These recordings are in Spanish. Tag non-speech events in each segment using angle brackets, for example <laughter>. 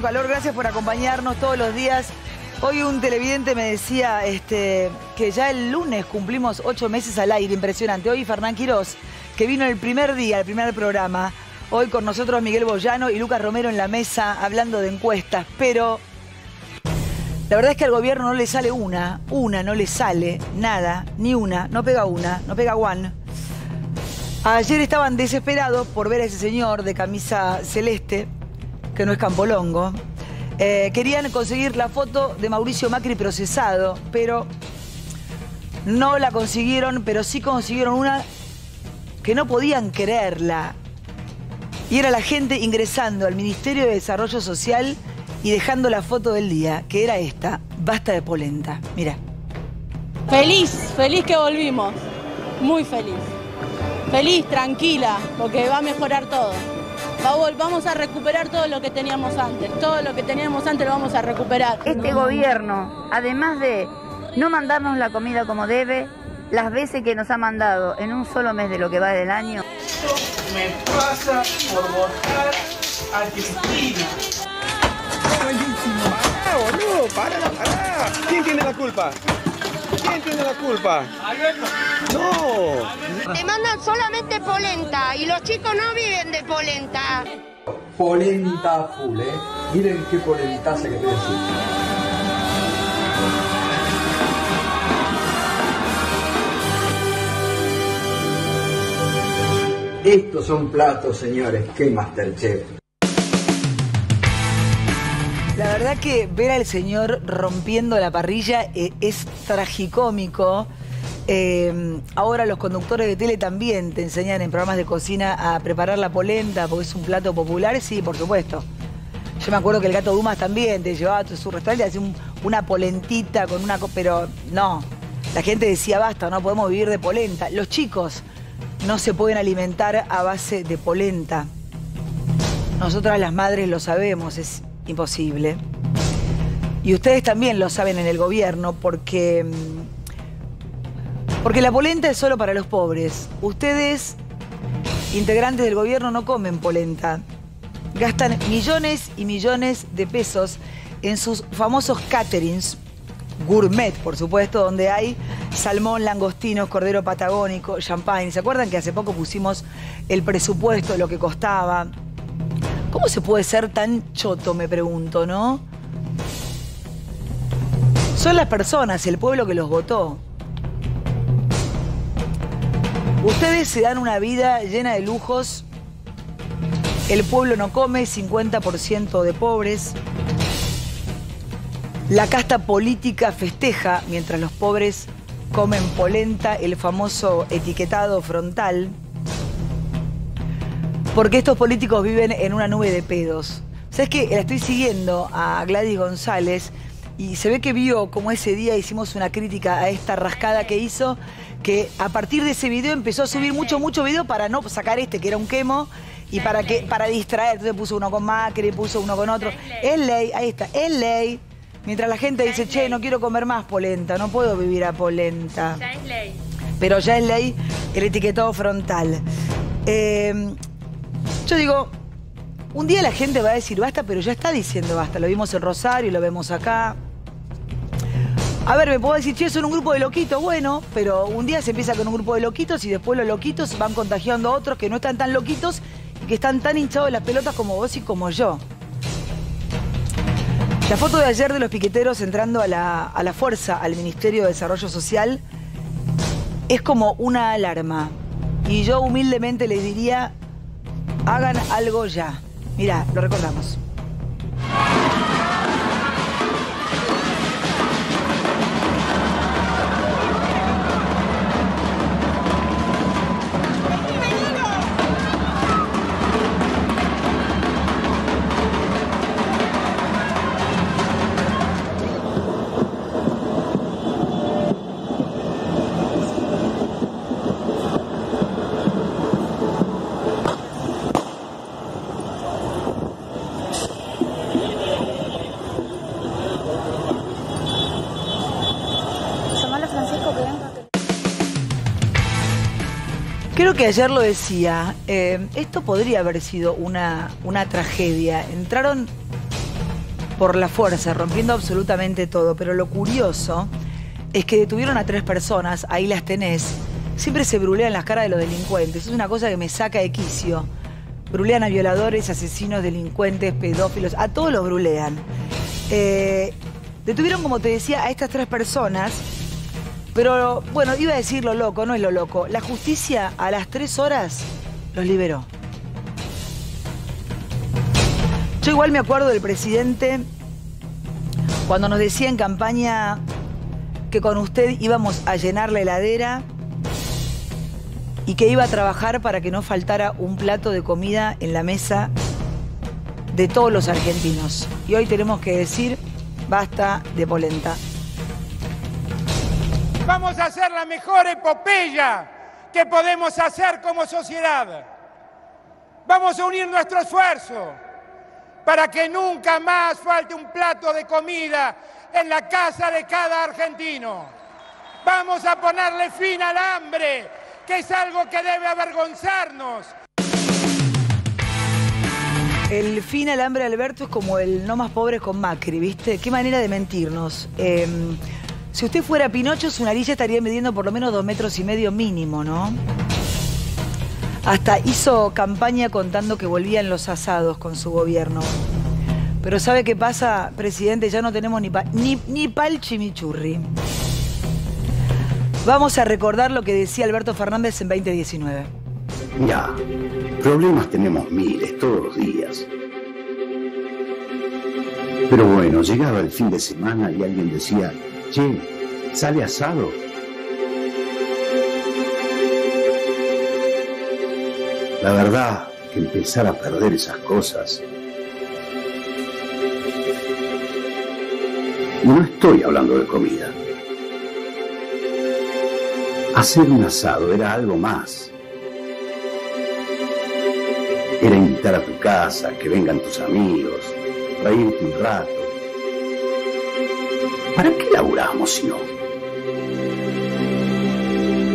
calor, gracias por acompañarnos todos los días. Hoy un televidente me decía este, que ya el lunes cumplimos ocho meses al aire, impresionante. Hoy Fernán Quirós, que vino el primer día, el primer programa. Hoy con nosotros Miguel Boyano y Lucas Romero en la mesa hablando de encuestas, pero la verdad es que al gobierno no le sale una, una, no le sale nada, ni una, no pega una, no pega one. Ayer estaban desesperados por ver a ese señor de camisa celeste que no es Campolongo, eh, querían conseguir la foto de Mauricio Macri procesado, pero no la consiguieron, pero sí consiguieron una que no podían quererla. Y era la gente ingresando al Ministerio de Desarrollo Social y dejando la foto del día, que era esta, basta de polenta. Mira. Feliz, feliz que volvimos. Muy feliz. Feliz, tranquila, porque va a mejorar todo vamos a recuperar todo lo que teníamos antes, todo lo que teníamos antes lo vamos a recuperar. Este gobierno, además de no mandarnos la comida como debe, las veces que nos ha mandado en un solo mes de lo que va del año. Me pasa por votar a Cristina. ¿Quién tiene la culpa? ¿Quién tiene la culpa? No. Te mandan solamente polenta y los chicos no viven de polenta. Polenta full, ¿eh? Miren qué se que tenés. Estos son platos, señores. ¡Qué Masterchef! La verdad que ver al señor rompiendo la parrilla eh, es tragicómico. Em, ahora los conductores de tele también te enseñan en programas de cocina a preparar la polenta, porque es un plato popular, sí, por supuesto. Yo me acuerdo que el gato Dumas también te llevaba a su restaurante y hacía una polentita con una... Pero no, la gente decía, basta, no podemos vivir de polenta. Los chicos no se pueden alimentar a base de polenta. Nosotras las madres lo sabemos, es imposible. Y ustedes también lo saben en el gobierno porque, mm, porque la polenta es solo para los pobres. Ustedes, integrantes del gobierno, no comen polenta. Gastan millones y millones de pesos en sus famosos caterings, gourmet, por supuesto, donde hay salmón, langostinos, cordero patagónico, champagne. ¿Se acuerdan que hace poco pusimos el presupuesto, lo que costaba? ¿Cómo se puede ser tan choto, me pregunto, no? Son las personas, el pueblo que los votó. Ustedes se dan una vida llena de lujos. El pueblo no come, 50% de pobres. La casta política festeja mientras los pobres comen polenta, el famoso etiquetado frontal. Porque estos políticos viven en una nube de pedos. ¿Sabes qué? La estoy siguiendo a Gladys González y se ve que vio como ese día hicimos una crítica a esta rascada que hizo, que a partir de ese video empezó a subir mucho, mucho video para no sacar este, que era un quemo, y para, que, para distraer. Entonces puso uno con Macri, puso uno con otro. Es ley, ahí está, es ley. Mientras la gente dice, che, no quiero comer más polenta, no puedo vivir a polenta. Ya es ley. Pero ya es ley el etiquetado frontal. Eh, yo digo, un día la gente va a decir basta, pero ya está diciendo basta. Lo vimos en Rosario, lo vemos acá. A ver, me puedo decir, che, son un grupo de loquitos. Bueno, pero un día se empieza con un grupo de loquitos y después los loquitos van contagiando a otros que no están tan loquitos y que están tan hinchados las pelotas como vos y como yo. La foto de ayer de los piqueteros entrando a la, a la fuerza al Ministerio de Desarrollo Social es como una alarma. Y yo humildemente les diría, Hagan algo ya. Mira, lo recordamos. que ayer lo decía, eh, esto podría haber sido una, una tragedia. Entraron por la fuerza, rompiendo absolutamente todo, pero lo curioso es que detuvieron a tres personas, ahí las tenés. Siempre se brulean las caras de los delincuentes, es una cosa que me saca de quicio. Brulean a violadores, asesinos, delincuentes, pedófilos, a todos los brulean. Eh, detuvieron, como te decía, a estas tres personas pero bueno, iba a decir lo loco, no es lo loco. La justicia a las tres horas los liberó. Yo igual me acuerdo del presidente cuando nos decía en campaña que con usted íbamos a llenar la heladera y que iba a trabajar para que no faltara un plato de comida en la mesa de todos los argentinos. Y hoy tenemos que decir, basta de polenta. Vamos a hacer la mejor epopeya que podemos hacer como sociedad. Vamos a unir nuestro esfuerzo para que nunca más falte un plato de comida en la casa de cada argentino. Vamos a ponerle fin al hambre, que es algo que debe avergonzarnos. El fin al hambre, Alberto, es como el no más pobre con Macri, ¿viste? Qué manera de mentirnos. Em, si usted fuera Pinocho, su nariz estaría midiendo por lo menos dos metros y medio mínimo, ¿no? Hasta hizo campaña contando que volvían los asados con su gobierno. Pero ¿sabe qué pasa, presidente? Ya no tenemos ni, ni, ni pal chimichurri. Vamos a recordar lo que decía Alberto Fernández en 2019. Ya, problemas tenemos miles todos los días. Pero bueno, llegaba el fin de semana y alguien decía, Jim, sale asado. La verdad que empezar a perder esas cosas. no estoy hablando de comida. Hacer un asado era algo más. Era invitar a tu casa, que vengan tus amigos, reírte un rato ¿Para qué laburamos si no?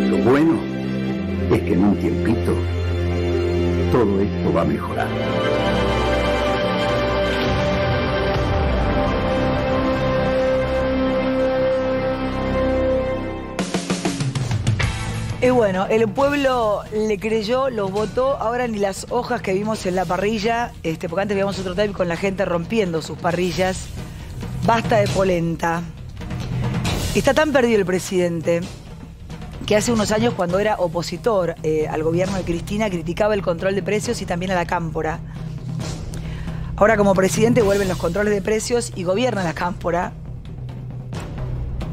Lo bueno es que en un tiempito todo esto va a mejorar. Es bueno, el pueblo le creyó, lo votó, ahora ni las hojas que vimos en la parrilla, este, porque antes veíamos otro type con la gente rompiendo sus parrillas basta de polenta. Está tan perdido el presidente que hace unos años cuando era opositor eh, al gobierno de Cristina criticaba el control de precios y también a la cámpora. Ahora como presidente vuelven los controles de precios y gobierna la cámpora.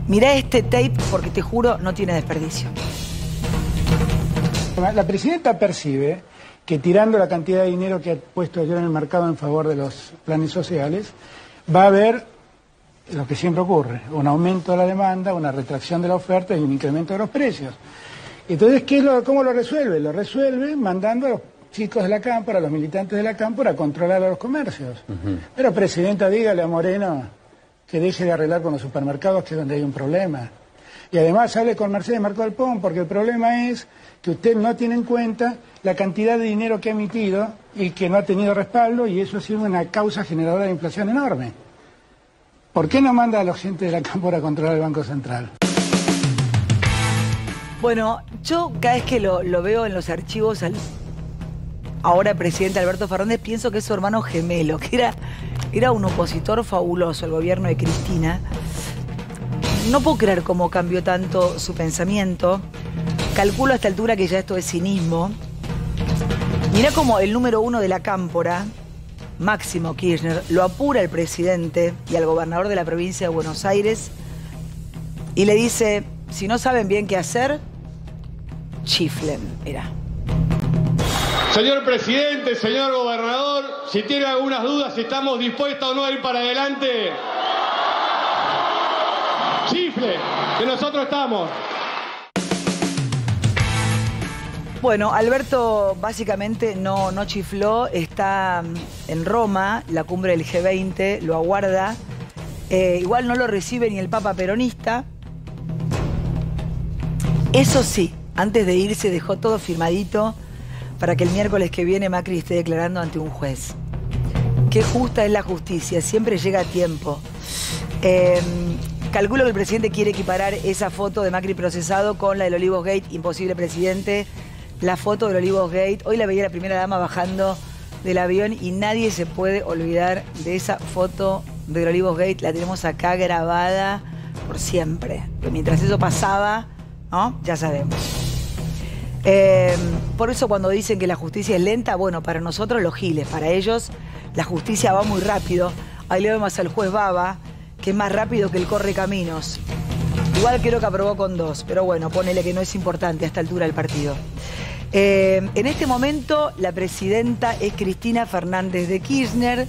Mirá este tape porque te juro no tiene desperdicio. La presidenta percibe que tirando la cantidad de dinero que ha puesto yo en el mercado en favor de los planes sociales, va a haber lo que siempre ocurre, un aumento de la demanda, una retracción de la oferta y un incremento de los precios. Entonces, ¿cómo lo resuelve? Lo resuelve mandando a los chicos de la cámpora, a los militantes de la cámpora, a controlar a los comercios. Pero, Presidenta, dígale a Moreno que deje de arreglar con los supermercados, que es donde hay un problema. Y además hable con Mercedes Marco del Pón, porque el problema es que usted no tiene en cuenta la cantidad de dinero que ha emitido y que no ha tenido respaldo, y eso ha sido una causa generadora de inflación enorme. ¿Por qué no manda a los gente de la Cámpora a controlar el Banco Central? Bueno, yo cada vez que lo, veo en los archivos al ahora presidente Alberto Fernández, pienso que es su hermano gemelo, que era, un opositor fabuloso al gobierno de Cristina. No puedo creer cómo cambió tanto su pensamiento. Calculo a esta altura que ya esto es cinismo. Mirá como el número uno de la cámpora, Máximo Kirchner. Lo apura el presidente y al gobernador de la provincia de Buenos Aires y le dice, si no saben bien qué hacer, chiflen. Mirá. Señor presidente, señor gobernador, si tiene algunas dudas si estamos dispuestos o no a ir para adelante, chifle, que nosotros estamos. Bueno, Alberto básicamente no, no chifló, está mm, en Roma, la cumbre del G20, lo aguarda. Eh, igual no lo recibe ni el Papa peronista. Eso sí, antes de irse dejó todo firmadito para que el miércoles que viene Macri esté declarando ante un juez. Qué justa es la justicia, siempre llega a tiempo. Em, calculo que el presidente quiere equiparar esa foto de Macri procesado con la del Olivos Gate, imposible presidente, la foto del Olivos Gate. Hoy la veía la primera dama bajando del avión y nadie se puede olvidar de esa foto del Olivos Gate. La tenemos acá grabada por siempre. mientras eso pasaba, ¿no? ya sabemos. Em, por eso cuando dicen que la justicia es lenta, bueno, para nosotros los giles, para ellos la justicia va muy rápido. Ahí le vemos al juez Baba, que es más rápido que el corre caminos. Igual creo que aprobó con dos, pero bueno, ponele que no es importante a esta altura el partido. Eh, en este momento la presidenta es Cristina Fernández de Kirchner,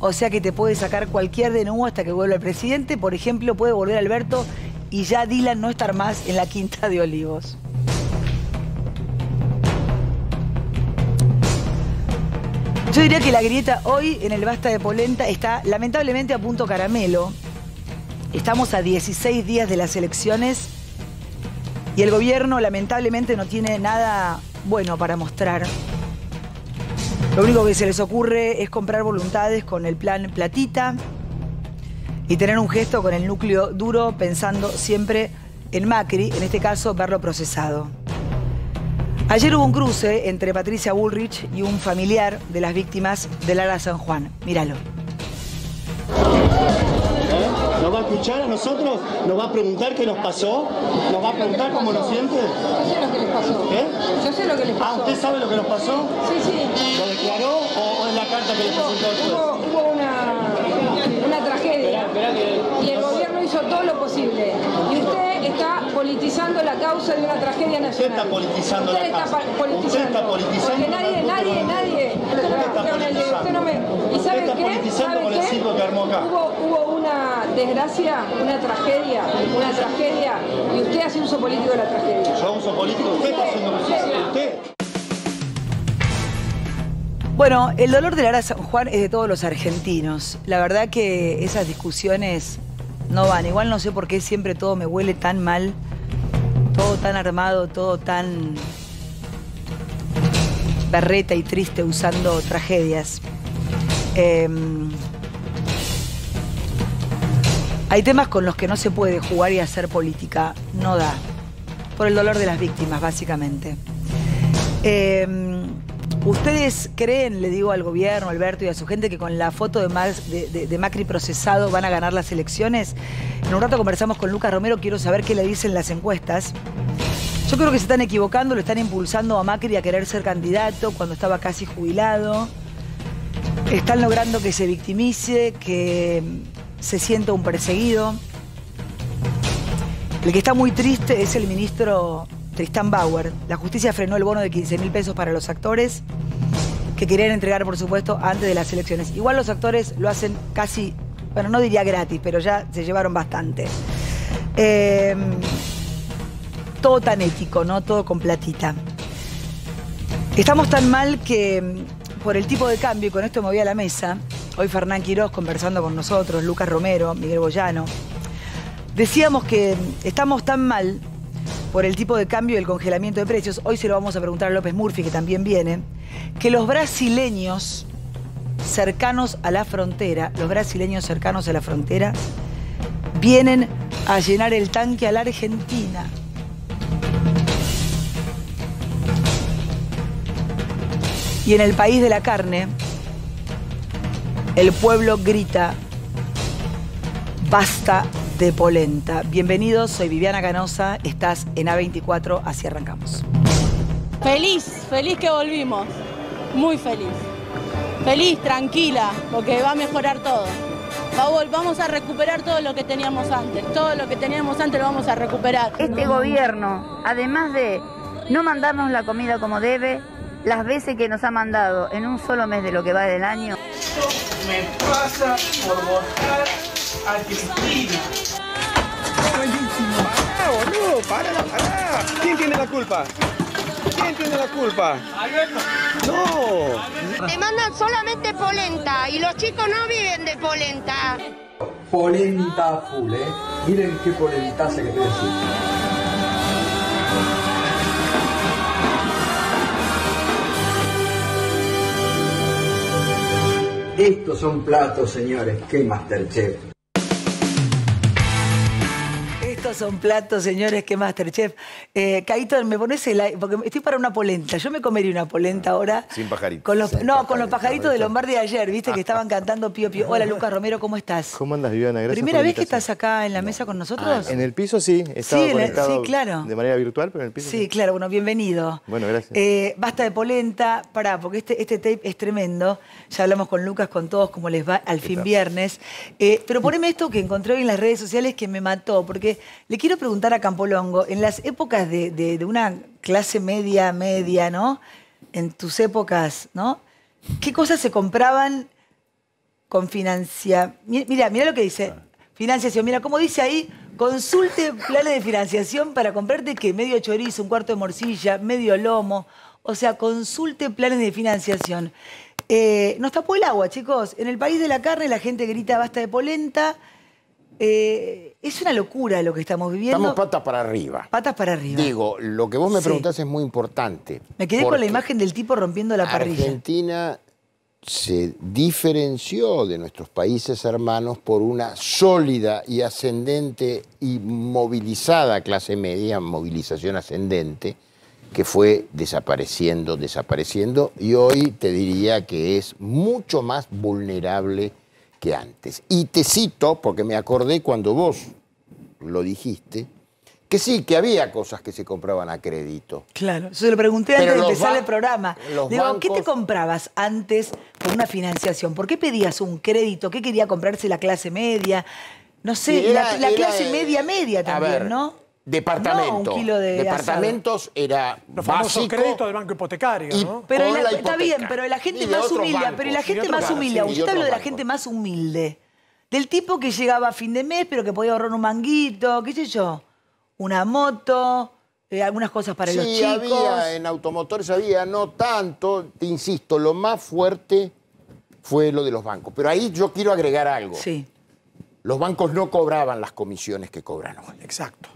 o sea que te puede sacar cualquier de nuevo hasta que vuelva el presidente. Por ejemplo, puede volver Alberto y ya Dylan no estar más en la quinta de Olivos. Yo diría que la grieta hoy en el Basta de Polenta está lamentablemente a punto caramelo. Estamos a 16 días de las elecciones y el gobierno lamentablemente no tiene nada bueno para mostrar. Lo único que se les ocurre es comprar voluntades con el plan platita y tener un gesto con el núcleo duro pensando siempre en Macri, en este caso verlo procesado. Ayer hubo un cruce entre Patricia Bullrich y un familiar de las víctimas del Lara San Juan. Míralo nos va a escuchar a nosotros, nos va a preguntar qué nos pasó, nos va a preguntar cómo nos siente. Yo sé lo que les pasó. ¿Eh? Yo sé lo que les ah, pasó. Ah, ¿usted sabe lo que nos pasó? Sí, sí. ¿Lo declaró o, en es la carta que le presentó? Hubo, hubo una, una tragedia. Esperá, esperá que... politizando la causa de una tragedia nacional. Usted está politizando la causa. Usted está politizando. Porque nadie, nadie, nadie. Usted, no, está politizando. Usted no me... ¿Y usted está qué? politizando con el circo que armó acá. Hubo, hubo una desgracia, una tragedia, una tragedia, y usted hace uso político de la tragedia. Yo uso político, usted está haciendo uso. Usted. Bueno, el dolor de Lara San Juan es de todos los argentinos. La verdad que esas discusiones no van. Igual no sé por qué siempre todo me huele tan mal todo tan armado, todo tan berreta y triste usando tragedias. Em, hay temas con los que no se puede jugar y hacer política, no da. Por el dolor de las víctimas, básicamente. Em, ¿Ustedes creen, le digo al gobierno, Alberto y a su gente, que con la foto de, de, Macri procesado van a ganar las elecciones? En un rato conversamos con Lucas Romero, quiero saber qué le dicen las encuestas. Yo creo que se están equivocando, lo están impulsando a Macri a querer ser candidato cuando estaba casi jubilado. Están logrando que se victimice, que se sienta un perseguido. El que está muy triste es el ministro ...Tristan Bauer. La justicia frenó el bono de 15 mil pesos para los actores que querían entregar, por supuesto, antes de las elecciones. Igual los actores lo hacen casi, bueno, no diría gratis, pero ya se llevaron bastante. Em, todo tan ético, ¿no? Todo con platita. Estamos tan mal que em, por el tipo de cambio, y con esto me voy a la mesa, hoy Fernán Quiroz conversando con nosotros, Lucas Romero, Miguel Boyano, decíamos que em, estamos tan mal por el tipo de cambio y el congelamiento de precios, hoy se lo vamos a preguntar a López Murphy, que también viene, que los brasileños cercanos a la frontera, los brasileños cercanos a la frontera, vienen a llenar el tanque a la Argentina. Y en el país de la carne, el pueblo grita, basta de polenta. Bienvenidos, soy Viviana Canosa, estás en A24, así arrancamos. Feliz, feliz que volvimos, muy feliz. Feliz, tranquila, porque va a mejorar todo. Vamos a recuperar todo lo que teníamos antes, todo lo que teníamos antes lo vamos a recuperar. Este gobierno, además de no mandarnos la comida como debe, las veces que nos ha mandado en un solo mes de lo que va del año. me pasa por Argentina. ¿Quién tiene la culpa? ¿Quién tiene la culpa? No. Te mandan solamente polenta y los chicos no viven de polenta. Polenta full, eh. Miren qué polenta que te Estos son platos, señores, ¡Qué Masterchef son platos, señores, qué Masterchef. Eh, Caíto, me pones el aire, porque estoy para una polenta. Yo me comería una polenta ah, ahora. Sin pajaritos. no, con los pajaritos de Lombardi de ayer, viste, que estaban cantando Pío Pío. Hola, Lucas Romero, ¿cómo estás? ¿Cómo andas, Viviana? Gracias ¿Primera vez que estás acá en la mesa con ah, nosotros? en el piso sí, estaba sí, conectado sí, claro. de manera virtual, pero en el piso sí. claro, bueno, bienvenido. Bueno, gracias. Eh, basta de polenta, pará, porque este, este tape es tremendo. Ya hablamos con Lucas, con todos, cómo les va al fin viernes. Eh, pero poneme esto que encontré hoy en las redes sociales que me mató, porque le quiero preguntar a Campolongo, en las épocas de, una clase media, media, ¿no? En tus épocas, ¿no? ¿Qué cosas se compraban con financiación? Mira, mira lo que dice. Financiación, mira, cómo dice ahí, consulte planes de financiación para comprarte que medio chorizo, un cuarto de morcilla, medio lomo. O sea, consulte planes de financiación. Eh, nos tapó el agua, chicos. En el país de la carne la gente grita basta de polenta. Eh, es una locura lo que estamos viviendo. Estamos patas para arriba. Patas para arriba. Digo, lo que vos me preguntás es muy importante. Me quedé con la imagen del tipo rompiendo la parrilla. Argentina se diferenció de nuestros países hermanos por una sólida y ascendente y movilizada clase media, movilización ascendente, que fue desapareciendo, desapareciendo, y hoy te diría que es mucho más vulnerable que antes. Y te cito, porque me acordé cuando vos lo dijiste, que sí, que había cosas que se compraban a crédito. Claro, se lo pregunté antes de empezar el programa. Digo, ¿qué te comprabas antes por una financiación? ¿Por qué pedías un crédito? ¿Qué quería comprarse la clase media? No sé, la, clase media media también, ¿no? Departamento. de Departamentos era Los famosos créditos del banco hipotecario, ¿no? Pero está bien, pero la gente más humilde, pero la gente más humilde, usted habla de la gente más humilde. Del tipo que llegaba a fin de mes, pero que podía ahorrar un manguito, qué sé yo, una moto, eh, algunas cosas para los chicos. había, en automotores había, no tanto, te insisto, lo más fuerte fue lo de los bancos. Pero ahí yo quiero agregar algo. Sí. Los bancos no cobraban las comisiones que cobran hoy. Exacto.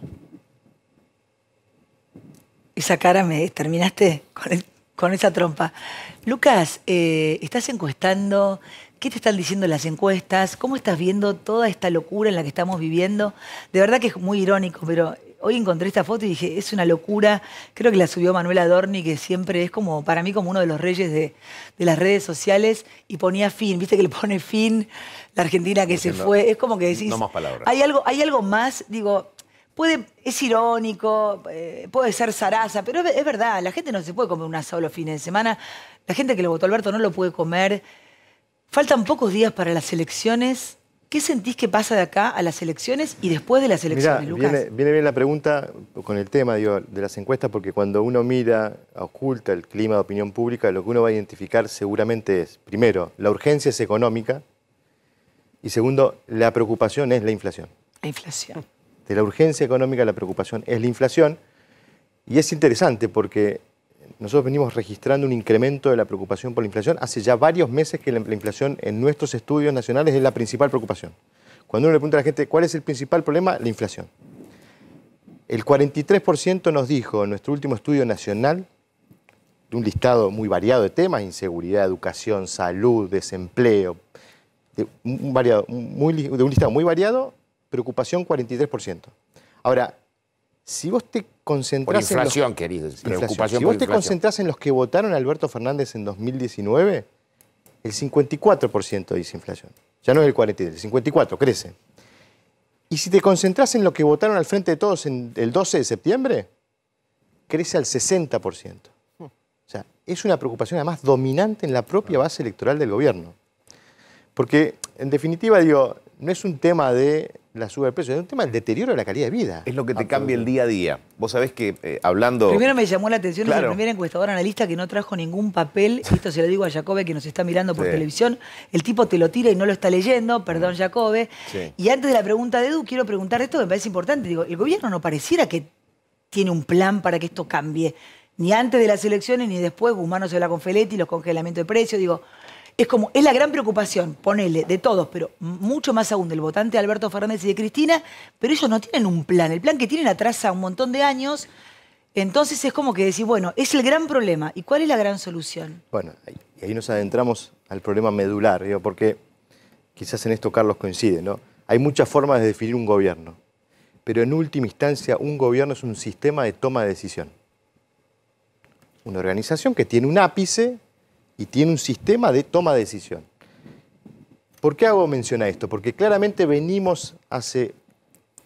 Esa cara me terminaste con, esa trompa. Lucas, eh, estás encuestando, ¿qué te están diciendo las encuestas? ¿Cómo estás viendo toda esta locura en la que estamos viviendo? De verdad que es muy irónico, pero hoy encontré esta foto y dije, es una locura. Creo que la subió Manuel Adorni, que siempre es como, para mí, como uno de los reyes de, las redes sociales, y ponía fin, viste que le pone fin, la Argentina que se fue. Es como que decís. Hay algo, hay algo más, digo, puede, es irónico, eh, puede ser zaraza, pero es, verdad, la gente no se puede comer un asado los fines de semana. La gente que lo votó Alberto no lo puede comer. Faltan pocos días para las elecciones. ¿Qué sentís que pasa de acá a las elecciones y después de las elecciones, Lucas? Viene, bien la pregunta con el tema de las encuestas, porque cuando uno mira, oculta el clima de opinión pública, lo que uno va a identificar seguramente es, primero, la urgencia es económica y segundo, la preocupación es la inflación. La inflación de la urgencia económica, la preocupación es la inflación. Y es interesante porque nosotros venimos registrando un incremento de la preocupación por la inflación. Hace ya varios meses que la inflación en nuestros estudios nacionales es la principal preocupación. Cuando uno le pregunta a la gente cuál es el principal problema, la inflación. El 43% nos dijo en nuestro último estudio nacional, de un listado muy variado de temas, inseguridad, educación, salud, desempleo, de un, de un listado muy variado, preocupación 43%. Ahora, si vos te concentras por inflación, querido, Si vos te concentras en los que votaron a Alberto Fernández en 2019, el 54% dice inflación. Ya no es el 43, el 54 crece. Y si te concentras en los que votaron al frente de todos el 12 de septiembre, crece al 60%. O sea, es una preocupación además dominante en la propia base electoral del gobierno. Porque, en definitiva, digo, no es un tema de la suba precio, es un tema del deterioro de la calidad de vida. Es lo que te cambia el día a día. Vos sabés que eh, hablando... Primero me llamó la atención, el primer encuestador analista que no trajo ningún papel, esto se lo digo a Jacobe que nos está mirando por televisión, el tipo te lo tira y no lo está leyendo, perdón mm. Jacobe. Y antes de la pregunta de Edu, quiero preguntar esto que me parece importante. Digo, el gobierno no pareciera que tiene un plan para que esto cambie, ni antes de las elecciones ni después, Guzmán se la con Feletti, los congelamientos de precios, digo... Es como, es la gran preocupación, ponele, de todos, pero mucho más aún del votante Alberto Fernández y de Cristina, pero ellos no tienen un plan. El plan que tienen atrasa un montón de años. Entonces es como que decir, bueno, es el gran problema. ¿Y cuál es la gran solución? Bueno, y ahí nos adentramos al problema medular, porque quizás en esto Carlos coincide, ¿no? Hay muchas formas de definir un gobierno, pero en última instancia un gobierno es un sistema de toma de decisión. Una organización que tiene un ápice y tiene un sistema de toma de decisión. ¿Por qué hago mención a esto? Porque claramente venimos hace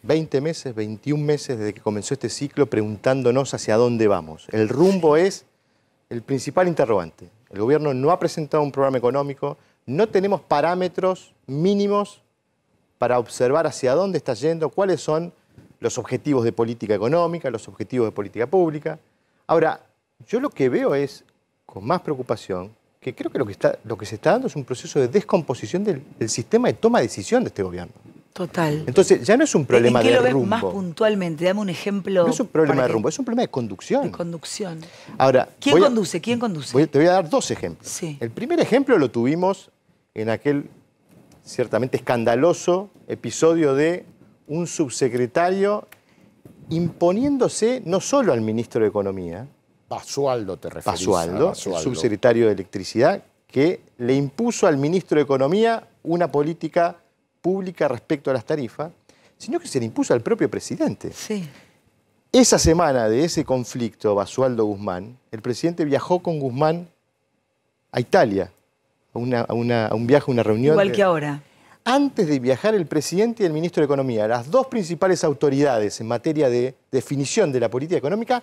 20 meses, 21 meses desde que comenzó este ciclo preguntándonos hacia dónde vamos. El rumbo es el principal interrogante. El gobierno no ha presentado un programa económico, no tenemos parámetros mínimos para observar hacia dónde está yendo, cuáles son los objetivos de política económica, los objetivos de política pública. Ahora, yo lo que veo es, con más preocupación, que creo que lo que, está, lo que se está dando es un proceso de descomposición del, sistema de toma de decisión de este gobierno. Total. Entonces, ya no es un problema de rumbo. más puntualmente? Dame un ejemplo. No es un problema de rumbo, es un problema de conducción. De conducción. Ahora, ¿quién conduce? ¿Quién conduce? te voy a dar dos ejemplos. El primer ejemplo lo tuvimos en aquel ciertamente escandaloso episodio de un subsecretario imponiéndose no solo al ministro de Economía, Basualdo te refieres. Basualdo, subsecretario de Electricidad, que le impuso al ministro de Economía una política pública respecto a las tarifas, sino que se le impuso al propio presidente. Sí. Esa semana de ese conflicto, Basualdo Guzmán, el presidente viajó con Guzmán a Italia, a, una, un viaje, una reunión. Igual que ahora. Antes de viajar, el presidente y el ministro de Economía, las dos principales autoridades en materia de definición de la política económica,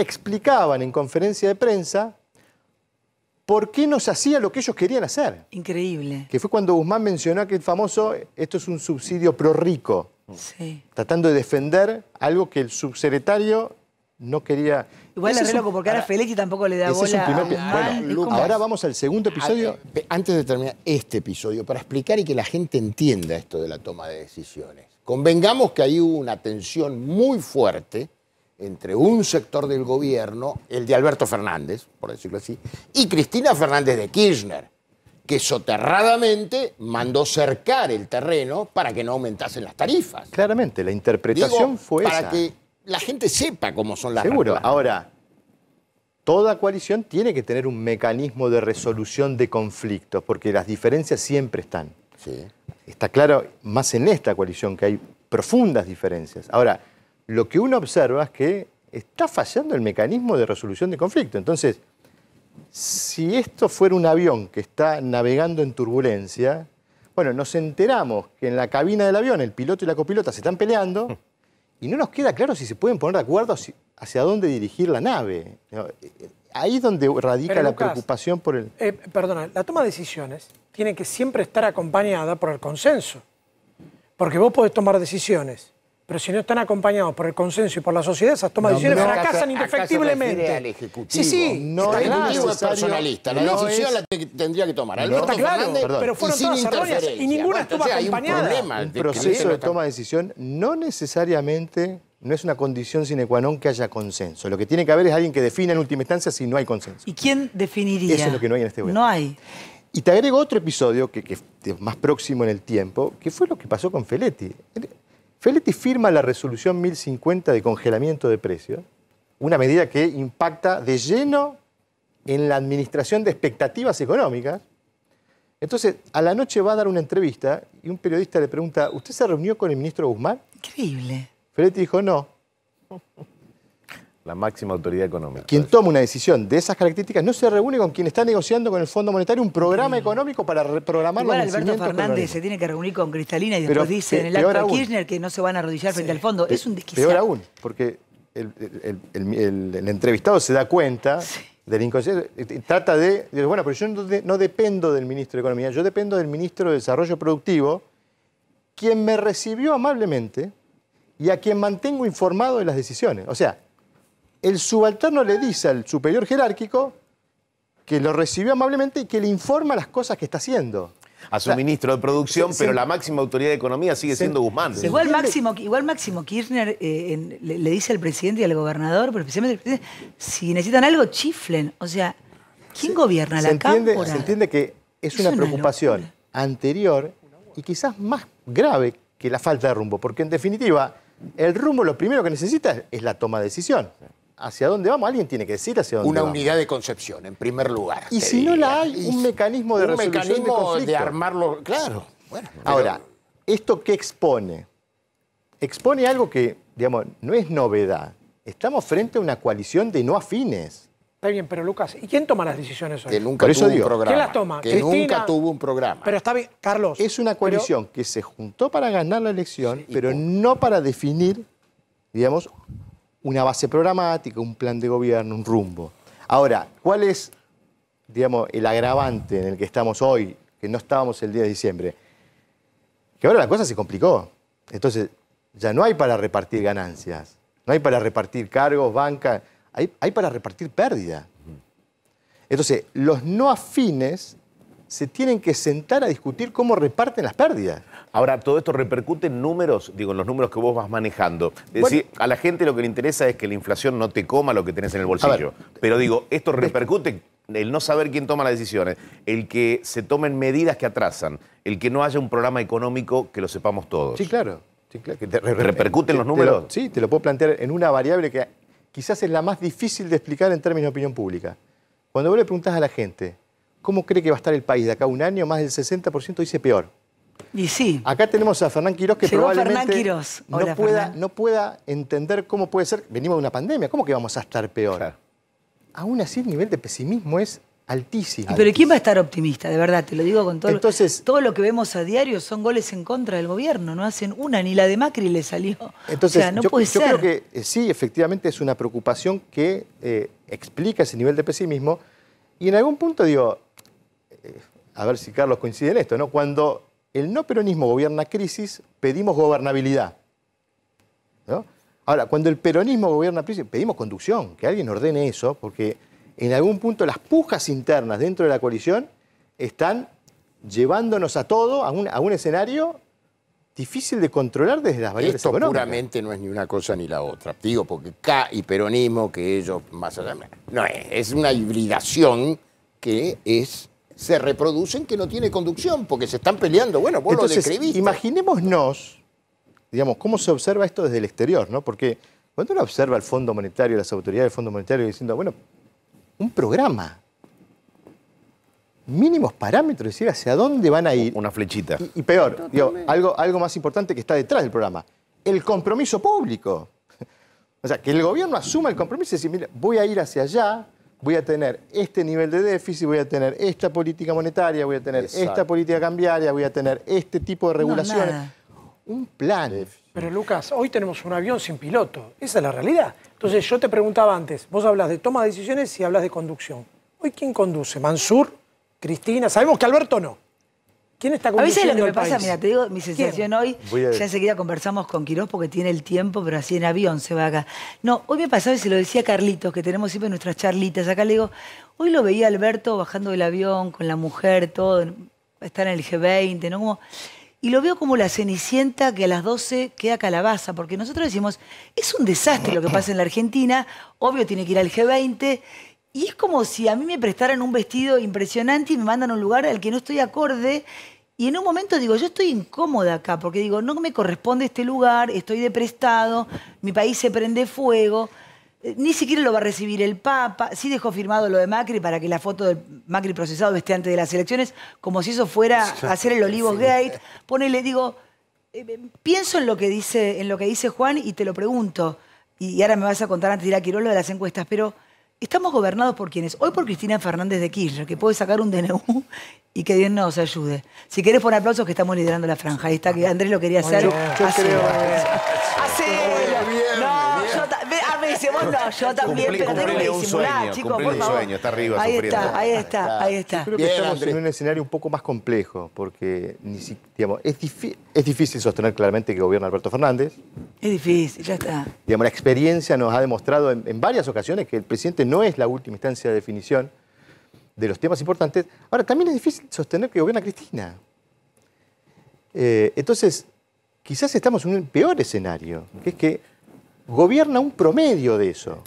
explicaban en conferencia de prensa por qué nos hacía lo que ellos querían hacer. Increíble. Que fue cuando Guzmán mencionó el famoso, esto es un subsidio pro rico, sí. tratando de defender algo que el subsecretario no quería... Igual es loco, porque ahora, Felix tampoco le da bola Bueno, ahora vamos al segundo episodio. Antes de terminar este episodio, para explicar y que la gente entienda esto de la toma de decisiones. Convengamos que ahí hubo una tensión muy fuerte entre un sector del gobierno, el de Alberto Fernández, por decirlo así, y Cristina Fernández de Kirchner, que soterradamente mandó cercar el terreno para que no aumentasen las tarifas. Claramente, la interpretación Digo, fue para que la gente sepa cómo son las Seguro. Ahora, toda coalición tiene que tener un mecanismo de resolución de conflictos, porque las diferencias siempre están. Sí. Está claro, más en esta coalición, que hay profundas diferencias. Ahora, lo que uno observa es que está fallando el mecanismo de resolución de conflicto. Entonces, si esto fuera un avión que está navegando en turbulencia, bueno, nos enteramos que en la cabina del avión el piloto y la copilota se están peleando y no nos queda claro si se pueden poner de acuerdo hacia dónde dirigir la nave. Ahí es donde radica la preocupación por el... Eh, perdona, la toma de decisiones tiene que siempre estar acompañada por el consenso, porque vos podés tomar decisiones pero si no están acompañados por el consenso y por la sociedad, esas tomas de decisiones fracasan indefectiblemente. Al sí, sí. No hay una es personalista. La decisión la tendría que tomar. está claro, pero fueron todas erróneas y ninguna estuvo acompañada. Hay un, problema proceso de toma de decisión no necesariamente no es una condición sine qua non que haya consenso. Lo que tiene que haber es alguien que defina en última instancia si no hay consenso. ¿Y quién definiría? Eso es lo que no hay en este gobierno. No hay. Y te agrego otro episodio que, que es más próximo en el tiempo, que fue lo que pasó con Feletti. Feletti firma la resolución 1050 de congelamiento de precios, una medida que impacta de lleno en la administración de expectativas económicas. Entonces, a la noche va a dar una entrevista y un periodista le pregunta, ¿usted se reunió con el ministro Guzmán? Increíble. Feletti dijo, no la máxima autoridad económica. Quien toma una decisión de esas características no se reúne con quien está negociando con el Fondo Monetario un programa mm. económico para reprogramar Igual los Alberto Fernández se tiene que reunir con Cristalina y después dice en el acto de Kirchner que no se van a arrodillar frente al fondo. es un desquiciado. Peor aún, porque el, entrevistado se da cuenta... del inconsciente, eh, eh, trata de, bueno, pero yo no, no, dependo del ministro de Economía, yo dependo del ministro de Desarrollo Productivo, quien me recibió amablemente y a quien mantengo informado de las decisiones. O sea, el subalterno le dice al superior jerárquico que lo recibió amablemente y que le informa las cosas que está haciendo. A su ministro de producción, pero la máxima autoridad de economía sigue siendo Guzmán. Igual máximo, igual máximo Kirchner eh, le, dice al presidente y al gobernador, pero especialmente al presidente, si necesitan algo, chiflen. O sea, ¿quién gobierna la entiende, Se entiende que es, una, preocupación anterior y quizás más grave que la falta de rumbo, porque en definitiva, el rumbo lo primero que necesita es la toma de decisión hacia dónde vamos. Alguien tiene que decir hacia dónde vamos. Una unidad de concepción, en primer lugar. Y si no la hay, un mecanismo de un mecanismo de conflicto. de armarlo, claro. Bueno, Ahora, ¿esto qué expone? Expone algo que, digamos, no es novedad. Estamos frente a una coalición de no afines. Está bien, pero Lucas, ¿y quién toma las decisiones hoy? Que nunca tuvo un programa. ¿Quién las toma? Que nunca tuvo un programa. Pero está bien, Carlos. Es una coalición que se juntó para ganar la elección, pero no para definir, digamos, una base programática, un plan de gobierno, un rumbo. Ahora, ¿cuál es, digamos, el agravante en el que estamos hoy, que no estábamos el día de diciembre? Que ahora la cosa se complicó. Entonces, ya no hay para repartir ganancias, no hay para repartir cargos, banca, hay, hay para repartir pérdida. Entonces, los no afines se tienen que sentar a discutir cómo reparten las pérdidas. Ahora, todo esto repercute en números, digo, en los números que vos vas manejando. Es decir, a la gente lo que le interesa es que la inflación no te coma lo que tenés en el bolsillo. Pero digo, esto repercute el no saber quién toma las decisiones, el que se tomen medidas que atrasan, el que no haya un programa económico que lo sepamos todos. Sí, claro. Sí, ¿Repercuten los números? sí, te lo puedo plantear en una variable que quizás es la más difícil de explicar en términos de opinión pública. Cuando vos le preguntás a la gente, ¿Cómo cree que va a estar el país de acá un año? Más del 60% dice peor. Y sí. Acá tenemos a Fernán Quirós que probablemente no, pueda, no pueda entender cómo puede ser. Venimos de una pandemia, ¿cómo que vamos a estar peor? Aún así, el nivel de pesimismo es altísimo. Pero ¿quién va a estar optimista? De verdad, te lo digo con todo. Entonces, todo lo que vemos a diario son goles en contra del gobierno. No hacen una, ni la de Macri le salió. <laughs> Entonces, o sea, no yo, yo creo que eh, sí, efectivamente es una preocupación que eh, explica ese nivel de pesimismo. Y en algún punto, digo, a ver si Carlos coincide en esto, ¿no? Cuando el no peronismo gobierna crisis, pedimos gobernabilidad. ¿no? Ahora, cuando el peronismo gobierna crisis, pedimos conducción, que alguien ordene eso, porque en algún punto las pujas internas dentro de la coalición están llevándonos a todo, a un, escenario difícil de controlar desde las variables Esto puramente no es ni una cosa ni la otra. Digo, porque K y peronismo, que ellos más allá... No es, es una hibridación que es se reproducen que no tiene conducción, porque se están peleando. Bueno, vos lo Imaginémonos, digamos, cómo se observa esto desde el exterior, ¿no? Porque cuando uno observa el Fondo Monetario, las autoridades del Fondo Monetario diciendo, bueno, un programa, mínimos parámetros, decir hacia dónde van a ir. Una flechita. Y, peor, algo, algo más importante que está detrás del programa, el compromiso público. O sea, que el gobierno asuma el compromiso y dice, mira, voy a ir hacia allá, voy a tener este nivel de déficit, voy a tener esta política monetaria, voy a tener esta política cambiaria, voy a tener este tipo de regulaciones. un plan. Pero Lucas, hoy tenemos un avión sin piloto. Esa es la realidad. Entonces yo te preguntaba antes, vos hablas de toma de decisiones y hablas de conducción. Hoy quién conduce? Mansur, Cristina, sabemos que Alberto no. ¿Quién está A veces lo que me pasa, mira, te digo, mi sensación hoy, ya enseguida conversamos con Quirós porque tiene el tiempo, pero así en avión se va acá. No, hoy me pasaba y se lo decía Carlitos, que tenemos siempre nuestras charlitas. Acá le digo, hoy lo veía Alberto bajando del avión con la mujer, todo, está en el G20, ¿no? y lo veo como la cenicienta que a las 12 queda calabaza, porque nosotros decimos, es un desastre lo que pasa en la Argentina, obvio tiene que ir al G20, y es como si a mí me prestaran un vestido impresionante y me mandan a un lugar al que no estoy acorde. Y en un momento digo, yo estoy incómoda acá, porque digo, no me corresponde este lugar, estoy de prestado, mi país se prende fuego, eh, ni siquiera lo va a recibir el Papa. Sí dejó firmado lo de Macri para que la foto del Macri procesado esté antes de las elecciones, como si eso fuera <laughs> hacer el Olivos Gate. Ponele, digo, eh, eh, pienso en lo, que dice, en lo que dice Juan y te lo pregunto. Y, y ahora me vas a contar antes de ir a Quirolo de las encuestas, pero estamos gobernados por quienes. Hoy por Cristina Fernández de Kirchner, que puede sacar un DNU <laughs> y que Dios nos ayude. Si querés poner aplausos que estamos liderando la franja. Ahí está, que Andrés lo quería hacer. Yo, no, yo también, pero tengo que disimular, chicos, por un sueño, está arriba ahí está, ahí está, ahí está. Creo que estamos en un escenario un poco más complejo, porque es, difícil sostener claramente que gobierna Alberto Fernández. Es difícil, ya está. la experiencia nos ha demostrado en, varias ocasiones que el presidente no es la última instancia de definición de los temas importantes. Ahora, también es difícil sostener que gobierna Cristina. Eh, entonces, quizás estamos en un peor escenario, que es que gobierna un promedio de eso.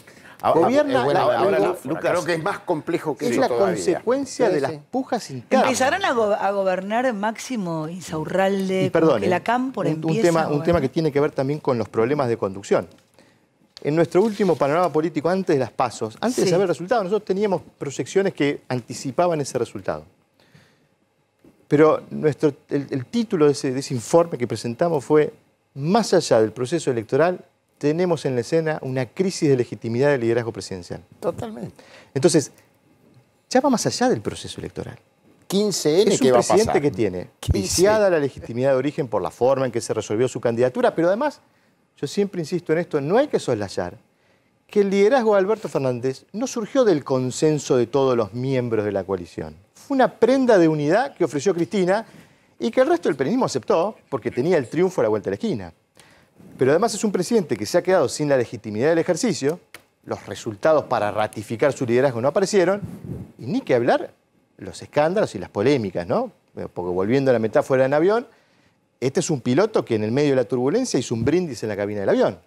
gobierna, bueno, que es más complejo que es Es la consecuencia de las pujas internas. Empezarán a, gobernar Máximo Insaurralde, y, perdone, la cámpora un, un tema, un tema que tiene que ver también con los problemas de conducción. En nuestro último panorama político, antes de las pasos, antes de saber resultado, nosotros teníamos proyecciones que anticipaban ese resultado. Pero nuestro, el, título de ese informe que presentamos fue Más allá del proceso electoral, tenemos en la escena una crisis de legitimidad del liderazgo presidencial. Totalmente. Entonces, ya va más allá del proceso electoral. 15N que va presidente que tiene viciada la legitimidad de origen por la forma en que se resolvió su candidatura, pero además, yo siempre insisto en esto, no hay que soslayar que el liderazgo de Alberto Fernández no surgió del consenso de todos los miembros de la coalición. Fue una prenda de unidad que ofreció Cristina y que el resto del peronismo aceptó porque tenía el triunfo a la vuelta de la esquina. Pero además es un presidente que se ha quedado sin la legitimidad del ejercicio, los resultados para ratificar su liderazgo no aparecieron, y ni que hablar los escándalos y las polémicas, ¿no? Eh, porque volviendo a la metáfora del avión, este es un piloto que en el medio de la turbulencia hizo un brindis en la cabina del avión.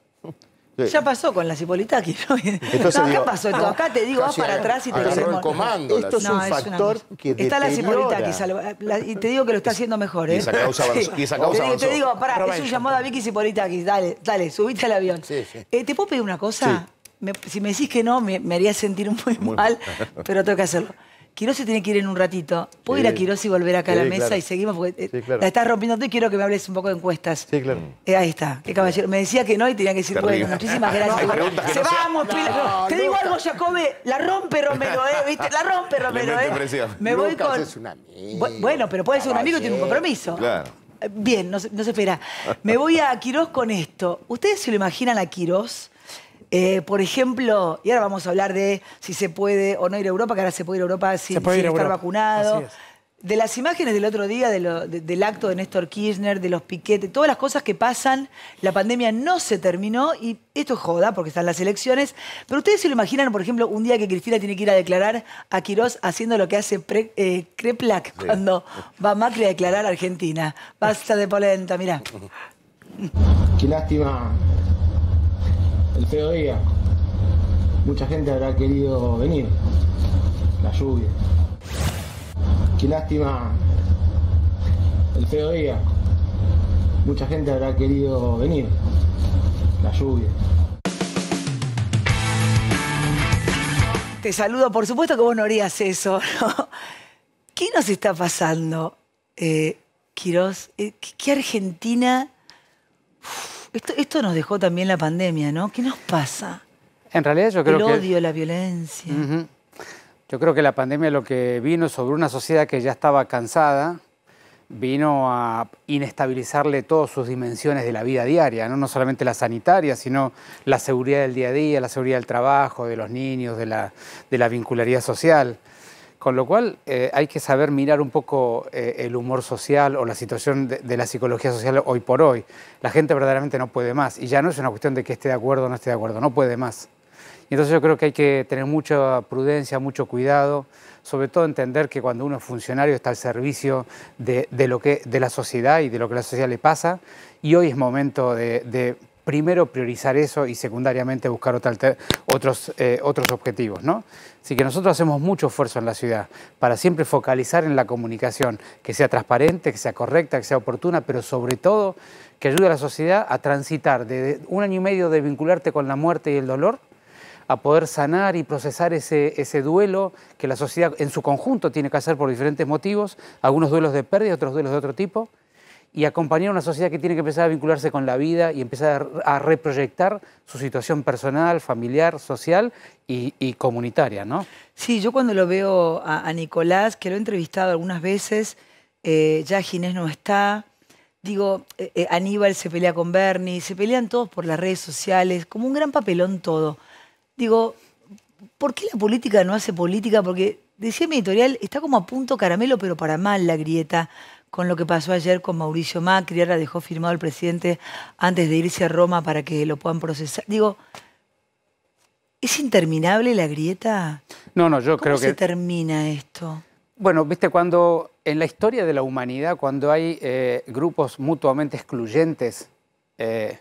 Ya pasó con la Hipolitaquis. ¿no? no, acá pasó esto. Acá te digo, vas para atrás y te lo comando. Esto es no, un factor es que Está la Hipolitaquis. y te digo que lo está haciendo mejor. ¿eh? Y esa causa, sí. y esa causa te, digo, te digo, pará, es un llamado a Vicky Hipolitaquis. Dale, dale, subiste al avión. Eh, ¿Te puedo pedir una cosa? si me decís que no, me, haría sentir un muy mal, pero tengo que hacerlo. Quirós se tiene que ir en un ratito. ¿Puedo ir a eh, Quirós y volver acá a la mesa y seguimos? Porque eh, la estás rompiendo tú y quiero que me hables un poco de encuestas. Sí, claro. Eh, ahí está, qué caballero. Me decía que no y tenía que decir, bueno, muchísimas gracias. se vamos, Te digo algo, Jacobe, la rompe Romero, ¿eh? ¿Viste? La rompe Romero, ¿eh? Me voy con. un amigo. Bueno, pero puede ser un amigo tiene un compromiso. Claro. Bien, no se, no se espera. Me voy a Quirós con esto. ¿Ustedes se lo imaginan a Quirós eh, por ejemplo, y ahora vamos a hablar de si se puede o no ir a Europa, que ahora se puede ir a Europa sin, estar vacunado. De las imágenes del otro día, del acto de Néstor Kirchner, de los piquetes, todas las cosas que pasan, la pandemia no se terminó y esto joda porque están las elecciones, pero ustedes se lo imaginan, por ejemplo, un día que Cristina tiene que ir a declarar a Quirós haciendo lo que hace Creplac eh, cuando va Macri a declarar a Argentina. Basta de polenta, mirá. Qué lástima el feo día. Mucha gente habrá querido venir. La lluvia. Qué lástima el feo día. Mucha gente habrá querido venir. La lluvia. Te saludo, por supuesto que vos no harías eso, <laughs> ¿no? ¿Qué nos está pasando, eh, Quirós? Eh, ¿Qué, Argentina? Esto, nos dejó también la pandemia, ¿no? ¿Qué nos pasa? En realidad yo creo que... El odio, la violencia. Yo creo que la pandemia lo que vino sobre una sociedad que ya estaba cansada, vino a inestabilizarle todas sus dimensiones de la vida diaria, ¿no? solamente la sanitaria, sino la seguridad del día a día, la seguridad del trabajo, de los niños, de la, de la vincularidad social. Con lo cual eh, hay que saber mirar un poco eh, el humor social o la situación de, la psicología social hoy por hoy. La gente verdaderamente no puede más y ya no es una cuestión de que esté de acuerdo o no esté de acuerdo, no puede más. Y entonces yo creo que hay que tener mucha prudencia, mucho cuidado, sobre todo entender que cuando uno es funcionario está al servicio de, lo que, de la sociedad y de lo que la sociedad le pasa y hoy es momento de primero priorizar eso y secundariamente buscar otros, eh, otros objetivos. ¿no? Así que nosotros hacemos mucho esfuerzo en la ciudad para siempre focalizar en la comunicación, que sea transparente, que sea correcta, que sea oportuna, pero sobre todo que ayude a la sociedad a transitar de un año y medio de vincularte con la muerte y el dolor a poder sanar y procesar ese, ese, duelo que la sociedad en su conjunto tiene que hacer por diferentes motivos, algunos duelos de pérdida, otros duelos de otro tipo y acompañar a una sociedad que tiene que empezar a vincularse con la vida y empezar a reproyectar su situación personal, familiar, social y, comunitaria, ¿no? Sí, yo cuando lo veo a, Nicolás, que lo he entrevistado algunas veces, eh, ya Ginés no está, digo, eh, eh, Aníbal se pelea con Bernie, se pelean todos por las redes sociales, como un gran papelón todo. Digo, ¿por qué la política no hace política? Porque decía mi editorial, está como a punto caramelo, pero para mal la grieta con lo que pasó ayer con Mauricio Macri, ahora dejó firmado el presidente antes de irse a Roma para que lo puedan procesar. Digo, ¿es interminable la grieta? No, no, yo creo que... se termina esto? Bueno, viste, cuando en la historia de la humanidad, cuando hay eh, grupos mutuamente excluyentes, eh,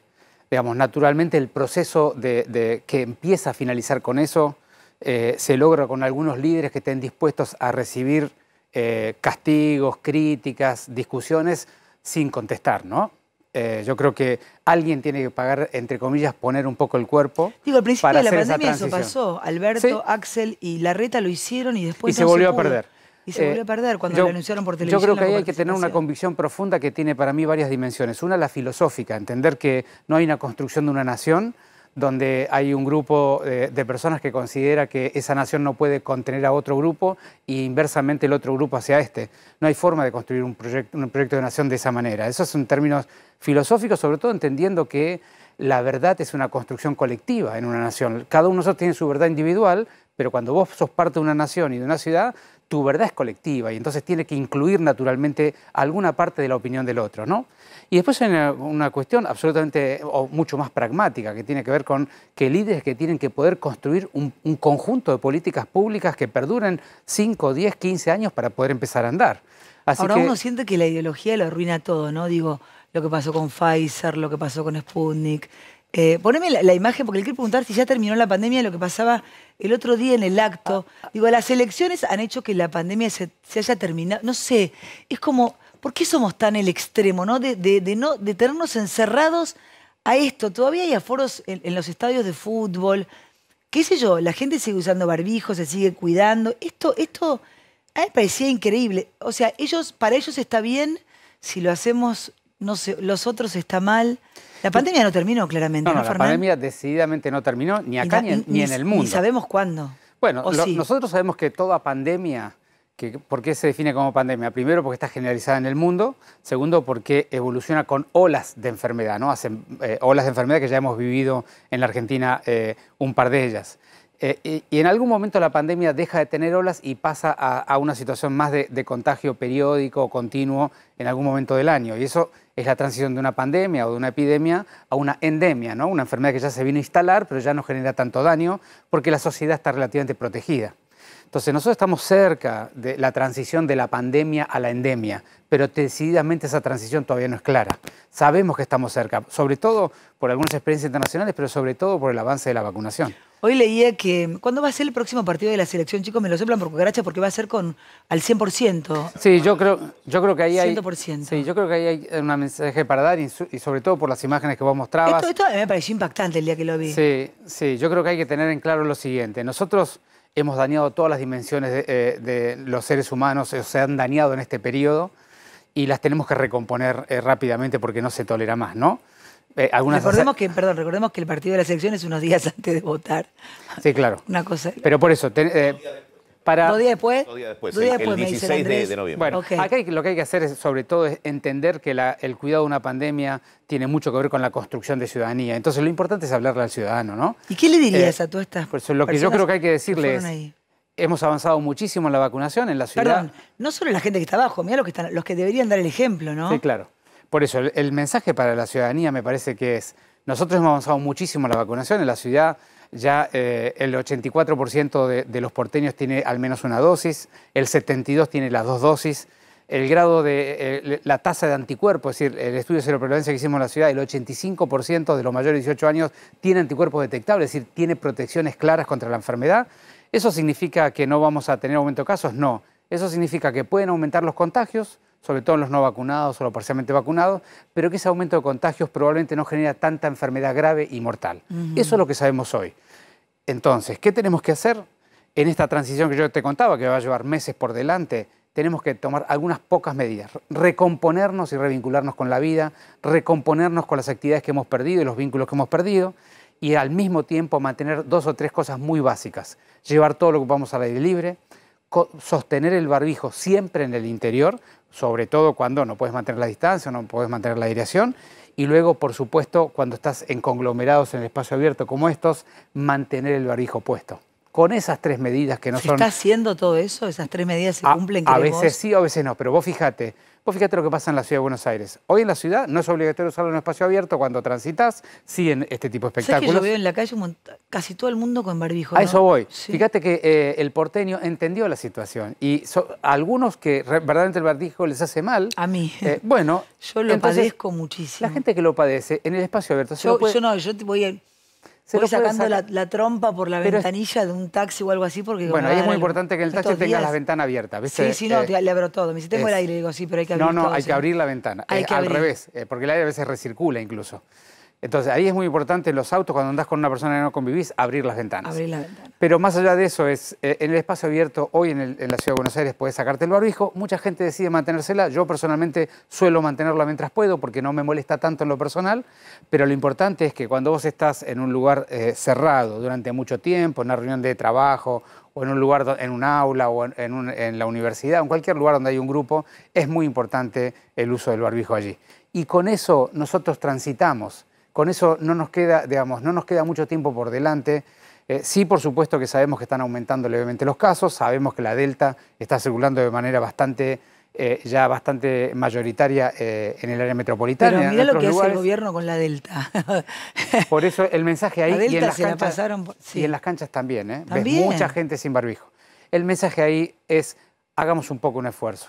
digamos, naturalmente el proceso de, que empieza a finalizar con eso eh, se logra con algunos líderes que estén dispuestos a recibir eh, castigos, críticas, discusiones sin contestar, ¿no? Eh, yo creo que alguien tiene que pagar, entre comillas, poner un poco el cuerpo. Digo, al principio de la pandemia eso pasó. Alberto, Axel y Larreta lo hicieron y después. se volvió a perder. Y se volvió a eh, perder cuando lo anunciaron por televisión. Yo creo que ahí hay que tener una convicción profunda que tiene para mí varias dimensiones. Una, la filosófica, entender que no hay una construcción de una nación, donde hay un grupo eh, de, personas que considera que esa nación no puede contener a otro grupo y inversamente el otro grupo hacia este. No hay forma de construir un proyecto, un proyecto de nación de esa manera. Esos son términos filosóficos, sobre todo entendiendo que la verdad es una construcción colectiva en una nación. Cada uno de nosotros tiene su verdad individual, pero cuando vos sos parte de una nación y de una ciudad, tu verdad es colectiva y entonces tiene que incluir naturalmente alguna parte de la opinión del otro, ¿no? Y después hay una, cuestión absolutamente o mucho más pragmática que tiene que ver con que líderes que tienen que poder construir un, conjunto de políticas públicas que perduren 5, 10, 15 años para poder empezar a andar. Ahora uno siente que la ideología lo arruina todo, ¿no? Digo, lo que pasó con Pfizer, lo que pasó con Sputnik, eh, poneme la, imagen, porque le quiero preguntar si ya terminó la pandemia, lo que pasaba el otro día en el acto. Digo, las elecciones han hecho que la pandemia se, haya terminado. No sé, es como, ¿por qué somos tan el extremo, no? De, no, de tenernos encerrados a esto. Todavía hay aforos en, los estadios de fútbol. ¿Qué sé yo? La gente sigue usando barbijos, se sigue cuidando. Esto, esto a mí me parecía increíble. O sea, ellos, para ellos está bien si lo hacemos los otros está mal. La pandemia no terminó, claramente. la pandemia decididamente no terminó, ni acá ni, en el mundo. Ni sabemos cuándo. Bueno, nosotros sabemos que toda pandemia, que, ¿por qué se define como pandemia? Primero, porque está generalizada en el mundo. Segundo, porque evoluciona con olas de enfermedad, ¿no? Hacen, eh, olas de enfermedad que ya hemos vivido en la Argentina eh, un par de ellas. Eh, y, en algún momento la pandemia deja de tener olas y pasa a, una situación más de, de, contagio periódico, continuo, en algún momento del año. Y eso es la transición de una pandemia o de una epidemia a una endemia, una enfermedad que ya se vino a instalar, pero ya no genera tanto daño porque la sociedad está relativamente protegida. Entonces, nosotros estamos cerca de la transición de la pandemia a la endemia, pero decididamente esa transición todavía no es clara. Sabemos que estamos cerca, sobre todo por algunas experiencias internacionales, pero sobre todo por el avance de la vacunación. Hoy leía que. ¿Cuándo va a ser el próximo partido de la selección, chicos? Me lo soplan por cucaracha porque va a ser con al 100%. Sí, yo creo, yo creo que ahí hay. Sí, yo creo que hay un mensaje para dar y, sobre todo por las imágenes que vos mostrabas. Esto, me pareció impactante el día que lo vi. Sí, sí, yo creo que hay que tener en claro lo siguiente. Nosotros hemos dañado todas las dimensiones de, eh, de, los seres humanos, se han dañado en este periodo y las tenemos que recomponer eh, rápidamente porque no se tolera más, ¿no? Eh, recordemos, que, perdón, recordemos que el partido de la Selección es unos días <laughs> antes de votar. Sí, claro. Una cosa. Pero por eso. Eh, para... ¿Dos días después? Dos días después, el, 16 de, noviembre. Bueno, acá lo que hay que hacer es, sobre todo, es entender que el cuidado de una pandemia tiene mucho que ver con la construcción de ciudadanía. Entonces, lo importante es hablarle al ciudadano, ¿no? ¿Y qué le dirías eh, a todas estas personas? lo que yo creo que hay que decirle hemos avanzado muchísimo en la vacunación en la ciudad. Perdón, no solo la gente que está abajo, mira los que, están, los que deberían dar el ejemplo, ¿no? Sí, claro. Por eso, el, mensaje para la ciudadanía me parece que es, nosotros hemos avanzado muchísimo en la vacunación, en la ciudad ya eh, el 84% de, los porteños tiene al menos una dosis, el 72% tiene las dos dosis, el grado de eh, la tasa de anticuerpos, es decir, el estudio de seroprevalencia que hicimos en la ciudad, el 85% de los mayores de 18 años tiene anticuerpos detectables, es decir, tiene protecciones claras contra la enfermedad. ¿Eso significa que no vamos a tener aumento de casos? No. Eso significa que pueden aumentar los contagios, sobre todo en los no vacunados o los parcialmente vacunados, pero que ese aumento de contagios probablemente no genera tanta enfermedad grave y mortal. Eso es lo que sabemos hoy. Entonces, ¿qué tenemos que hacer en esta transición que yo te contaba, que va a llevar meses por delante? Tenemos que tomar algunas pocas medidas, recomponernos y revincularnos con la vida, recomponernos con las actividades que hemos perdido y los vínculos que hemos perdido, y al mismo tiempo mantener dos o tres cosas muy básicas. Llevar todo lo que vamos al aire libre, sostener el barbijo siempre en el interior, sobre todo cuando no puedes mantener la distancia, no puedes mantener la aireación, y luego, por supuesto, cuando estás en conglomerados en el espacio abierto como estos, mantener el barbijo puesto. Con esas tres medidas que no son... haciendo todo eso? ¿Esas tres medidas se cumplen? A, a veces sí, a veces no, pero vos fíjate, Vos pues fíjate lo que pasa en la ciudad de Buenos Aires. Hoy en la ciudad no es obligatorio usarlo en un espacio abierto cuando transitas, sí en este tipo de espectáculos. Que yo veo en la calle casi todo el mundo con barbijo. A eso voy. Fíjate que eh, el porteño entendió la situación y algunos que verdaderamente el barbijo les hace mal. A mí. Eh, bueno. <laughs> yo lo padezco muchísimo. La gente que lo padece en el espacio abierto. Yo, yo no, yo te voy a voy sacando la, trompa por la ventanilla de un taxi o algo así porque... Bueno, ahí es muy importante que en el taxi tenga la ventana abierta, Sí, sí, no, eh, le abro todo. Me tengo el aire, digo, sí, pero hay que abrir No, no, hay que abrir la ventana. Eh, al revés, eh, porque el aire a veces recircula incluso. Entonces ahí es muy importante en los autos, cuando andás con una persona que no convivís, abrir las ventanas. Pero más allá de eso, es eh, en el espacio abierto, hoy en, la Ciudad de Buenos Aires puedes sacarte el barbijo, mucha gente decide mantenérsela, yo personalmente suelo mantenerla mientras puedo porque no me molesta tanto en lo personal, pero lo importante es que cuando vos estás en un lugar eh, cerrado durante mucho tiempo, en una reunión de trabajo o en un lugar, en un aula o en, en, la universidad, en cualquier lugar donde hay un grupo, es muy importante el uso del barbijo allí. Y con eso nosotros transitamos con eso no nos queda, digamos, no nos queda mucho tiempo por delante. Eh, sí, por supuesto que sabemos que están aumentando levemente los casos, sabemos que la Delta está circulando de manera bastante, eh, ya bastante mayoritaria eh, en el área metropolitana. Pero mira lo que hace el gobierno con la Delta. <laughs> por eso el mensaje ahí la y, en las canchas, pasaron y en las canchas también, eh, mucha gente sin barbijo. El mensaje ahí es hagamos un poco un esfuerzo.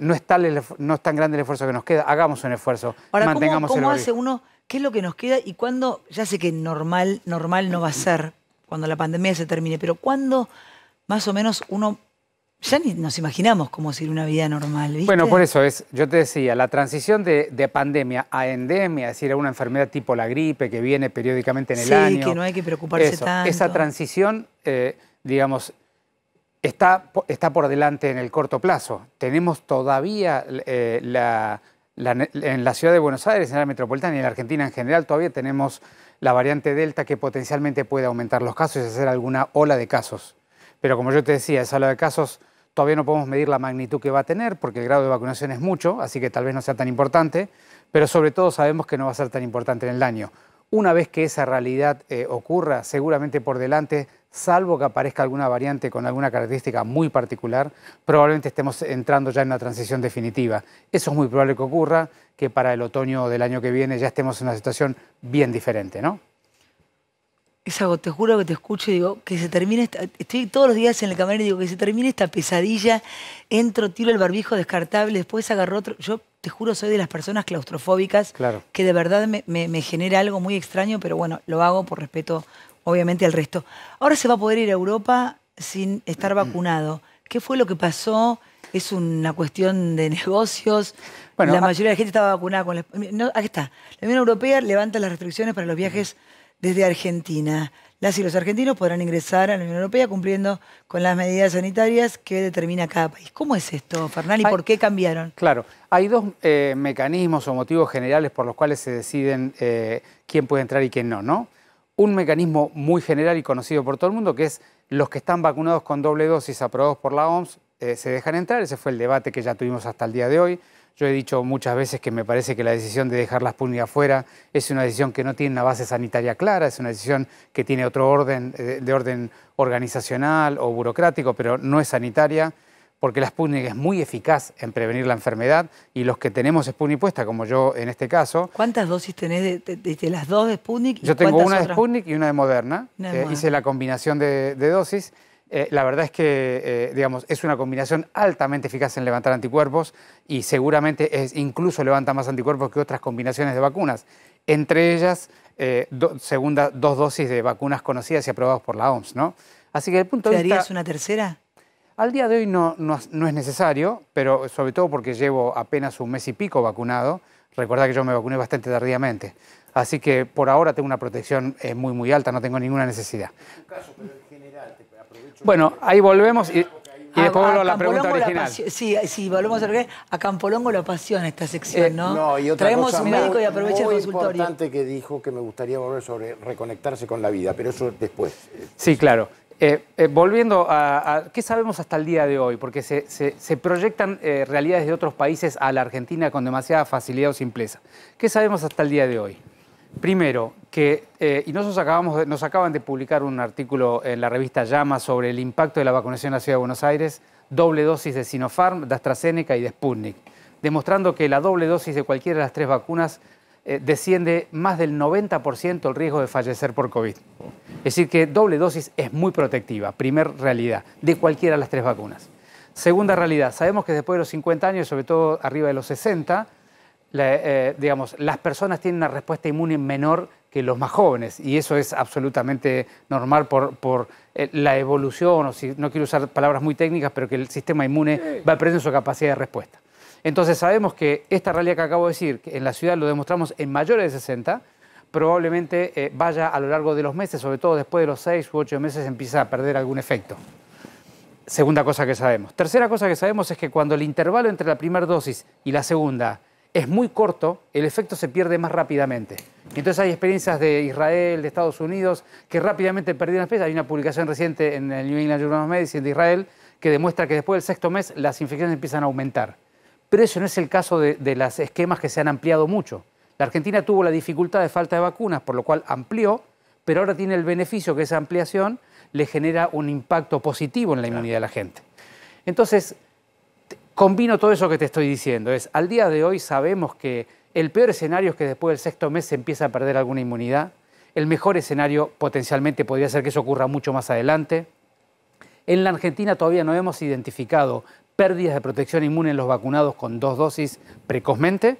no, es tal no es tan grande el esfuerzo que nos queda, hagamos un esfuerzo. Ahora, mantengamos ¿cómo, hace uno ¿Qué es lo que nos queda y cuándo? Ya sé que normal, normal no va a ser cuando la pandemia se termine, pero ¿cuándo más o menos uno ya ni nos imaginamos cómo sería una vida normal. Bueno, por eso es, yo te decía, la transición de, pandemia a endemia, es decir, a una enfermedad tipo la gripe que viene periódicamente en el año. Sí, que no hay que preocuparse tanto. Esa transición, eh, digamos, está, está por delante en el corto plazo. Tenemos todavía eh, la en la ciudad de Buenos Aires, en la metropolitana y en la Argentina en general, todavía tenemos la variante Delta que potencialmente puede aumentar los casos y hacer alguna ola de casos. Pero como yo te decía, esa ola de casos todavía no podemos medir la magnitud que va a tener porque el grado de vacunación es mucho, así que tal vez no sea tan importante, pero sobre todo sabemos que no va a ser tan importante en el año. Una vez que esa realidad eh, ocurra, seguramente por delante salvo que aparezca alguna variante con alguna característica muy particular, probablemente estemos entrando ya en una transición definitiva. Eso es muy probable que ocurra, que para el otoño del año que viene ya estemos en una situación bien diferente, ¿no? Es algo, te juro que te escucho y digo, que se termine, esta, estoy todos los días en el camarero y digo, que se termine esta pesadilla, entro, tiro el barbijo descartable, después agarro otro. Yo te juro, soy de las personas claustrofóbicas, claro. que de verdad me genera algo muy extraño, pero bueno, lo hago por respeto obviamente al resto. Ahora se va a poder ir a Europa sin estar vacunado. ¿Qué fue lo que pasó? ¿Es una cuestión de <laughs> negocios? la mayoría de la gente estaba vacunada con aquí está. La Unión Europea levanta las restricciones para los viajes mm. desde Argentina. Las y los argentinos podrán ingresar a la Unión Europea cumpliendo con las medidas sanitarias que determina cada país. ¿Cómo es esto, Fernán, y por qué cambiaron? Claro, hay dos eh, mecanismos o motivos generales por los cuales se deciden eh, quién puede entrar y quién no, ¿no? un mecanismo muy general y conocido por todo el mundo, que es los que están vacunados con doble dosis aprobados por la OMS eh, se dejan entrar. Ese fue el debate que ya tuvimos hasta el día de hoy. Yo he dicho muchas veces que me parece que la decisión de dejar las PUNI fuera es una decisión que no tiene una base sanitaria clara, es una decisión que tiene otro orden, eh, de orden organizacional o burocrático, pero no es sanitaria porque la Sputnik es muy eficaz en prevenir la enfermedad y los que tenemos Sputnik puesta, como yo en este caso. ¿Cuántas dosis tenés de, las dos de Sputnik? Y yo tengo una de Sputnik y una de Moderna. Eh, hice la combinación de, dosis. Eh, la verdad es que, eh, digamos, es una combinación altamente eficaz en levantar anticuerpos y seguramente es, incluso levanta más anticuerpos que otras combinaciones de vacunas. Entre ellas, segunda, dos dosis de vacunas conocidas y aprobadas por la OMS, ¿no? Así que el punto de vista... ¿Te darías una tercera? Al día de hoy no, no, es necesario, pero sobre todo porque llevo apenas un mes y pico vacunado. Recuerda que yo me vacuné bastante tardíamente. Así que por ahora tengo una protección eh, muy, muy alta, no tengo ninguna necesidad. bueno, ahí volvemos y, después a, la pregunta original. sí, volvemos a ver. A Campolongo la pasión esta sección, eh, ¿no? Traemos un médico y aprovecha el consultorio. importante que dijo que me gustaría volver sobre reconectarse con la vida, pero eso después. Eh. Sí, claro. Eh, eh, volviendo a, ¿Qué sabemos hasta el día de hoy? Porque se, proyectan eh, realidades de otros países a la Argentina con demasiada facilidad o simpleza. ¿Qué sabemos hasta el día de hoy? Primero, que, y nosotros acabamos nos acaban de publicar un artículo en la revista Llama sobre el impacto de la vacunación en la Ciudad de Buenos Aires, doble dosis de Sinopharm, de AstraZeneca y de Sputnik, demostrando que la doble dosis de cualquiera de las tres vacunas eh, desciende más del 90% el riesgo de fallecer por COVID. Es decir, que doble dosis es muy protectiva, primer realidad, de cualquiera de las tres vacunas. Segunda realidad, sabemos que después de los 50 años, sobre todo arriba de los 60, eh, digamos, las personas tienen una respuesta inmune menor que los más jóvenes, y eso es absolutamente normal por, por eh, la evolución, o si no quiero usar palabras muy técnicas, pero que el sistema inmune va perdiendo su capacidad de respuesta. Entonces sabemos que esta realidad que acabo de decir, que en la ciudad lo demostramos en mayores de 60, probablemente eh, vaya a lo largo de los meses, sobre todo después de los 6 u 8 meses, empieza a perder algún efecto. Segunda cosa que sabemos. Tercera cosa que sabemos es que cuando el intervalo entre la primera dosis y la segunda es muy corto, el efecto se pierde más rápidamente. Entonces hay experiencias de Israel, de Estados Unidos, que rápidamente perdieron efecto. Hay una publicación reciente en el New England Journal of Medicine de Israel que demuestra que después del sexto mes las infecciones empiezan a aumentar. Pero eso no es el caso de, los esquemas que se han ampliado mucho. La Argentina tuvo la dificultad de falta de vacunas, por lo cual amplió, pero ahora tiene el beneficio que esa ampliación le genera un impacto positivo en la inmunidad de la gente. Entonces, combino todo eso que te estoy diciendo. Es, al día de hoy sabemos que el peor escenario es que después del sexto mes se empieza a perder alguna inmunidad. El mejor escenario potencialmente podría ser que eso ocurra mucho más adelante. En la Argentina todavía no hemos identificado pérdidas de protección inmune en los vacunados con dos dosis precozmente,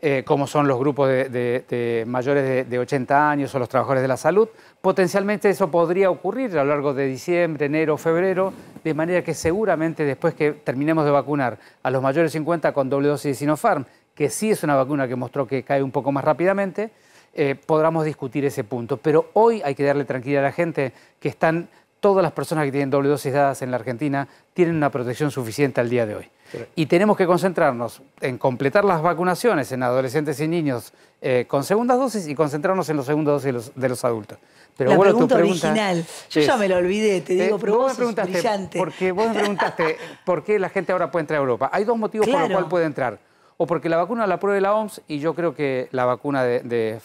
eh, como son los grupos de, mayores de, 80 años o los trabajadores de la salud. Potencialmente eso podría ocurrir a lo largo de diciembre, enero, febrero, de manera que seguramente después que terminemos de vacunar a los mayores de 50 con doble dosis de Sinopharm, que sí es una vacuna que mostró que cae un poco más rápidamente, eh, podremos discutir ese punto. Pero hoy hay que darle tranquilidad a la gente que están todas las personas que tienen doble dosis dadas en la Argentina tienen una protección suficiente al día de hoy. Y tenemos que concentrarnos en completar las vacunaciones en adolescentes y niños eh, con segundas dosis y concentrarnos en los segundos dosis de los, adultos. Pero la pregunta, original, yo ya me lo olvidé, te eh, digo, pero brillante. Porque vos me preguntaste <laughs> por qué la gente ahora puede entrar a Europa. Hay dos motivos por los cuales puede entrar. O porque la vacuna la apruebe la OMS y yo creo que la vacuna de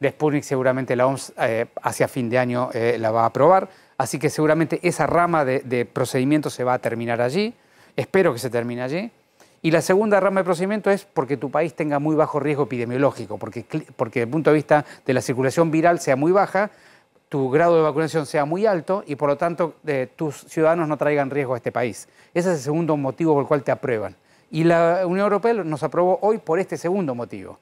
de Sputnik seguramente la OMS eh, hacia fin de año eh, la va a aprobar, así que seguramente esa rama de, procedimiento se va a terminar allí, espero que se termine allí. Y la segunda rama de procedimiento es porque tu país tenga muy bajo riesgo epidemiológico, porque, porque desde el punto de vista de la circulación viral sea muy baja, tu grado de vacunación sea muy alto y por lo tanto eh, tus ciudadanos no traigan riesgo a este país. Ese es el segundo motivo por el cual te aprueban. Y la Unión Europea nos aprobó hoy por este segundo motivo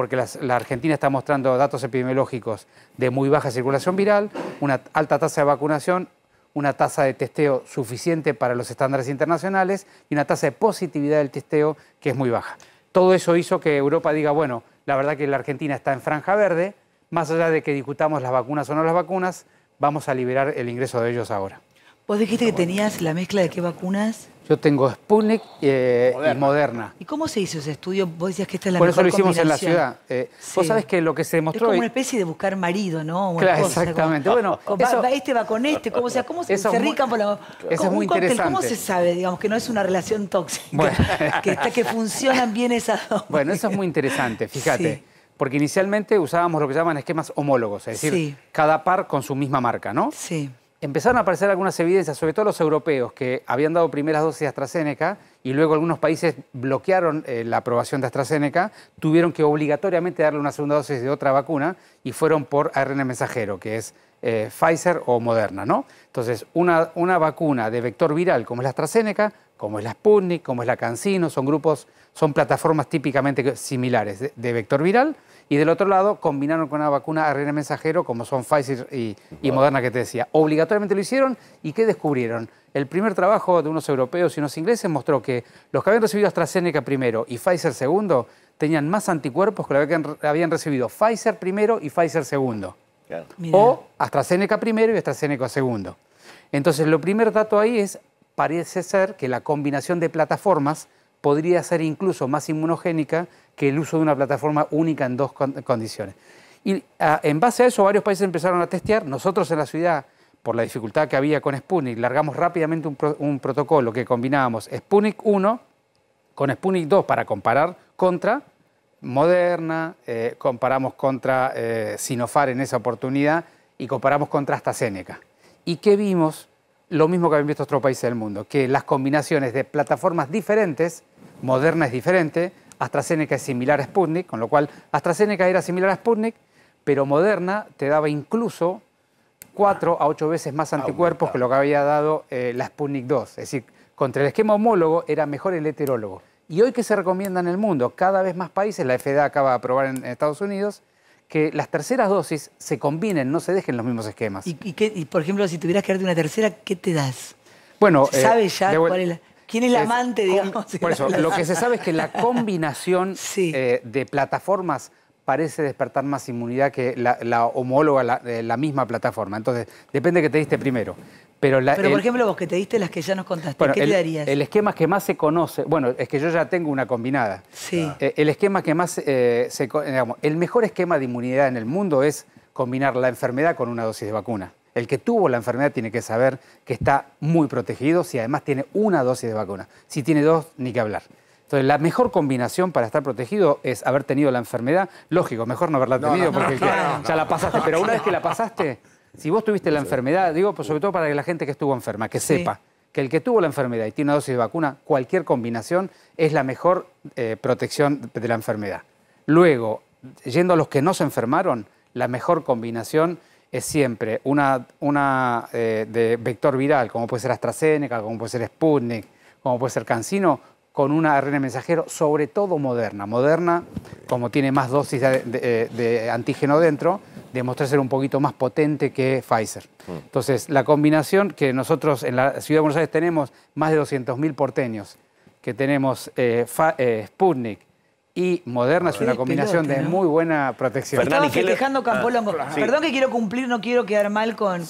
porque la Argentina está mostrando datos epidemiológicos de muy baja circulación viral, una alta tasa de vacunación, una tasa de testeo suficiente para los estándares internacionales y una tasa de positividad del testeo que es muy baja. Todo eso hizo que Europa diga, bueno, la verdad que la Argentina está en franja verde, más allá de que discutamos las vacunas o no las vacunas, vamos a liberar el ingreso de ellos ahora. Vos dijiste que tenías la mezcla de qué vacunas? Yo tengo Sputnik eh, y Moderna. ¿Y cómo se hizo ese estudio? Vos decías que esta es la Por Bueno, eso lo hicimos en la ciudad. Eh, vos sabés que lo que se demostró... Es como una especie de buscar marido, ¿no? claro, exactamente. Oh, bueno, va, este va con este, sea, ¿cómo se, rican por la... Eso es muy interesante. ¿Cómo se sabe, digamos, que no es una relación tóxica? <laughs> que, que funcionan bien esas dos. Bueno, eso es muy interesante, fíjate. Porque inicialmente usábamos lo que llaman esquemas homólogos, es decir, cada par con su misma marca, ¿no? Sí empezaron a aparecer algunas evidencias, sobre todo los europeos, que habían dado primeras dosis de AstraZeneca y luego algunos países bloquearon eh, la aprobación de AstraZeneca, tuvieron que obligatoriamente darle una segunda dosis de otra vacuna y fueron por ARN mensajero, que es eh, Pfizer o Moderna, ¿no? Entonces, una, una vacuna de vector viral como es la AstraZeneca, como es la Sputnik, como es la CanSino, son grupos, son plataformas típicamente similares de vector viral, y del otro lado, combinaron con una vacuna ARN mensajero, como son Pfizer y, Moderna, que te decía. Obligatoriamente lo hicieron y ¿qué descubrieron? El primer trabajo de unos europeos y unos ingleses mostró que los que habían recibido AstraZeneca primero y Pfizer segundo tenían más anticuerpos que los que habían recibido Pfizer primero y Pfizer segundo. O AstraZeneca primero y AstraZeneca segundo. Entonces, lo primer dato ahí es, parece ser que la combinación de plataformas podría ser incluso más inmunogénica que el uso de una plataforma única en dos condiciones. Y ah, en base a eso varios países empezaron a testear, nosotros en la ciudad, por la dificultad que había con Sputnik, largamos rápidamente un, protocolo que combinábamos Sputnik 1 con Sputnik 2 para comparar contra Moderna, eh, comparamos contra eh, Sinofar en esa oportunidad y comparamos contra AstraZeneca. ¿Y qué vimos? Lo mismo que habían visto otros países del mundo, que las combinaciones de plataformas diferentes, Moderna es diferente, AstraZeneca es similar a Sputnik, con lo cual AstraZeneca era similar a Sputnik, pero Moderna te daba incluso cuatro a ocho veces más anticuerpos que lo que había dado eh, la Sputnik 2. Es decir, contra el esquema homólogo era mejor el heterólogo. Y hoy que se recomienda en el mundo, cada vez más países, la FDA acaba de aprobar en Estados Unidos, que las terceras dosis se combinen, no se dejen los mismos esquemas. ¿Y, por ejemplo, si tuvieras que darte una tercera, ¿qué te das? Bueno, ¿sabes eh, ya cuál es la... ¿Quién es el amante, digamos? Por eso, <laughs> lo que se sabe es que la <laughs> combinación eh, de plataformas parece despertar más inmunidad que la, homóloga, de eh, la, misma plataforma. Entonces, depende de qué te diste primero. Pero, por ejemplo, vos que te diste las que ya nos contaste, ¿qué el, te darías? El esquema que más se conoce, bueno, es que yo ya tengo una combinada. Sí. Ah. Eh, el esquema que más Digamos, el mejor esquema de inmunidad en el mundo es combinar la enfermedad con una dosis de vacuna. El que tuvo la enfermedad tiene que saber que está muy protegido si además tiene una dosis de vacuna. Si tiene dos, ni que hablar. Entonces, la mejor combinación para estar protegido es haber tenido la enfermedad. Lógico, mejor no haberla tenido porque ya la pasaste. Pero una vez que la pasaste, si vos tuviste la enfermedad, digo, pues, sobre todo para que la gente que estuvo enferma, que sepa que el que tuvo la enfermedad y tiene una dosis de vacuna, cualquier combinación es la mejor eh, protección de la enfermedad. Luego, yendo a los que no se enfermaron, la mejor combinación es siempre una, una eh, de vector viral, como puede ser AstraZeneca, como puede ser Sputnik, como puede ser Cancino, con una ARN mensajero, sobre todo Moderna. Moderna, como tiene más dosis eh, de, antígeno dentro, demostró ser un poquito más potente que Pfizer. Mm. Entonces, la combinación que nosotros en la ciudad de Buenos Aires tenemos, más de 200.000 porteños, que tenemos eh, Sputnik, y Moderna es una combinación de muy buena protección. Estaba festejando Campolongo. Ah. Perdón que quiero cumplir, no quiero quedar mal con,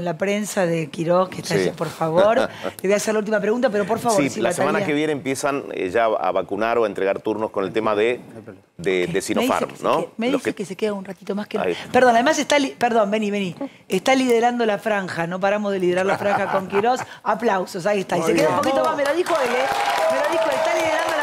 la prensa de Quiroz, que está por favor. Te <laughs> voy a hacer la última pregunta, pero por favor. Sí, la semana que viene empiezan eh, ya a vacunar o a entregar turnos con el tema de, de, Sinopharm, ¿no? me dice que... se queda un ratito más que... Perdón, además está... Perdón, vení, vení. Está liderando la franja, no paramos de liderar la franja con <laughs> Quiroz. Aplausos, ahí está. Y se queda un poquito más, me lo dijo él, ¿eh? Me lo dijo, está liderando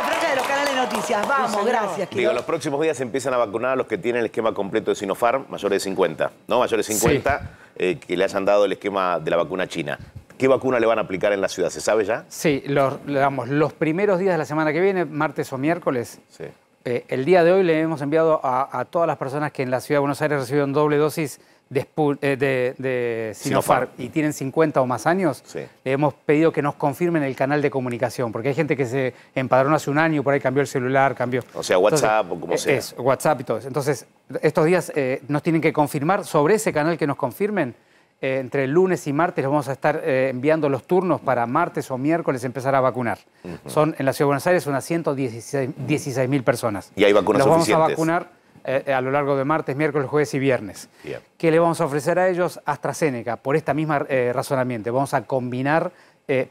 noticias. Vamos, gracias. Digo, los próximos días empiezan a vacunar a los que tienen el esquema completo de Sinopharm, mayores de 50, ¿no? Mayores de 50 eh, que le hayan dado el esquema de la vacuna china. ¿Qué vacuna le van a aplicar en la ciudad? ¿Se sabe ya? Sí, los, digamos, los primeros días de la semana que viene, martes o miércoles, sí. Eh, el día de hoy le hemos enviado a, todas las personas que en la ciudad de Buenos Aires recibieron doble dosis de, eh, Sinopharm, y tienen 50 o más años, le hemos pedido que nos confirmen el canal de comunicación, porque hay gente que se empadronó hace un año, por ahí cambió el celular, cambió. O sea, WhatsApp o como eh, sea. Es, WhatsApp y todo eso. Entonces, estos días nos tienen que confirmar sobre ese canal que nos confirmen eh, entre lunes y martes vamos a estar eh, enviando los turnos para martes o miércoles empezar a vacunar. Son en la Ciudad de Buenos Aires unas 116 mil personas. ¿Y hay vacunas los vamos a vacunar eh, a lo largo de martes, miércoles, jueves y viernes. ¿Qué le vamos a ofrecer a ellos? AstraZeneca, por esta misma razonamiento. Vamos a combinar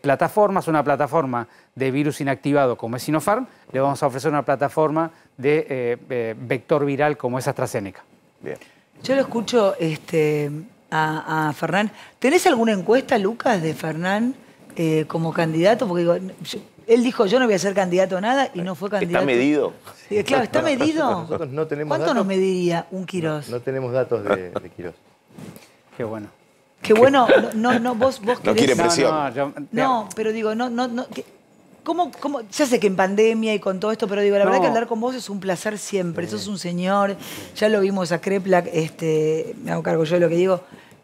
plataformas, una plataforma de virus inactivado como es Sinopharm, le vamos a ofrecer una plataforma de vector viral como es AstraZeneca. Bien. Yo lo escucho este, a, Fernán. ¿Tenés alguna encuesta, Lucas, de Fernán eh, como candidato? Porque él dijo, yo no voy a ser candidato a nada y no fue candidato. ¿Está medido? claro, ¿está medido? <laughs> Nosotros no tenemos ¿Cuánto nos mediría un Quirós? No, tenemos datos de, Quirós. Qué bueno. Qué bueno, no, no, vos, vos querés... No quiere presión. No, no pero digo, no, no, no... ¿Cómo, cómo? Ya sé que en pandemia y con todo esto, pero digo, la verdad que hablar con vos es un placer siempre. Eso Sos un señor, ya lo vimos a Kreplak, este, me hago cargo yo de lo que digo,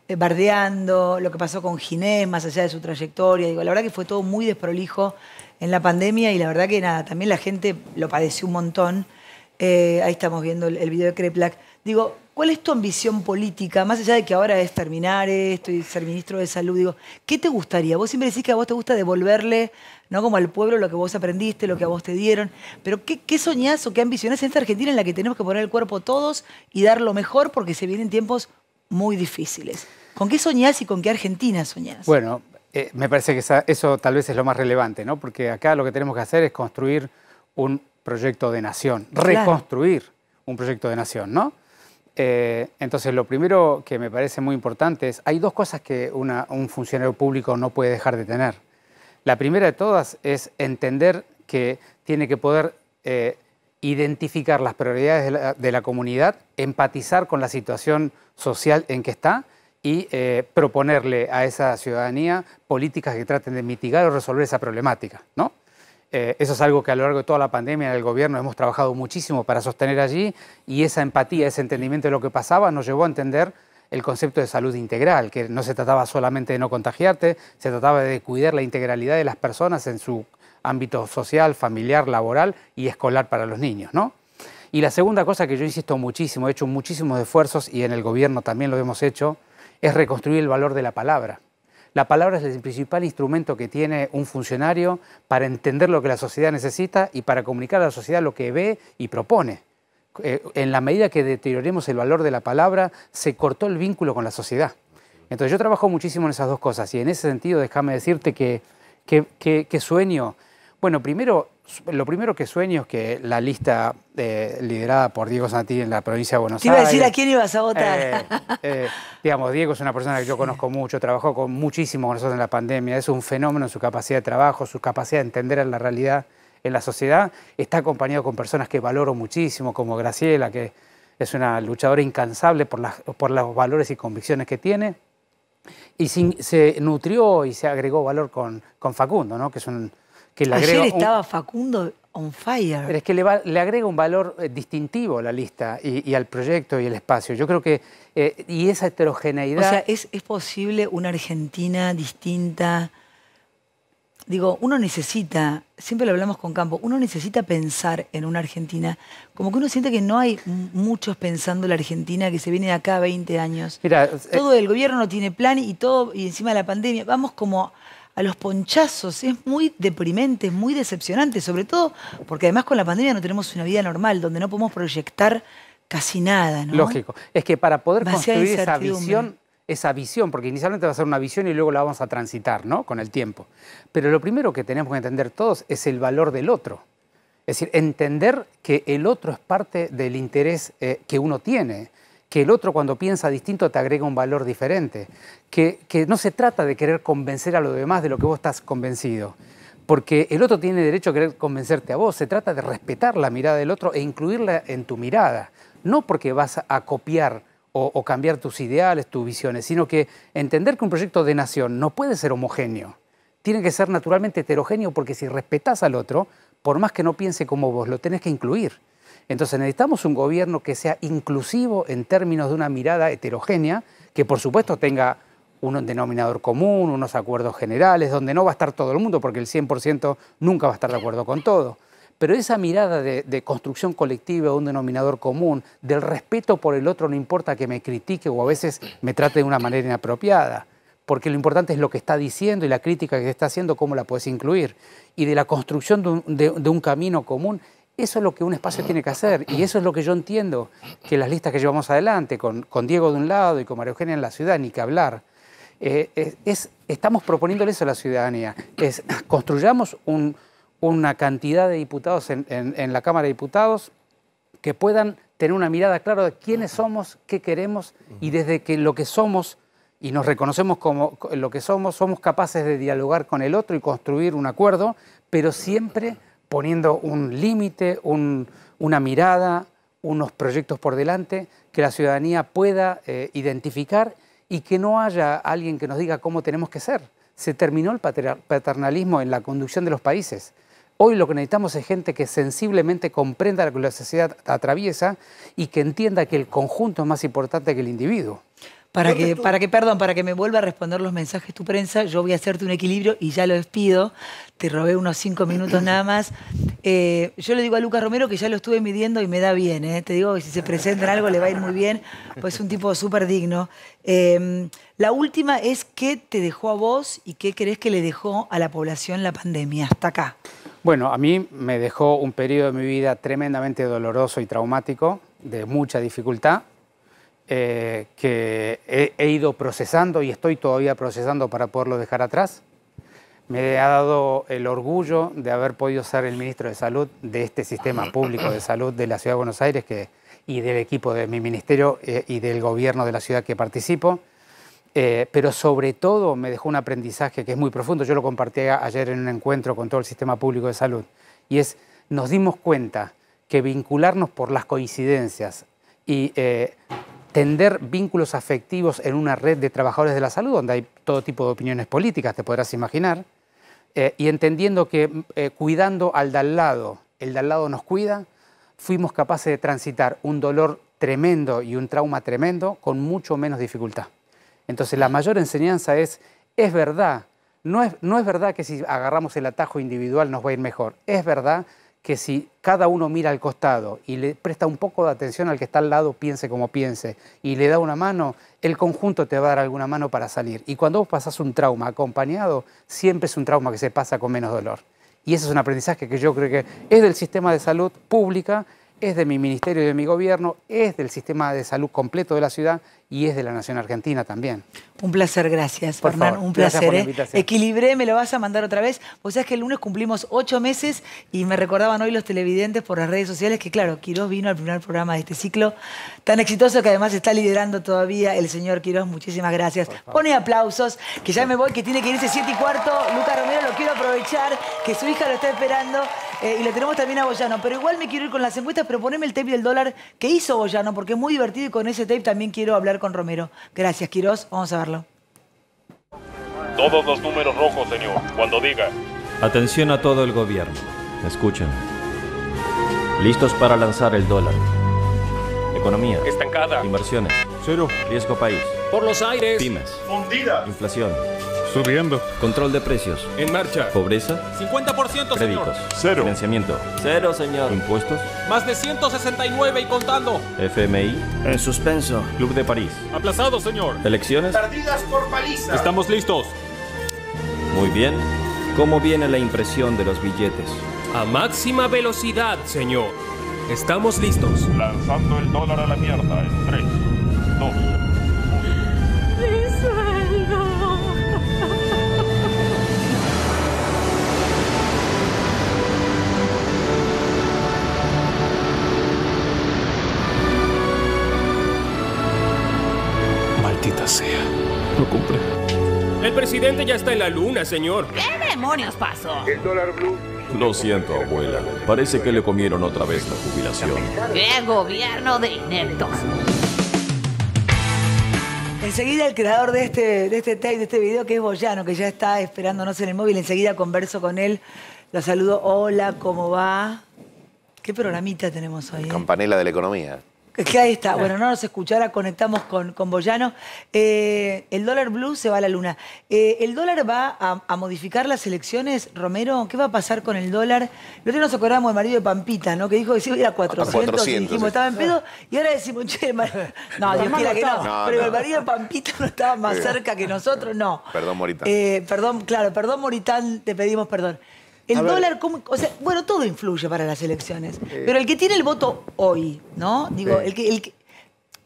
eh, bardeando, lo que pasó con Ginés, más allá de su trayectoria. Digo, la verdad que fue todo muy desprolijo en la pandemia y la verdad que nada, también la gente lo padeció un montón. Eh, ahí estamos viendo el, el video de Kreplak. Digo, ¿cuál es tu ambición política? Más allá de que ahora es terminar esto y ser ministro de salud, digo, ¿qué te gustaría? Vos siempre decís que a vos te gusta devolverle, no como al pueblo, lo que vos aprendiste, lo que a vos te dieron, pero ¿qué, soñás o qué ambicionás en esta Argentina en la que tenemos que poner el cuerpo todos y dar lo mejor porque se vienen tiempos muy difíciles? ¿Con qué soñás y con qué Argentina soñás? Bueno, eh, me parece que eso tal vez es lo más relevante, ¿no? Porque acá lo que tenemos que hacer es construir un proyecto de nación, reconstruir un proyecto de nación, ¿no? Eh, entonces, lo primero que me parece muy importante es, hay dos cosas que un funcionario público no puede dejar de tener. La primera de todas es entender que tiene que poder eh, identificar las prioridades de la, comunidad, empatizar con la situación social en que está y eh, proponerle a esa ciudadanía políticas que traten de mitigar o resolver esa problemática. ¿no? Eh, eso es algo que a lo largo de toda la pandemia en el gobierno hemos trabajado muchísimo para sostener allí y esa empatía, ese entendimiento de lo que pasaba nos llevó a entender el concepto de salud integral, que no se trataba solamente de no contagiarte, se trataba de cuidar la integralidad de las personas en su ámbito social, familiar, laboral y escolar para los niños, ¿no? Y la segunda cosa que yo insisto muchísimo, he hecho muchísimos esfuerzos y en el gobierno también lo hemos hecho, es reconstruir el valor de la palabra. La palabra es el principal instrumento que tiene un funcionario para entender lo que la sociedad necesita y para comunicar a la sociedad lo que ve y propone. Eh, en la medida que deterioremos el valor de la palabra, se cortó el vínculo con la sociedad. Entonces yo trabajo muchísimo en esas dos cosas y en ese sentido déjame decirte que, que sueño. Bueno, primero lo primero que sueño es que la lista eh, liderada por Diego Santilli en la provincia de Buenos Aires. Te iba a decir a quién ibas a votar. Eh, eh, digamos, Diego es una persona que yo conozco mucho, trabajó con muchísimo con nosotros en la pandemia, es un fenómeno su capacidad de trabajo, su capacidad de entender la realidad en la sociedad. Está acompañado con personas que valoro muchísimo, como Graciela, que es una luchadora incansable por, los valores y convicciones que tiene. Y se nutrió y se agregó valor con, Facundo, ¿no? que es un que le Ayer estaba Facundo on fire. es que le, agrega un valor eh, distintivo a la lista y, al proyecto y el espacio. Yo creo que... Eh, y esa heterogeneidad... O sea, ¿es, ¿es posible una Argentina distinta? Digo, uno necesita, siempre lo hablamos con Campo, uno necesita pensar en una Argentina. Como que uno siente que no hay muchos pensando en la Argentina que se viene de acá 20 años. Mira, todo eh, el gobierno no tiene plan y todo, y encima de la pandemia, vamos como a los ponchazos. Es muy deprimente, es muy decepcionante, sobre todo porque además con la pandemia no tenemos una vida normal, donde no podemos proyectar casi nada. ¿no? Lógico. Es que para poder construir esa visión, esa visión, porque inicialmente va a ser una visión y luego la vamos a transitar, ¿no? Con el tiempo. Pero lo primero que tenemos que entender todos es el valor del otro. Es decir, entender que el otro es parte del interés eh, que uno tiene que el otro cuando piensa distinto te agrega un valor diferente, que, no se trata de querer convencer a los demás de lo que vos estás convencido, porque el otro tiene derecho a querer convencerte a vos, se trata de respetar la mirada del otro e incluirla en tu mirada, no porque vas a copiar o, cambiar tus ideales, tus visiones, sino que entender que un proyecto de nación no puede ser homogéneo, tiene que ser naturalmente heterogéneo porque si respetás al otro, por más que no piense como vos, lo tenés que incluir. Entonces necesitamos un gobierno que sea inclusivo en términos de una mirada heterogénea, que por supuesto tenga un denominador común, unos acuerdos generales, donde no va a estar todo el mundo, porque el 100% nunca va a estar de acuerdo con todo. Pero esa mirada de, construcción colectiva, un denominador común, del respeto por el otro, no importa que me critique o a veces me trate de una manera inapropiada, porque lo importante es lo que está diciendo y la crítica que está haciendo, cómo la puedes incluir, y de la construcción de un camino común eso es lo que un espacio tiene que hacer y eso es lo que yo entiendo, que las listas que llevamos adelante, con, Diego de un lado y con María Eugenia en la ciudad, ni que hablar, eh, es, estamos proponiéndole eso a la ciudadanía, es construyamos una cantidad de diputados en la Cámara de Diputados que puedan tener una mirada clara de quiénes somos, qué queremos y desde que lo que somos y nos reconocemos como lo que somos, somos capaces de dialogar con el otro y construir un acuerdo, pero siempre poniendo un límite, una mirada, unos proyectos por delante que la ciudadanía pueda eh, identificar y que no haya alguien que nos diga cómo tenemos que ser. Se terminó el paternalismo en la conducción de los países. Hoy lo que necesitamos es gente que sensiblemente comprenda lo que la sociedad atraviesa y que entienda que el conjunto es más importante que el individuo. Para que, para que, perdón, para que me vuelva a responder los mensajes tu prensa, yo voy a hacerte un equilibrio y ya lo despido. Te robé unos cinco minutos nada más. Eh, yo le digo a Lucas Romero que ya lo estuve midiendo y me da bien. ¿eh? Te digo que si se presenta algo le va a ir muy bien, pues es un tipo súper digno. Em, la última es qué te dejó a vos y qué crees que le dejó a la población la pandemia hasta acá. Bueno, a mí me dejó un periodo de mi vida tremendamente doloroso y traumático, de mucha dificultad, eh, que he, ido procesando y estoy todavía procesando para poderlo dejar atrás. Me ha dado el orgullo de haber podido ser el ministro de Salud de este sistema público de salud de la Ciudad de Buenos Aires que, y del equipo de mi ministerio eh, y del gobierno de la ciudad que participo. Eh, pero sobre todo me dejó un aprendizaje que es muy profundo. Yo lo compartí ayer en un encuentro con todo el sistema público de salud. Y es, nos dimos cuenta que vincularnos por las coincidencias y tender vínculos afectivos en una red de trabajadores de la salud, donde hay todo tipo de opiniones políticas, te podrás imaginar, eh, y entendiendo que mm, eh, cuidando al de al lado, el de al lado nos cuida, fuimos capaces de transitar un dolor tremendo y un trauma tremendo con mucho menos dificultad. Entonces la mayor enseñanza es, es verdad, no es, no es verdad que si agarramos el atajo individual nos va a ir mejor, es verdad que si cada uno mira al costado y le presta un poco de atención al que está al lado, piense como piense, y le da una mano, el conjunto te va a dar alguna mano para salir. Y cuando vos pasás un trauma acompañado, siempre es un trauma que se pasa con menos dolor. Y ese es un aprendizaje que yo creo que es del sistema de salud pública, es de mi ministerio y de mi gobierno, es del sistema de salud completo de la ciudad y es de la Nación Argentina también. Un placer, gracias, Un placer. Gracias ¿eh? Equilibré, me lo vas a mandar otra vez. Vos sabés que el lunes cumplimos ocho meses y me recordaban hoy los televidentes por las redes sociales que, claro, Quirós vino al primer programa de este ciclo tan exitoso que además está liderando todavía el señor Quirós. Muchísimas gracias. Pone aplausos, que ya me voy, que tiene que irse siete y cuarto. Luca Romero lo quiero aprovechar, que su hija lo está esperando. Eh, y lo tenemos también a Boyano. Pero igual me quiero ir con las encuestas, pero poneme el tape del dólar que hizo Boyano, porque es muy divertido y con ese tape también quiero hablar con Romero. Gracias, Quiroz. Vamos a verlo. Todos los números rojos, señor, cuando diga. Atención a todo el gobierno. Escuchen. Listos para lanzar el dólar. Economía. Estancada. Inversiones. Cero. Riesgo país. Por los aires. Pymes. Fundida. Inflación. Subiendo. Control de precios. En marcha. Pobreza. 50% Créditos. Cero. Financiamiento. Cero señor. Impuestos. Más de 169 y contando. FMI. En suspenso. Club de París. Aplazado señor. Elecciones. Perdidas por paliza. Estamos listos. Muy bien. ¿Cómo viene la impresión de los billetes? A máxima velocidad señor. Estamos listos. Lanzando el dólar a la mierda en 3, 2, sea. El presidente ya está en la luna, señor. ¿Qué demonios pasó? Lo siento, abuela. Parece que le comieron otra vez la jubilación. ¡Qué gobierno de ineptos! Enseguida el creador de este, de este de este video, que es Boyano, que ya está esperándonos en el móvil, enseguida converso con él. Lo saludo. Hola, ¿cómo va? ¿Qué programita tenemos hoy? Eh? Campanela de la economía. Que ahí está. Bueno, no nos escuchara, conectamos con, con Boyano. Eh, el dólar blue se va a la luna. Eh, ¿El dólar va a, modificar las elecciones, Romero? ¿Qué va a pasar con el dólar? El otro nos acordamos del marido de Pampita, ¿no? Que dijo que sí, iba a 400. y dijimos, estaba en pedo. Ah. Y ahora decimos, che, no, Dios que no. pero el marido de Pampita no estaba más cerca que nosotros, no. Perdón, Moritán. Eh, perdón, claro, perdón, Moritán, te pedimos perdón. El dólar, o sea, bueno, todo influye para las elecciones. pero el que tiene el voto hoy, ¿no? Digo, el, que,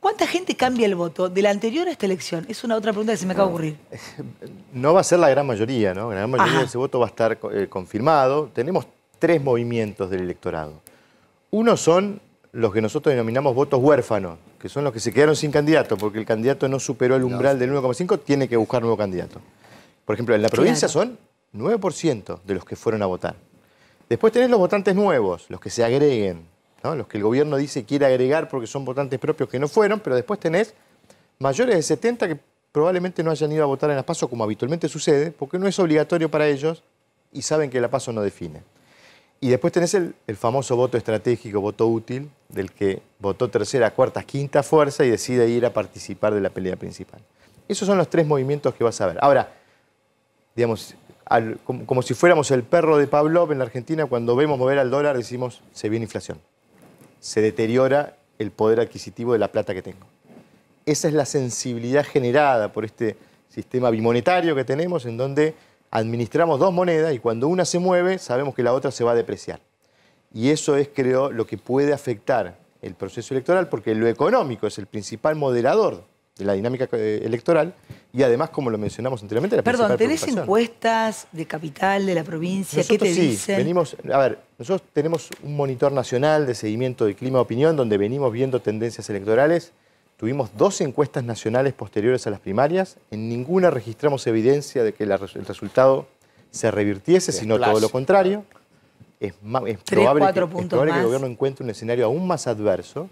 ¿Cuánta gente cambia el voto de la anterior a esta elección? Es una otra pregunta que se me acaba de ocurrir. <laughs> No va a ser la gran mayoría, ¿no? La gran mayoría de ese voto va a estar eh, confirmado. Tenemos tres movimientos del electorado. Uno son los que nosotros denominamos votos huérfanos, que son los que se quedaron sin candidato, porque el candidato no superó el umbral del 1,5, tiene que buscar nuevo candidato. Por ejemplo, en la provincia son 9% de los que fueron a votar. Después tenés los votantes nuevos, los que se agreguen, los que el gobierno dice quiere agregar porque son votantes propios que no fueron, pero después tenés mayores de 70 que probablemente no hayan ido a votar en las PASO como habitualmente sucede, porque no es obligatorio para ellos y saben que la PASO no define. Y después tenés el, el famoso voto estratégico, voto útil, del que votó tercera, cuarta, quinta fuerza y decide ir a participar de la pelea principal. Esos son los tres movimientos que vas a ver. Ahora, digamos, como, si fuéramos el perro de Pavlov en la Argentina, cuando vemos mover al dólar decimos, se viene inflación. Se deteriora el poder adquisitivo de la plata que tengo. Esa es la sensibilidad generada por este sistema bimonetario que tenemos, en donde administramos dos monedas y cuando una se mueve sabemos que la otra se va a depreciar. Y eso es, creo, lo que puede afectar el proceso electoral, porque lo económico es el principal moderador de la dinámica eh, electoral y además, como lo mencionamos anteriormente, la Perdón, ¿tenés encuestas de capital, de la provincia? ¿Qué te sí, Venimos, a ver, nosotros tenemos un monitor nacional de seguimiento de clima de opinión donde venimos viendo tendencias electorales. Tuvimos dos encuestas nacionales posteriores a las primarias. En ninguna registramos evidencia de que el resultado se revirtiese, sino todo lo contrario. Es, es, probable, que, el gobierno encuentre un escenario aún más adverso.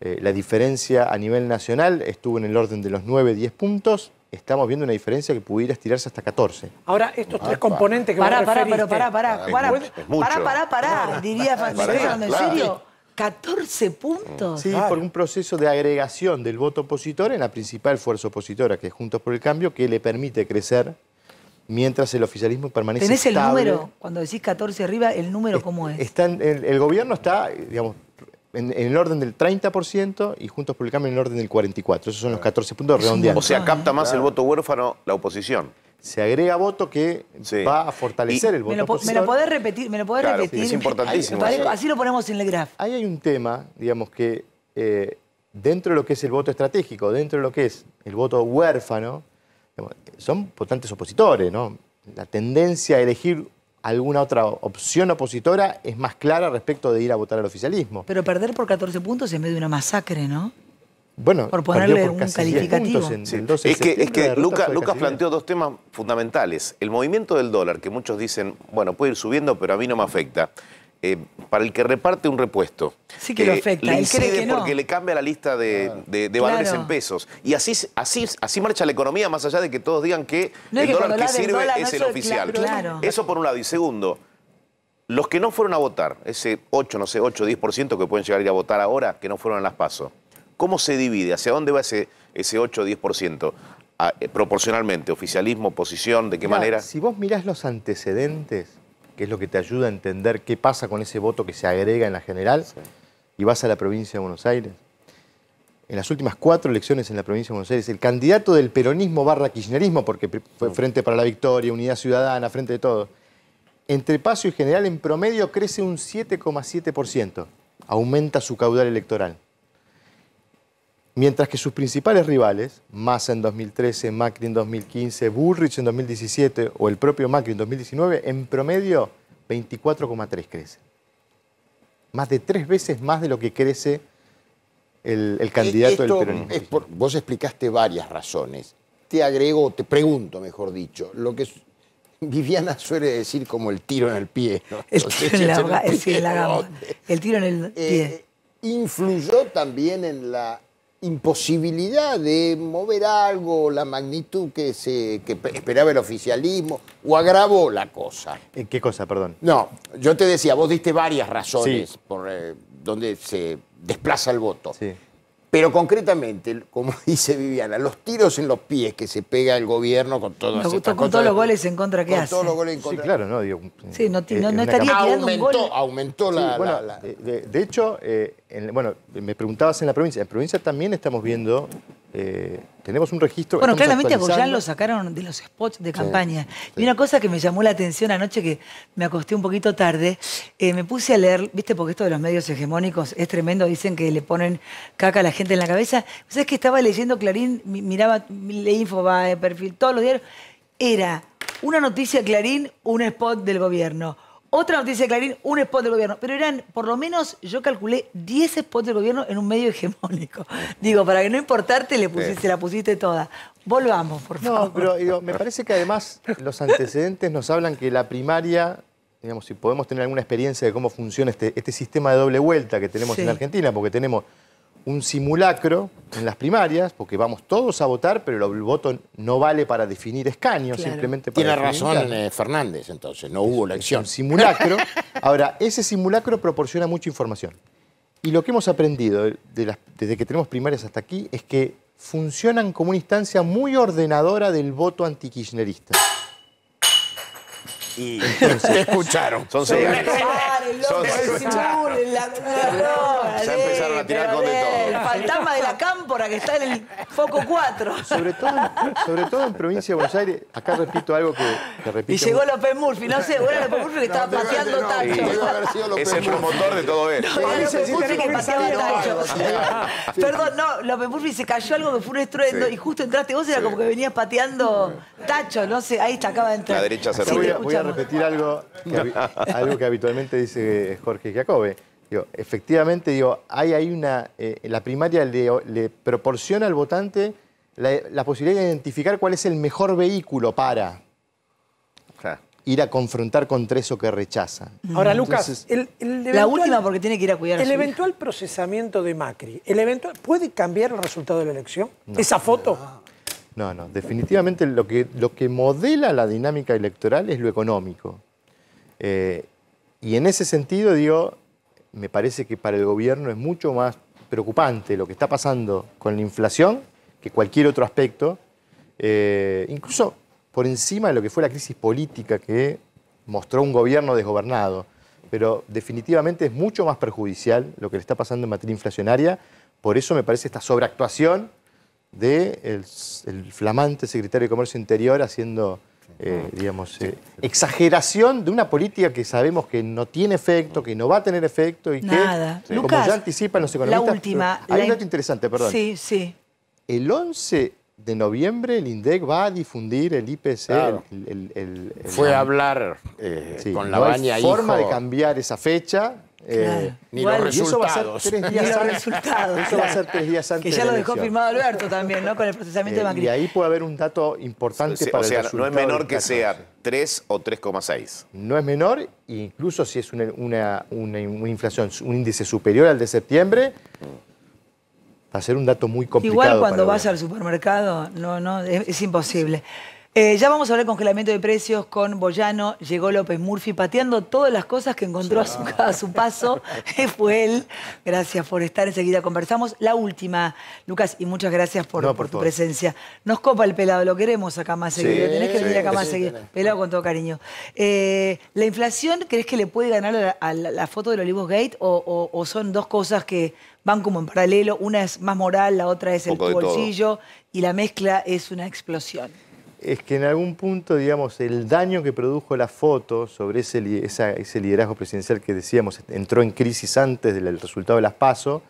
Eh, la diferencia a nivel nacional estuvo en el orden de los 9-10 puntos estamos viendo una diferencia que pudiera estirarse hasta 14. Ahora, estos tres componentes que pará, pará, pero pará, pará, pará, pará, pará, pará, diría ¿en serio? 14 puntos. Sí, por un proceso de agregación del voto opositor en la principal fuerza opositora, que es Juntos por el Cambio, que le permite crecer mientras el oficialismo permanece ¿Tenés el número? Cuando decís 14 arriba, ¿el número cómo es? el, gobierno está, digamos, en, el orden del 30% y Juntos publicamos el en el orden del 44%. Esos son los 14 puntos redondeados. O sea, capta más el voto huérfano la oposición se agrega voto que va a fortalecer el voto. Me lo, me lo podés repetir, Es importantísimo. así lo ponemos en el graf. Ahí hay un tema, digamos, que eh, dentro de lo que es el voto estratégico, dentro de lo que es el voto huérfano, son votantes opositores, ¿no? La tendencia a elegir alguna otra opción opositora es más clara respecto de ir a votar al oficialismo. Pero perder por 14 puntos en medio de una masacre, ¿no? Bueno, por ponerle un calificativo. es que, Lucas planteó dos temas fundamentales. El movimiento del dólar, que muchos dicen, bueno, puede ir subiendo, pero a mí no me afecta. Eh, para el que reparte un repuesto. Sí que lo eh, afecta. Le incide porque le cambia la lista de, valores en pesos. Y así, así, marcha la economía, más allá de que todos digan que el dólar que sirve es el oficial. Eso por un lado. Y segundo, los que no fueron a votar, ese 8, no sé, 8, o 10% que pueden llegar a a votar ahora, que no fueron a las PASO, ¿cómo se divide? ¿Hacia dónde va ese, ese o 10%? Ah, eh, proporcionalmente, oficialismo, oposición, ¿de qué manera? Si vos mirás los antecedentes que es lo que te ayuda a entender qué pasa con ese voto que se agrega en la general, y vas a la provincia de Buenos Aires. En las últimas cuatro elecciones en la provincia de Buenos Aires, el candidato del peronismo barra kirchnerismo, porque fue mm. Frente para la Victoria, Unidad Ciudadana, Frente de todo, entre Paso y General en promedio crece un 7,7%. Aumenta su caudal electoral mientras que sus principales rivales, Massa en 2013, Macri en 2015, Bullrich en 2017 o el propio Macri en 2019, en promedio 24,3 crece. Más de tres veces más de lo que crece el, candidato del peronismo. vos explicaste varias razones. Te agrego, te pregunto, mejor dicho, lo que Viviana suele decir como el tiro en el pie. El, tiro en el, eh, pie, influyó también en la imposibilidad de mover algo, la magnitud que, se, esperaba el oficialismo, o agravó la cosa. ¿En qué cosa, perdón? No, yo te decía, vos diste varias razones por eh, donde se desplaza el voto. Sí. Pero concretamente, como <laughs> dice Viviana, los tiros en los pies que se pega el gobierno con todas con todos los goles en contra que con Todos los goles en contra. Sí, claro, no, eh, sí, no, eh, no, estaría tirando un gol. Aumentó la. bueno, De, hecho, eh, bueno, me preguntabas en la provincia. En la provincia también estamos viendo eh, tenemos un registro. Bueno, claramente a lo sacaron de los spots de campaña. Y una cosa que me llamó la atención anoche, que me acosté un poquito tarde, eh, me puse a leer, viste, porque esto de los medios hegemónicos es tremendo, dicen que le ponen caca a la gente en la cabeza. ¿Sabes que estaba leyendo Clarín, miraba, leí Infobae, Perfil, todos los diarios? Era una noticia Clarín, un spot del gobierno otra noticia de Clarín, un spot del gobierno. Pero eran, por lo menos, yo calculé 10 spots del gobierno en un medio hegemónico. <laughs> Digo, para que no importarte, le pusiste, la pusiste toda. Volvamos, por favor. No, pero me parece que además los antecedentes nos hablan que la primaria, digamos, si podemos tener alguna experiencia de cómo funciona este, este sistema de doble vuelta que tenemos en Argentina, porque tenemos un simulacro en las primarias, porque vamos todos a votar, pero el voto no vale para definir escaños, simplemente para Tiene razón eh, Fernández, entonces, no hubo la elección. Es un simulacro. Ahora, ese simulacro proporciona mucha información. Y lo que hemos aprendido desde que tenemos primarias hasta aquí es que funcionan como una instancia muy ordenadora del voto antikirchnerista. Y <laughs> escucharon. Son el loco, el el la... no, <laughs> Ya empezaron a tirar eh, con de El fantasma de la cámpora que está en el foco 4. Sobre todo, en provincia de Buenos Aires, acá repito algo que, que repito. Y llegó López Murphy, no sé, bueno, López Murphy que estaba pateando no, tacho. Es el promotor de todo esto. López que pateaba tacho. <laughs> Perdón, no, López Murphy se cayó algo que fue un estruendo y justo entraste vos, era como que venías pateando tacho, no sé, ahí está, acaba de entrar. La derecha se voy, voy a repetir algo que, <laughs> algo que habitualmente dice eh, Jorge Jacobe. efectivamente, digo, hay ahí una. Eh, la primaria le, proporciona al votante la, posibilidad de identificar cuál es el mejor vehículo para ir a confrontar contra eso que rechazan. Ahora, Lucas, el, la última porque tiene que ir a cuidar. El eventual procesamiento de Macri, el eventual, ¿puede cambiar el resultado de la elección? ¿Esa foto? No. no, definitivamente lo que, lo que modela la dinámica electoral es lo económico. Eh, y en ese sentido, digo, me parece que para el gobierno es mucho más preocupante lo que está pasando con la inflación que cualquier otro aspecto, eh, incluso por encima de lo que fue la crisis política que mostró un gobierno desgobernado. Pero definitivamente es mucho más perjudicial lo que le está pasando en materia inflacionaria. Por eso me parece esta sobreactuación del flamante secretario de Comercio Interior haciendo eh, digamos, eh, exageración de una política que sabemos que no tiene efecto, que no va a tener efecto y Nada. que, como Lucas, ya anticipan los economistas... La Hay un dato interesante, perdón. Sí, sí. El 11 de noviembre el INDEC va a difundir el IPC. Fue a hablar eh, con la no hay forma de cambiar esa fecha eh, ni los resultados. va a ser tres días <laughs> Resultados, eso va a ser tres días antes. Que ya lo dejó firmado Alberto también, ¿no? Con el procesamiento eh, de Macri. Y ahí puede haber un dato importante para o sea, No es menor que sea 3 o 3,6. No es menor, incluso si es una, una, inflación, un índice superior al de septiembre. Va a ser un dato muy complicado. Igual cuando vas al supermercado, no, no, es imposible. Eh, ya vamos a hablar congelamiento de precios con Boyano. Llegó López Murphy pateando todas las cosas que encontró a su, paso. <laughs> Fue él. Gracias por estar. Enseguida conversamos. La última, Lucas, y muchas gracias por, tu presencia. Nos copa el pelado, lo queremos acá más seguido. Tenés que venir acá más seguido. Pelado con todo cariño. Eh, ¿La inflación crees que le puede ganar a la, foto del Olivos Gate o son dos cosas que van como en paralelo? Una es más moral, la otra es el bolsillo y la mezcla es una explosión es que en algún punto, digamos, el daño que produjo la foto sobre ese, liderazgo presidencial que decíamos entró en crisis antes del resultado de las PASO,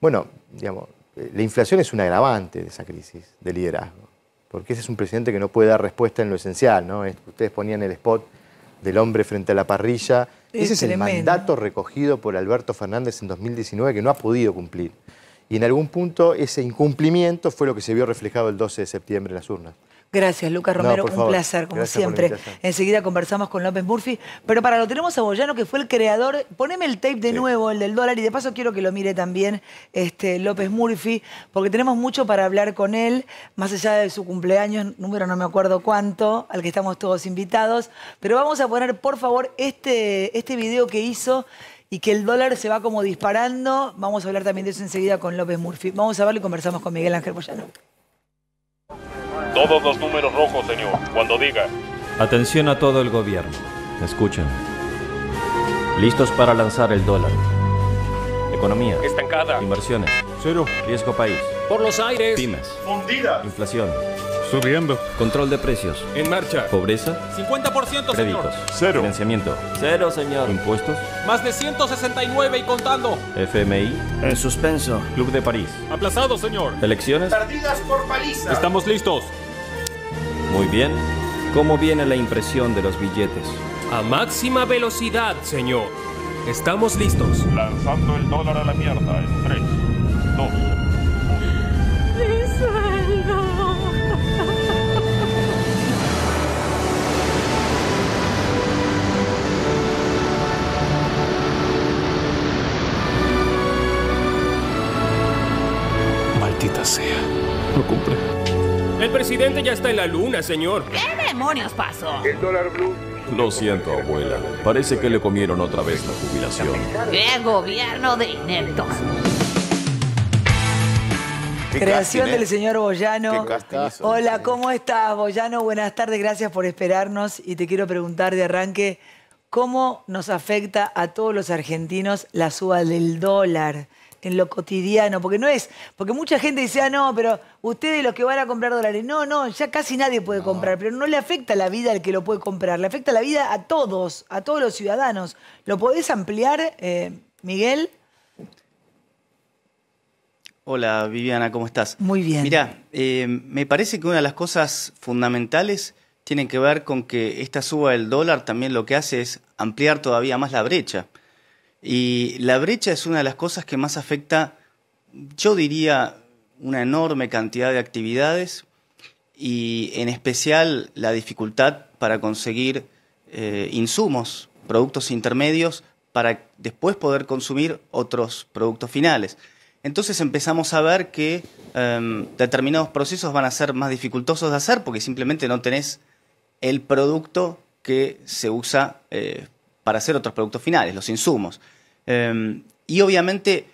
bueno, digamos, eh, la inflación es un agravante de esa crisis de liderazgo, porque ese es un presidente que no puede dar respuesta en lo esencial, ¿no? Ustedes ponían el spot del hombre frente a la parrilla. ese es el mandato recogido por Alberto Fernández en 2019 que no ha podido cumplir. Y en algún punto ese incumplimiento fue lo que se vio reflejado el 12 de septiembre en las urnas. Gracias, Lucas Romero. un placer, como siempre. Enseguida conversamos con López Murphy. Pero para lo tenemos a Boyano, que fue el creador. Poneme el tape de nuevo, el del dólar, y de paso quiero que lo mire también este, López Murphy, porque tenemos mucho para hablar con él, más allá de su cumpleaños, número no me acuerdo cuánto, al que estamos todos invitados. Pero vamos a poner, por favor, este, este video que hizo y que el dólar se va como disparando. Vamos a hablar también de eso enseguida con López Murphy. Vamos a verlo y conversamos con Miguel Ángel Boyano. Todos los números rojos, señor, cuando diga. Atención a todo el gobierno. Escuchen. Listos para lanzar el dólar. Economía. Estancada. Inversiones. Cero. Riesgo país. Por los aires. Pymes. Fundida. Inflación. Subiendo. Control de precios. En marcha. Pobreza. 50% Créditos. Cero. Financiamiento. Cero señor. Impuestos. Más de 169 y contando. FMI. En suspenso. Club de París. Aplazado señor. Elecciones. Perdidas por paliza. Estamos listos. Muy bien. ¿Cómo viene la impresión de los billetes? A máxima velocidad, señor. Estamos listos. Lanzando el dólar a la mierda en 3, 2, cumple. El presidente ya está en la luna, señor. ¿Qué demonios pasó? El dólar blue. Lo siento, abuela. Parece que le comieron otra vez la jubilación. ¡Qué gobierno de ineptos! Creación ¿eh? del señor Boyano. Hola, ¿cómo estás, Boyano? Buenas tardes, gracias por esperarnos. Y te quiero preguntar de arranque, ¿cómo nos afecta a todos los argentinos la suba del dólar? en lo cotidiano, porque no es, porque mucha gente dice, ah, no, pero ustedes los que van a comprar dólares, no, no, ya casi nadie puede comprar, pero no le afecta la vida al que lo puede comprar, le afecta la vida a todos, a todos los ciudadanos. ¿Lo podés ampliar, eh, Miguel? Hola Viviana, ¿cómo estás? Muy bien. Mira, eh, me parece que una de las cosas fundamentales tiene que ver con que esta suba del dólar también lo que hace es ampliar todavía más la brecha. Y la brecha es una de las cosas que más afecta, yo diría, una enorme cantidad de actividades y en especial la dificultad para conseguir eh, insumos, productos intermedios, para después poder consumir otros productos finales. Entonces empezamos a ver que em, determinados procesos van a ser más dificultosos de hacer porque simplemente no tenés el producto que se usa eh, para hacer otros productos finales, los insumos. Em, y obviamente,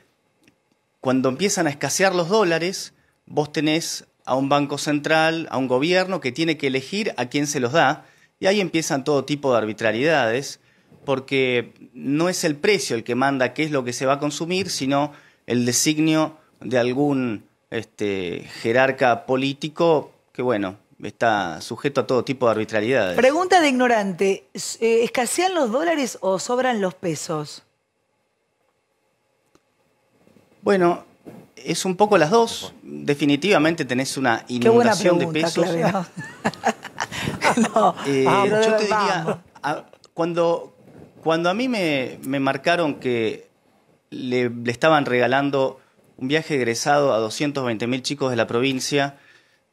cuando empiezan a escasear los dólares, vos tenés a un banco central, a un gobierno que tiene que elegir a quién se los da, y ahí empiezan todo tipo de arbitrariedades, porque no es el precio el que manda qué es lo que se va a consumir, sino el designio de algún este, jerarca político que, bueno, está sujeto a todo tipo de arbitrariedades. Pregunta de ignorante, eh, ¿escasean los dólares o sobran los pesos? Bueno, es un poco las dos. Definitivamente tenés una inundación de pesos. <laughs> no, <laughs> eh, ah, yo te diría, cuando, a mí me, marcaron que le, le, estaban regalando un viaje egresado a 220 mil chicos de la provincia,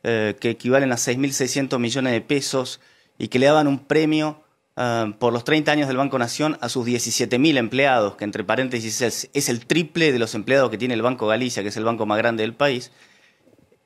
eh, que equivalen a 6.600 millones de pesos y que le daban un premio eh, por los 30 años del Banco Nación a sus 17.000 empleados, que entre paréntesis es, el triple de los empleados que tiene el Banco Galicia, que es el banco más grande del país,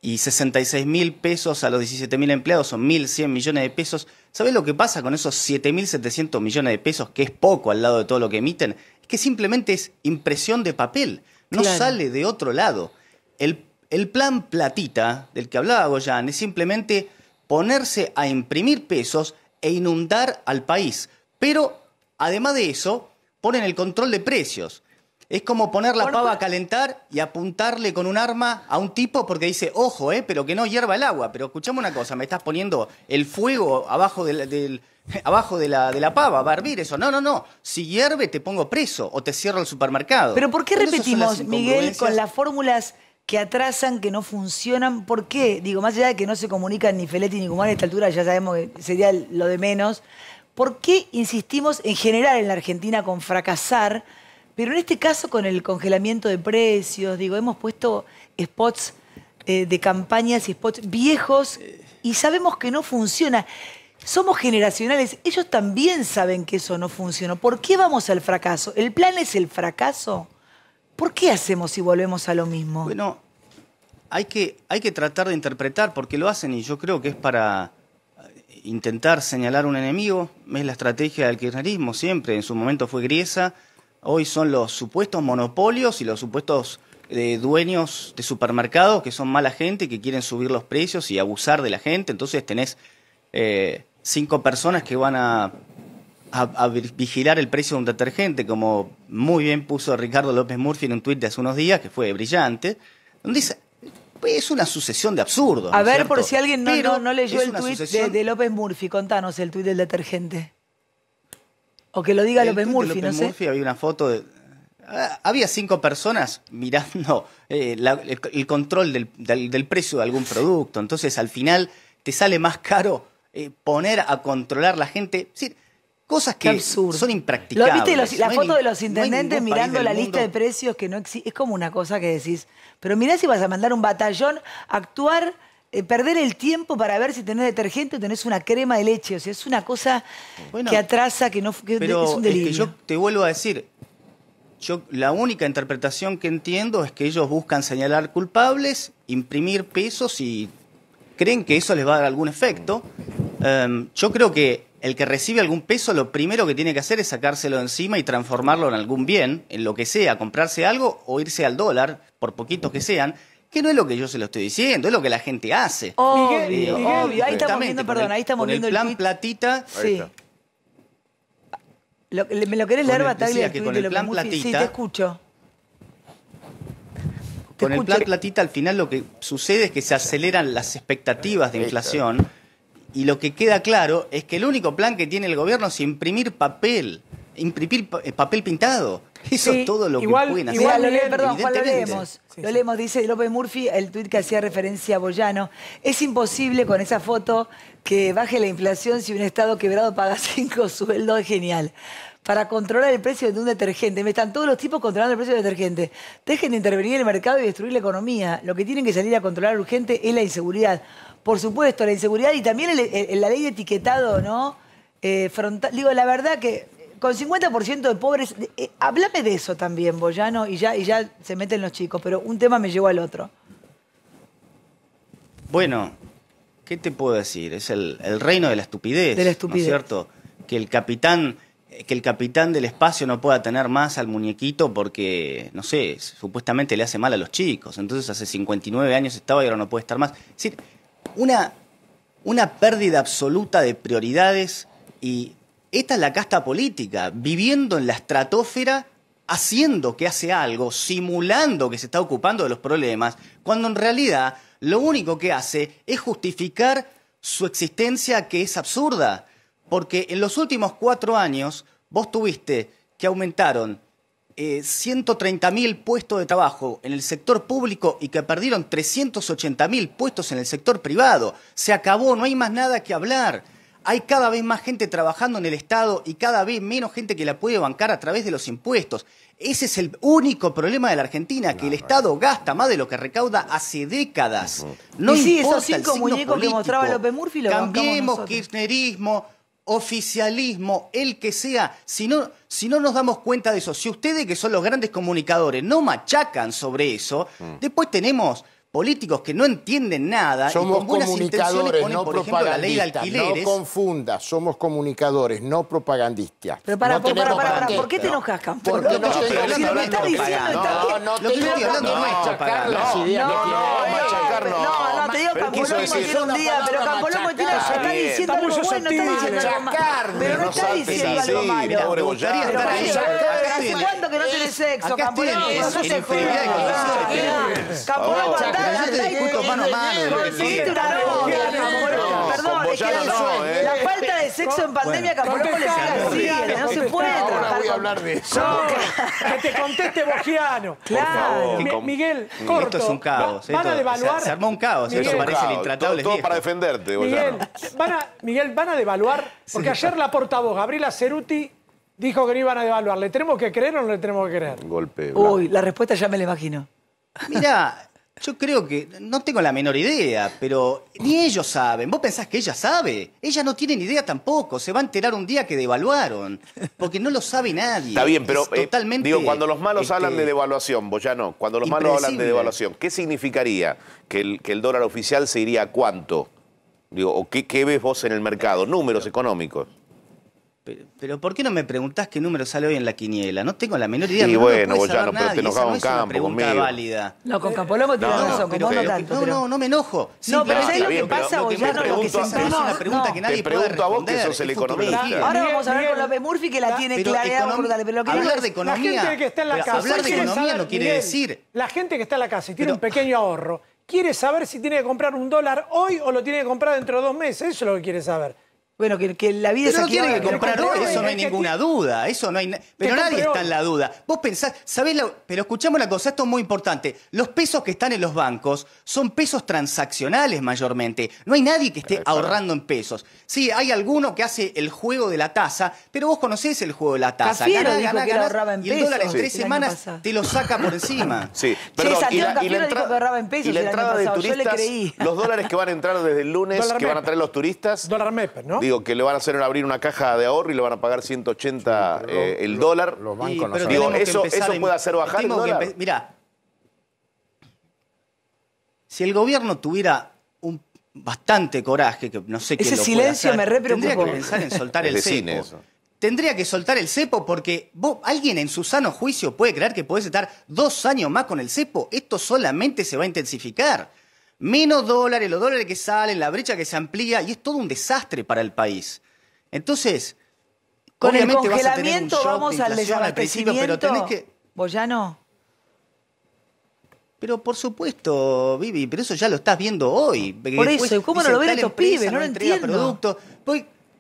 y 66.000 pesos a los 17.000 empleados, son 1.100 millones de pesos. ¿Sabés lo que pasa con esos 7.700 millones de pesos, que es poco al lado de todo lo que emiten? Es que simplemente es impresión de papel, no sale de otro lado. El el plan platita del que hablaba Goyan es simplemente ponerse a imprimir pesos e inundar al país. Pero además de eso, ponen el control de precios. Es como poner la pava a calentar y apuntarle con un arma a un tipo porque dice, ojo, eh, pero que no hierva el agua. Pero escuchame una cosa, me estás poniendo el fuego abajo <laughs> de la, de la pava, va eso. No, no, no. Si hierve, te pongo preso o te cierro el supermercado. Pero ¿por qué repetimos, Miguel, con las fórmulas que atrasan, que no funcionan. ¿Por qué? Digo, más allá de que no se comunican ni Feletti ni Guzmán a esta altura, ya sabemos que sería lo de menos. ¿Por qué insistimos en general en la Argentina con fracasar? Pero en este caso con el congelamiento de precios, digo, hemos puesto spots eh, de campañas y spots viejos y sabemos que no funciona. Somos generacionales, ellos también saben que eso no funcionó. ¿Por qué vamos al fracaso? ¿El plan es el fracaso? ¿Por qué hacemos si volvemos a lo mismo? Bueno, hay que, hay que tratar de interpretar porque lo hacen y yo creo que es para eh, intentar señalar un enemigo, es la estrategia del kirchnerismo siempre, en su momento fue Griesa, hoy son los supuestos monopolios y los supuestos eh, dueños de supermercados que son mala gente y que quieren subir los precios y abusar de la gente, entonces tenés eh, cinco personas que van a a, vigilar el precio de un detergente, como muy bien puso Ricardo López Murphy en un tuit de hace unos días, que fue brillante, donde dice, es una sucesión de absurdos. A ver, por si alguien no, no, leyó el tuit de, López Murphy, contanos el tuit del detergente. O que lo diga López Murphy, López no Murphy, había una foto de... Ah, había cinco personas mirando eh, el, control del, precio de algún producto. Entonces, al final, te sale más caro eh, poner a controlar la gente. Cosas que son impracticables. viste la foto de los intendentes mirando la lista de precios que no existe? Es como una cosa que decís, pero mirá si vas a mandar un batallón a actuar, eh, perder el tiempo para ver si tenés detergente o tenés una crema de leche. O sea, es una cosa que atrasa, que no es un delito. yo te vuelvo a decir, yo la única interpretación que entiendo es que ellos buscan señalar culpables, imprimir pesos y creen que eso les va a dar algún efecto. Em, yo creo que el que recibe algún peso lo primero que tiene que hacer es sacárselo encima y transformarlo en algún bien, en lo que sea, comprarse algo o irse al dólar, por poquitos que sean. Que no es lo que yo se lo estoy diciendo, es lo que la gente hace. Obvio, eh, obvio. Ahí estamos viendo, perdón, ahí con el plan platita. Sí. ¿Me lo querés leer, Bataglia? que platita... Sí, te escucho. Con el plan platita, al final lo que sucede es que se aceleran las expectativas de inflación y lo que queda claro es que el único plan que tiene el gobierno es imprimir papel, imprimir eh, papel pintado. Eso es todo lo que pueden hacer. Igual lo, perdón, lo leemos. lo leemos, dice López Murphy, el tuit que hacía referencia a Boyano. Es imposible con esa foto que baje la inflación si un Estado quebrado paga <laughs> cinco sueldos. Genial para controlar el precio de un detergente. Me están todos los tipos controlando el precio de detergente. Dejen de intervenir en el mercado y destruir la economía. Lo que tienen que salir a controlar urgente es la inseguridad. Por supuesto, la inseguridad y también la ley de etiquetado, ¿no? Eh, digo, la verdad que con 50% de pobres, háblame eh, de eso también, Boyano, y ya, y ya se meten los chicos, pero un tema me llevó al otro. Bueno, ¿qué te puedo decir? Es el, reino de la estupidez. De la estupidez. ¿no es cierto? Que el capitán que el capitán del espacio no pueda tener más al muñequito porque, no sé, supuestamente le hace mal a los chicos. Entonces hace 59 años estaba y ahora no puede estar más. Es decir, una, una pérdida absoluta de prioridades y esta es la casta política, viviendo en la estratosfera, haciendo que hace algo, simulando que se está ocupando de los problemas, cuando en realidad lo único que hace es justificar su existencia que es absurda. Porque en los últimos cuatro años vos tuviste que aumentaron 130 eh, mil puestos de trabajo en el sector público y que perdieron mil puestos en el sector privado. Se acabó, no hay más nada que hablar. Hay cada vez más gente trabajando en el Estado y cada vez menos gente que la puede bancar a través de los impuestos. Ese es el único problema de la Argentina, que el Estado gasta más de lo que recauda hace décadas. No y sí, esos cinco que mostraba López Murphy lo Cambiemos kirchnerismo, oficialismo, el que sea, si no, si no nos damos cuenta de eso, si ustedes que son los grandes comunicadores no machacan sobre eso, mm. después tenemos políticos que no entienden nada somos y con buenas comunicadores, ponen, no por ejemplo, la ley de alquileres. No confunda, somos comunicadores, no propagandistas. Pero para, no para, para, para, para, ¿por qué te enojas, Campo? Porque no, no, no, si lo que estás diciendo está bien. No, no, no, No, no, no. No, no, te digo, Campo Campolomo tiene un día, pero Campolomo tiene, está diciendo algo bueno, está diciendo algo malo. Pero no está diciendo algo malo. Me gustaría estar ahí. ¿Hace cuánto que no tenés sexo, Campolongo? No sos Campolongo, andá, Yo te discuto mano a mano. Perdón, es que la falta de sexo en pandemia, Campolongo, le así. No se puede voy a hablar de eso. Que te conteste Bogiano. Claro. Miguel, corto. Esto es un caos. Se armó un caos. Eso parece Todo para defenderte, Miguel, van a devaluar... Porque ayer la portavoz, Gabriela Ceruti dijo que no iban a devaluar. ¿Le tenemos que creer o no le tenemos que creer? golpe. Uy, la respuesta ya me la imagino. mira yo creo que no tengo la menor idea, pero ni ellos saben. ¿Vos pensás que ella sabe? Ella no tiene ni idea tampoco. Se va a enterar un día que devaluaron, porque no lo sabe nadie. Está bien, pero eh, digo, cuando los malos este, hablan de devaluación, vos ya no, cuando los malos hablan de devaluación, ¿qué significaría? ¿Que el, dólar oficial se iría a cuánto? Digo, ¿o qué ves vos en el mercado? Números económicos. Pero, ¿por qué no me preguntás qué número sale hoy en la quiniela? No tengo la menor idea. Y sí, bueno, vos ya no, pero te enojaba un campo No, con Capolomo no, con vos no tanto. No, no, no me enojo. No, pero ¿sabés lo que pasa, Boyano? Lo que se es una pregunta que nadie puede responder. a vos que sos el economista. Ahora vamos a hablar con López Murphy, que la tiene clara. Hablar de economía... La Hablar de economía no quiere decir... La gente que está en la casa y tiene un pequeño ahorro, quiere saber si tiene que comprar un dólar hoy o lo tiene que comprar dentro de dos meses. Eso es lo que quiere saber. Bueno, que, la vida pero es no tiene que comprar eso no hay ninguna duda, eso no hay, pero nadie está en la duda. Vos pensás, sabés, pero escuchamos la cosa, esto es muy importante. Los pesos que están en los bancos son pesos transaccionales mayormente. No hay nadie que esté ahorrando en pesos. Sí, hay alguno que hace el juego de la tasa, pero vos conocés el juego de la tasa. en y el en tres semanas te lo saca por encima. <laughs> sí, pero... y turistas, los dólares que van a entrar desde el lunes, que van a traer los turistas. Dólar MEP, ¿no? Digo, que le van a hacer abrir una caja de ahorro y le van a pagar 180 eh, el dólar. eso, eso puede hacer bajar el Mirá, si el gobierno tuviera un bastante coraje, que no sé qué Ese silencio me Tendría que pensar en soltar el, cepo. Tendría que soltar el cepo porque vos, alguien en su sano juicio puede creer que podés estar dos años más con el cepo. Esto solamente se va a intensificar menos dólares, los dólares que salen, la brecha que se amplía, y es todo un desastre para el país. Entonces, con el congelamiento vamos al principio, pero tenés que... no? Pero por supuesto, Vivi, pero eso ya lo estás viendo hoy. Por eso, ¿cómo no lo ven estos pibes? No lo entiendo.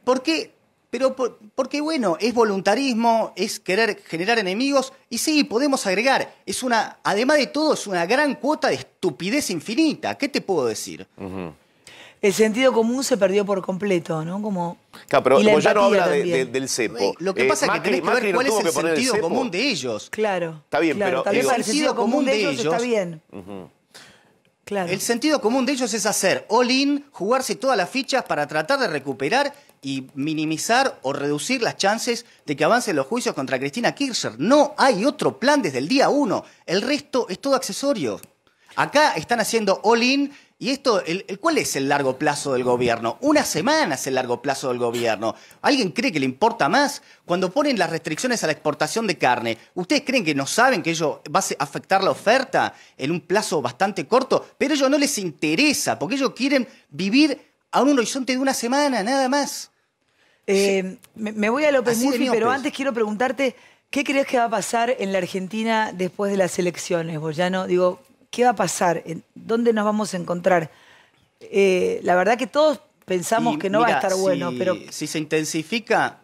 ¿Por qué pero porque bueno, es voluntarismo, es querer generar enemigos, y sí, podemos agregar, es una, además de todo, es una gran cuota de estupidez infinita, ¿qué te puedo decir? El sentido común se perdió por completo, ¿no? Como Claro, pero ya no habla del cepo. lo que eh, pasa es que tenés que ver cuál es el sentido común de ellos. Claro. Está bien, pero... el sentido común de ellos, está bien. Claro. El sentido común de ellos es hacer all-in, jugarse todas las fichas para tratar de recuperar y minimizar o reducir las chances de que avancen los juicios contra Cristina Kirchner. No hay otro plan desde el día uno. El resto es todo accesorio. Acá están haciendo all-in y esto, el, ¿cuál es el largo plazo del gobierno? Una semana es el largo plazo del gobierno. ¿Alguien cree que le importa más? Cuando ponen las restricciones a la exportación de carne, ¿ustedes creen que no saben que ello va a afectar la oferta en un plazo bastante corto? Pero a ellos no les interesa, porque ellos quieren vivir a un horizonte de una semana, nada más. Eh, me, voy a lo Murphy, pero antes quiero preguntarte, ¿qué crees que va a pasar en la Argentina después de las elecciones, Boyano? Digo, ¿qué va a pasar? ¿Dónde nos vamos a encontrar? Eh, la verdad que todos pensamos que no va a estar bueno, pero... Si se intensifica,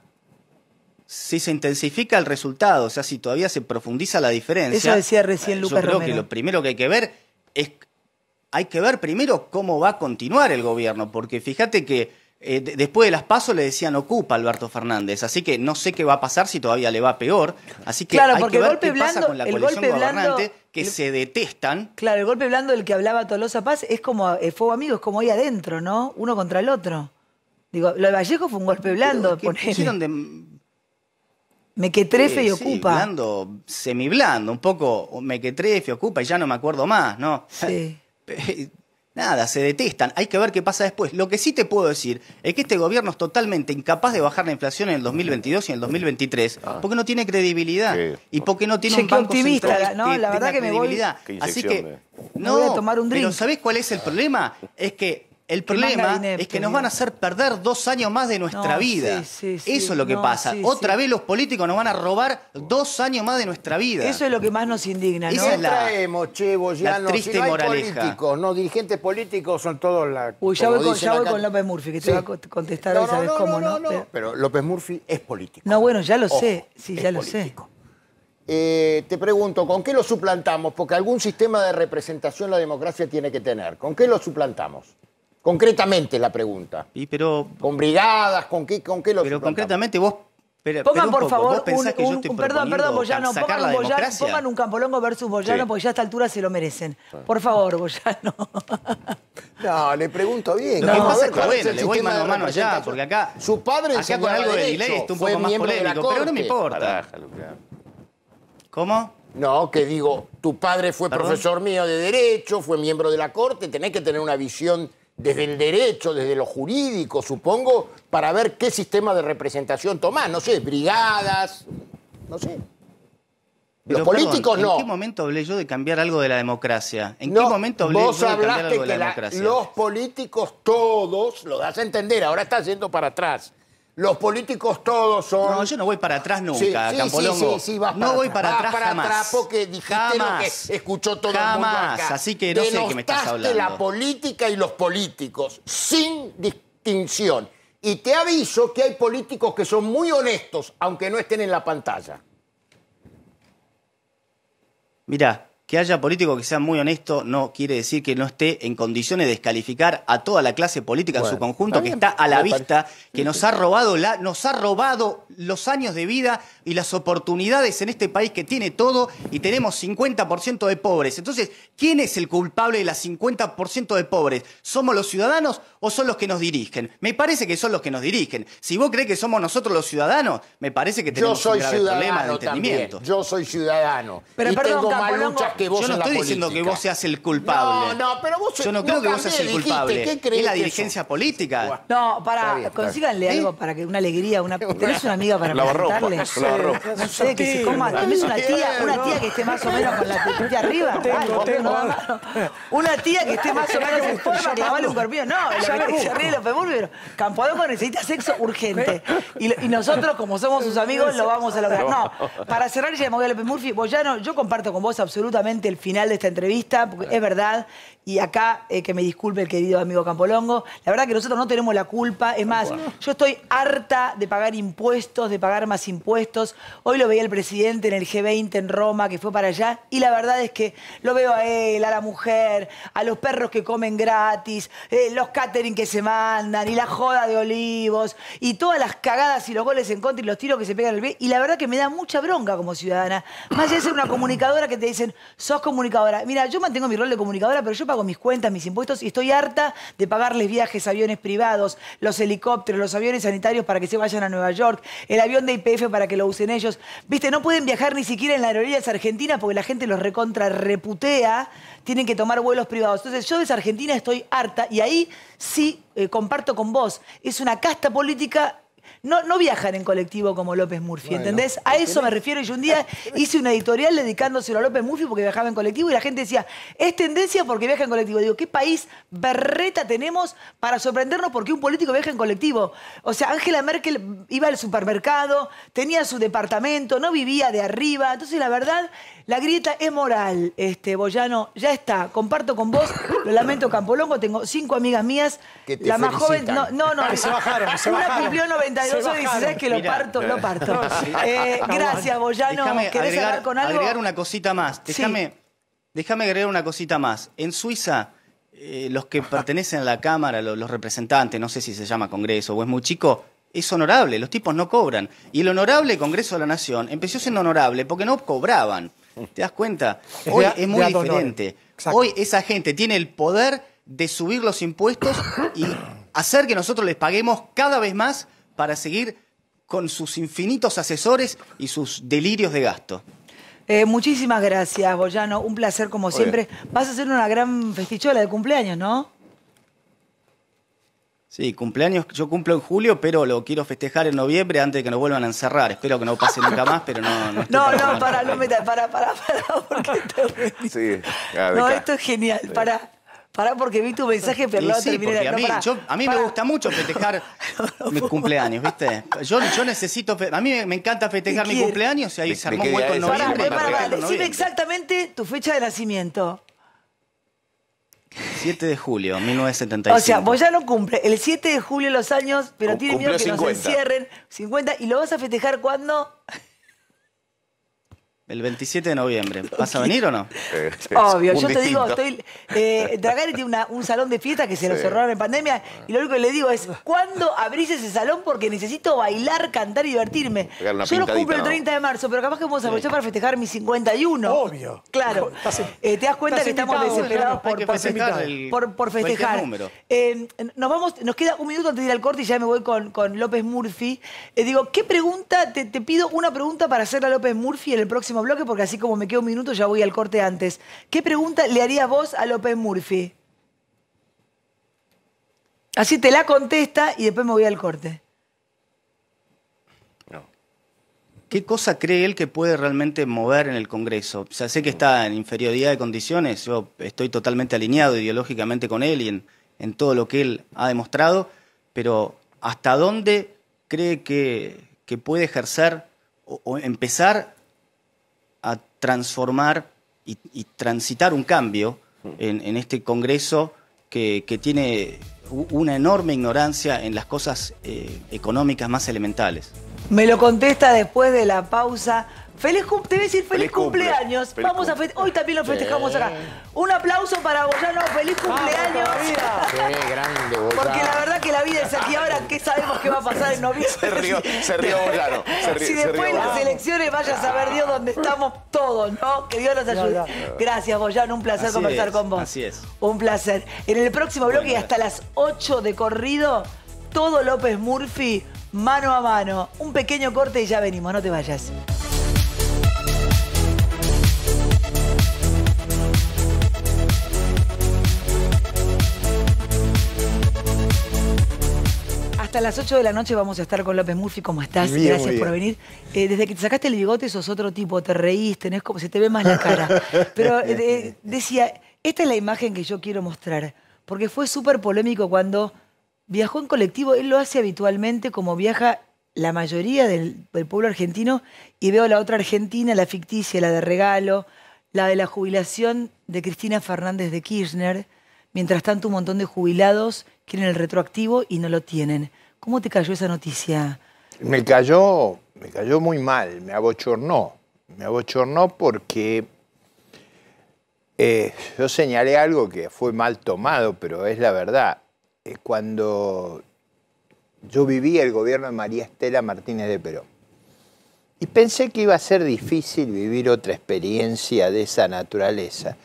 si se intensifica el resultado, o sea, si todavía se profundiza la diferencia. Eso decía recién eh, Lucas Yo creo que lo primero que hay que ver es hay que ver primero cómo va a continuar el gobierno, porque fíjate que eh, después de las pasos le decían ocupa Alberto Fernández, así que no sé qué va a pasar si todavía le va peor, así que claro, hay que ver golpe qué pasa con la coalición gobernante que se detestan. Claro, el golpe blando del que hablaba Tolosa Paz es como eh, fuego amigo, es como ahí adentro, ¿no? Uno contra el otro. Digo, lo de Vallejo fue un golpe blando. me de... Mequetrefe y ocupa. Sí, blando, semiblando, un poco mequetrefe, ocupa y ya no me acuerdo más, ¿no? Sí. <laughs> <laughs> nada, se detestan. Hay que ver qué pasa después. Lo que sí te puedo decir es que este gobierno es totalmente incapaz de bajar la inflación en el 2022 y en el 2023 ah. porque no tiene credibilidad y porque no tiene un banco optimista, la verdad que me Así que no, tomar un pero ¿sabés cuál es el problema? Es que el problema es que nos van a hacer perder dos años más de nuestra vida. eso es lo que pasa. Otra vez los políticos nos van a robar dos años más de nuestra vida. Eso es lo que más nos indigna. ¿no? la, traemos, che, la triste si no políticos, no, dirigentes políticos son todos la... Uy, ya voy, con, López Murphy, que te va a contestar no, vez cómo, ¿no? Pero... López Murphy es político. No, bueno, ya lo sé. Sí, ya lo sé. Eh, te pregunto, ¿con qué lo suplantamos? Porque algún sistema de representación la democracia tiene que tener. ¿Con qué lo suplantamos? Concretamente la pregunta. Y pero, ¿Con brigadas? ¿Con qué, con qué los. Pero concretamente vos... pongan, por favor, un, perdón, perdón, Boyano, pongan, Boyano, pongan un Campolongo versus Boyano, porque ya a esta altura se lo merecen. Por favor, Boyano. <laughs> No, le pregunto bien. No, no, pasa le allá, porque acá... Su padre Acá con algo de delay Fue un poco más polémico, pero no me importa. ¿Cómo? No, que digo, tu padre fue profesor mío de Derecho, fue miembro de la Corte, tenés que tener una visión desde el derecho, desde lo jurídico, supongo, para ver qué sistema de representación tomás. No sé, brigadas, no sé. Los políticos no. ¿En qué momento hablé yo de cambiar algo de la democracia? ¿En qué momento hablé yo de cambiar algo de la, democracia? Los políticos todos, lo das a entender, ahora estás yendo para atrás los políticos todos son... No, yo no voy para atrás nunca, sí, sí, Campolongo. Sí, vas no voy para atrás, para atrás porque dijiste jamás. escuchó todo jamás. el mundo así que no sé de qué me estás hablando. la política y los políticos, sin distinción. Y te aviso que hay políticos que son muy honestos, aunque no estén en la pantalla. Mirá, que haya político que sea muy honesto no quiere decir que no esté en condiciones de descalificar a toda la clase política en su conjunto, que está a la vista, que nos ha robado la, nos ha robado los años de vida y las oportunidades en este país que tiene todo y tenemos 50% de pobres. Entonces, ¿quién es el culpable de los 50% de pobres? ¿Somos los ciudadanos o son los que nos dirigen? Me parece que son los que nos dirigen. Si vos crees que somos nosotros los ciudadanos, me parece que tenemos un problema de entendimiento. Yo soy ciudadano. Pero y perdón, tengo más luchas que vos Yo no estoy diciendo que vos seas el culpable. No, no, pero vos Yo no, creo que vos seas el culpable. es la dirigencia política. No, para, consíganle algo para que una alegría, una. ¿Tenés una amiga para presentarle? No sé, que se coma. ¿Tenés una tía, una tía que esté más o menos con la <laughs> tía arriba? <laughs> Una tía que esté más o menos en forma, que arriba... un corpillo. No, campo se ríe López Murphy pero necesita sexo urgente. Y, nosotros, como somos sus amigos, lo vamos a lograr. No, para cerrar, ya me voy a Murphy. Boyano, yo comparto con vos absolutamente el final de esta entrevista, porque es verdad y acá, eh, que me disculpe el querido amigo Campolongo, la verdad que nosotros no tenemos la culpa. Es más, yo estoy harta de pagar impuestos, de pagar más impuestos. Hoy lo veía el presidente en el G20 en Roma, que fue para allá, y la verdad es que lo veo a él, a la mujer, a los perros que comen gratis, eh, los catering que se mandan, y la joda de olivos, y todas las cagadas y los goles en contra y los tiros que se pegan al pie. Y la verdad que me da mucha bronca como ciudadana. Más allá de ser una comunicadora que te dicen, sos comunicadora. Mira, yo mantengo mi rol de comunicadora, pero yo hago mis cuentas, mis impuestos y estoy harta de pagarles viajes, aviones privados, los helicópteros, los aviones sanitarios para que se vayan a Nueva York, el avión de IPF para que lo usen ellos. Viste, no pueden viajar ni siquiera en aerolínea aerolíneas Argentina porque la gente los recontra reputea, tienen que tomar vuelos privados. Entonces, yo desde Argentina estoy harta y ahí sí eh, comparto con vos. Es una casta política no, viajan en colectivo como López Murphy, ¿entendés? A eso me refiero. Y yo un día hice una editorial dedicándoselo a López Murphy porque viajaba en colectivo y la gente decía, es tendencia porque viaja en colectivo. Digo, ¿qué país berreta tenemos para sorprendernos porque un político viaja en colectivo? O sea, Angela Merkel iba al supermercado, tenía su departamento, no vivía de arriba. Entonces, la verdad, la grieta es moral, este, Boyano. Ya está, comparto con vos. Lo lamento, Campolongo. Tengo cinco amigas mías. Que la más joven. No, no, no. una cumplió 92 que lo parto, lo parto. Eh, gracias, Boyano. ¿Querés hablar con algo? agregar una cosita más. Déjame, déjame agregar una cosita más. En Suiza. Eh, los que pertenecen a la Cámara, los representantes, no sé si se llama Congreso o es muy chico, es honorable, los tipos no cobran. Y el honorable Congreso de la Nación empezó siendo honorable porque no cobraban. ¿Te das cuenta? Hoy es muy diferente. Hoy esa gente tiene el poder de subir los impuestos y hacer que nosotros les paguemos cada vez más para seguir con sus infinitos asesores y sus delirios de gasto. Eh, muchísimas gracias, Boyano. Un placer como siempre. Vas a hacer una gran festichola de cumpleaños, ¿no? Sí, cumpleaños, yo cumplo en julio, pero lo quiero festejar en noviembre antes de que nos vuelvan a encerrar. Espero que no pase nunca más, pero no... No, no, para, no, para, no me da, para, para, para, <laughs> porque te... Sí, ah, No, esto es genial, Para, para... porque vi tu mensaje, pero no sí, terminé. a mí, yo, a mí me gusta mucho festejar <laughs> mis cumpleaños, ¿viste? Yo, yo necesito. A mí me encanta festejar mi cumpleaños y ahí se armó un hueco en noviembre. pará, decime exactamente tu fecha de nacimiento. 7 de julio, 1975. O sea, ya no cumple el 7 de julio los años, pero tiene miedo que nos encierren. 50. ¿Y lo vas a festejar cuándo? El 27 de noviembre. ¿Vas a venir o no? Obvio, yo te digo, estoy. Eh, Dragari tiene un salón de fiestas que se nos cerraron en pandemia y lo único que le digo es: ¿cuándo abrís ese salón? Porque necesito bailar, cantar y divertirme. Yo lo cumplo el 30 de marzo, pero capaz que vamos a aprovechar para festejar mi 51. Obvio. Claro. Eh, te das cuenta que estamos desesperados por, festejar. por, festejar. Eh, nos, vamos, nos queda un minuto antes de ir al corte y ya me voy con, López Murphy. digo, ¿qué pregunta? Te, te pido una pregunta para hacerle a López Murphy en el próximo bloque, porque así como me quedo un minuto, ya voy al corte antes. ¿Qué pregunta le haría vos a López Murphy? Así te la contesta y después me voy al corte. ¿Qué cosa cree él que puede realmente mover en el Congreso? O sea, sé que está en inferioridad de condiciones, yo estoy totalmente alineado ideológicamente con él y en, todo lo que él ha demostrado, pero ¿hasta dónde cree que, puede ejercer o empezar a transformar y, transitar un cambio mm. en, este Congreso que, tiene una enorme ignorancia en las cosas eh, económicas más elementales. Me lo contesta después de la pausa. Feliz te voy a decir feliz, cumpleaños. Vamos a Hoy también lo festejamos acá. Un aplauso para Boyano. Feliz cumpleaños. Qué grande, Boyano. Porque la verdad que la vida es aquí ahora. ¿Qué sabemos qué va a pasar en noviembre? Se rió, se rió Boyano. si después de las elecciones vayas a ver Dios dónde estamos todos, ¿no? Que Dios nos ayude. Gracias, Boyano. Un placer conversar con vos. Así es. Un placer. En el próximo bloque, y hasta las 8 de corrido, todo López Murphy mano a mano. Un pequeño corte y ya venimos. No te vayas. Hasta las 8 de la noche vamos a estar con López Murphy. ¿Cómo estás? Gracias por venir. Eh, desde que te sacaste el bigote sos otro tipo, te reíste, tenés como, se te ve más la cara. Pero eh, decía, esta es la imagen que yo quiero mostrar, porque fue súper polémico cuando viajó en colectivo, él lo hace habitualmente como viaja la mayoría del pueblo argentino y veo la otra Argentina, la ficticia, la de regalo, la de la jubilación de Cristina Fernández de Kirchner. Mientras tanto, un montón de jubilados quieren el retroactivo y no lo tienen. ¿Cómo te cayó esa noticia? Me cayó, me cayó muy mal, me abochornó. Me abochornó porque eh, yo señalé algo que fue mal tomado, pero es la verdad. cuando yo viví el gobierno de María Estela Martínez de Perón. Y pensé que iba a ser difícil vivir otra experiencia de esa naturaleza.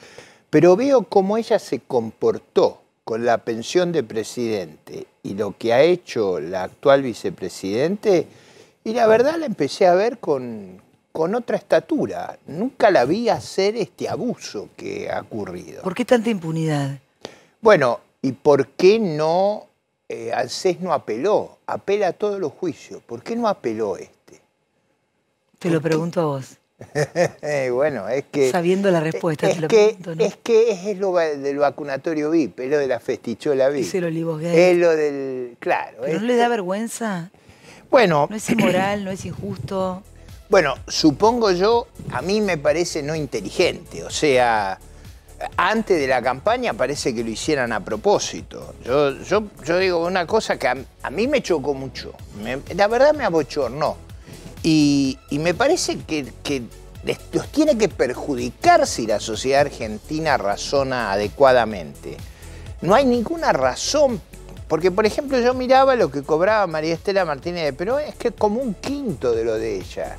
Pero veo cómo ella se comportó con la pensión de presidente y lo que ha hecho la actual vicepresidente, y la verdad la empecé a ver con, otra estatura. Nunca la vi hacer este abuso que ha ocurrido. ¿Por qué tanta impunidad? Bueno, ¿y por qué no eh, no apeló? Apela a todos los juicios. ¿Por qué no apeló este? Te lo pregunto a vos. <laughs> bueno, es que... Sabiendo la respuesta, es lo que, Es que es lo del vacunatorio VIP, es lo de la festichola VIP. Es el Es lo del... Claro. no le da vergüenza? Bueno... No es inmoral, no es injusto. <clears throat> Bueno, supongo yo, a mí me parece no inteligente. O sea, antes de la campaña parece que lo hicieran a propósito. Yo, yo, yo digo una cosa que a, mí me chocó mucho. la verdad me abochornó. Y, me parece que, que los tiene que perjudicar si la sociedad argentina razona adecuadamente. No hay ninguna razón, porque por ejemplo yo miraba lo que cobraba María Estela Martínez de Perón, es que es como un quinto de lo de ella.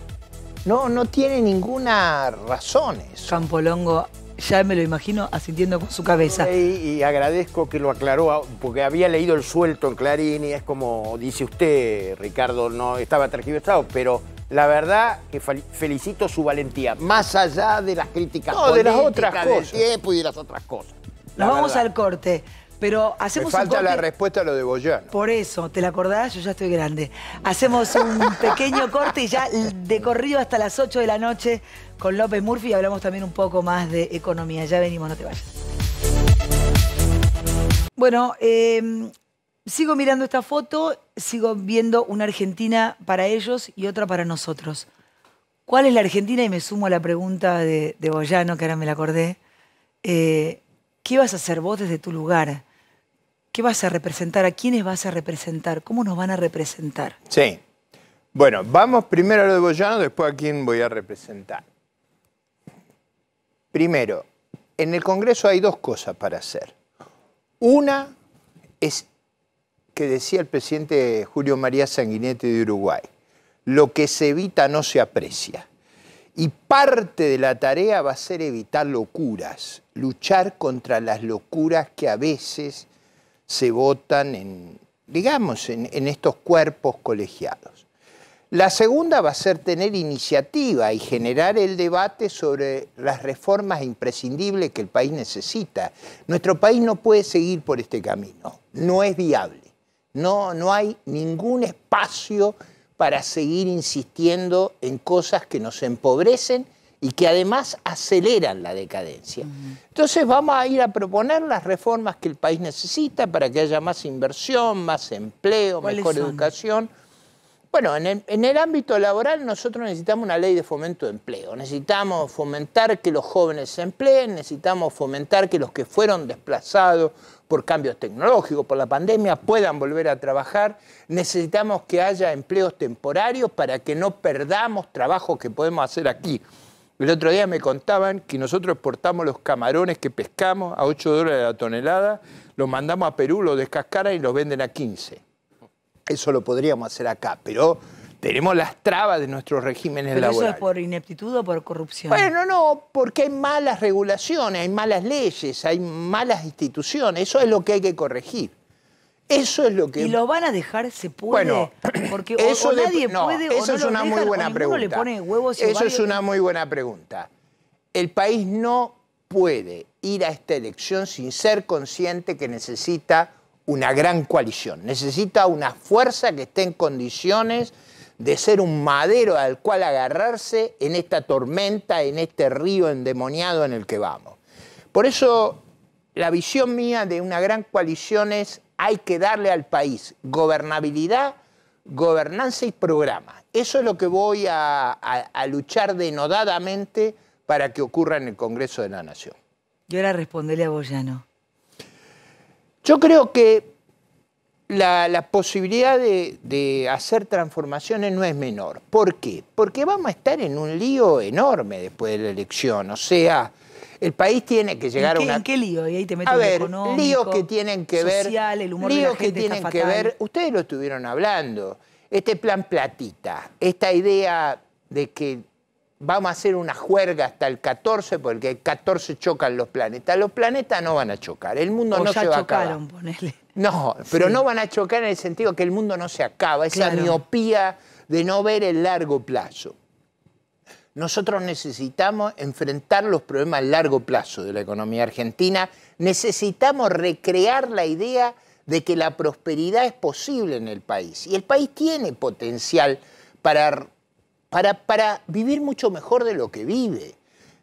No, no tiene ninguna razón eso. polongo ya me lo imagino asintiendo con su cabeza. Y, agradezco que lo aclaró, ah, porque había leído el suelto en Clarín y es como dice usted, Ricardo, no estaba Estado, pero la verdad que felicito su valentía, más allá de las críticas de las otras cosas. tiempo y de las otras cosas. Nos vamos al corte, pero hacemos falta la respuesta a lo de Boyan. Por eso, ¿te la acordás? Yo ya estoy grande. Hacemos un <laughs> pequeño corte y ya de corrido hasta las 8 de la noche con López Murphy y hablamos también un poco más de economía. Ya venimos, no te vayas. Bueno, eh, Sigo mirando esta foto, sigo viendo una Argentina para ellos y otra para nosotros. ¿Cuál es la Argentina? Y me sumo a la pregunta de, Boyano, que ahora me la acordé. Eh, ¿Qué vas a hacer vos desde tu lugar? ¿Qué vas a representar? ¿A quiénes vas a representar? ¿Cómo nos van a representar? Sí. Bueno, vamos primero a lo de Boyano, después a quién voy a representar. Primero, en el Congreso hay dos cosas para hacer. Una es que decía el presidente Julio María Sanguinetti de Uruguay. Lo que se evita no se aprecia. Y parte de la tarea va a ser evitar locuras, luchar contra las locuras que a veces se votan en, digamos, en estos cuerpos colegiados. La segunda va a ser tener iniciativa y generar el debate sobre las reformas imprescindibles que el país necesita. Nuestro país no puede seguir por este camino, no es viable. No, hay ningún espacio para seguir insistiendo en cosas que nos empobrecen y que además aceleran la decadencia. Entonces vamos a ir a proponer las reformas que el país necesita para que haya más inversión, más empleo, mejor educación. Bueno, en el, ámbito laboral nosotros necesitamos una ley de fomento de empleo, necesitamos fomentar que los jóvenes se empleen, necesitamos fomentar que los que fueron desplazados por cambios tecnológicos, por la pandemia, puedan volver a trabajar. Necesitamos que haya empleos temporarios para que no perdamos trabajo que podemos hacer aquí. El otro día me contaban que nosotros exportamos los camarones que pescamos a 8 dólares la tonelada, los mandamos a Perú, los descascaran y los venden a 15. Eso lo podríamos hacer acá, pero tenemos las trabas de nuestros regímenes Pero laborales. ¿Eso es por ineptitud o por corrupción? Bueno, no, no, porque hay malas regulaciones, hay malas leyes, hay malas instituciones. Eso es lo que hay que corregir. Eso es lo que. ¿Y lo van a dejar? ¿Se puede? Bueno, porque eso nadie puede. Eso es una muy buena pregunta. eso es una muy buena pregunta. El país no puede ir a esta elección sin ser consciente que necesita una gran coalición, necesita una fuerza que esté en condiciones de ser un madero al cual agarrarse en esta tormenta, en este río endemoniado en el que vamos. Por eso la visión mía de una gran coalición es hay que darle al país gobernabilidad, gobernanza y programa. Eso es lo que voy a, luchar denodadamente para que ocurra en el Congreso de la Nación. Y ahora respondele a Boyano. Yo creo que la, posibilidad de, hacer transformaciones no es menor. ¿Por qué? Porque vamos a estar en un lío enorme después de la elección. O sea, el país tiene que llegar a una. ¿En qué lío? ahí te metes a ver, líos que tienen que ver. Social, el humor líos que tienen que ver. Ustedes lo estuvieron hablando. Este plan platita, esta idea de que vamos a hacer una juerga hasta el 14 porque el 14 chocan los planetas. Los planetas no van a chocar, el mundo no se va a acabar. Ponele. No, pero no van a chocar en el sentido que el mundo no se acaba, esa miopía de no ver el largo plazo. Nosotros necesitamos enfrentar los problemas a largo plazo de la economía argentina, necesitamos recrear la idea de que la prosperidad es posible en el país. Y el país tiene potencial para, para, para vivir mucho mejor de lo que vive.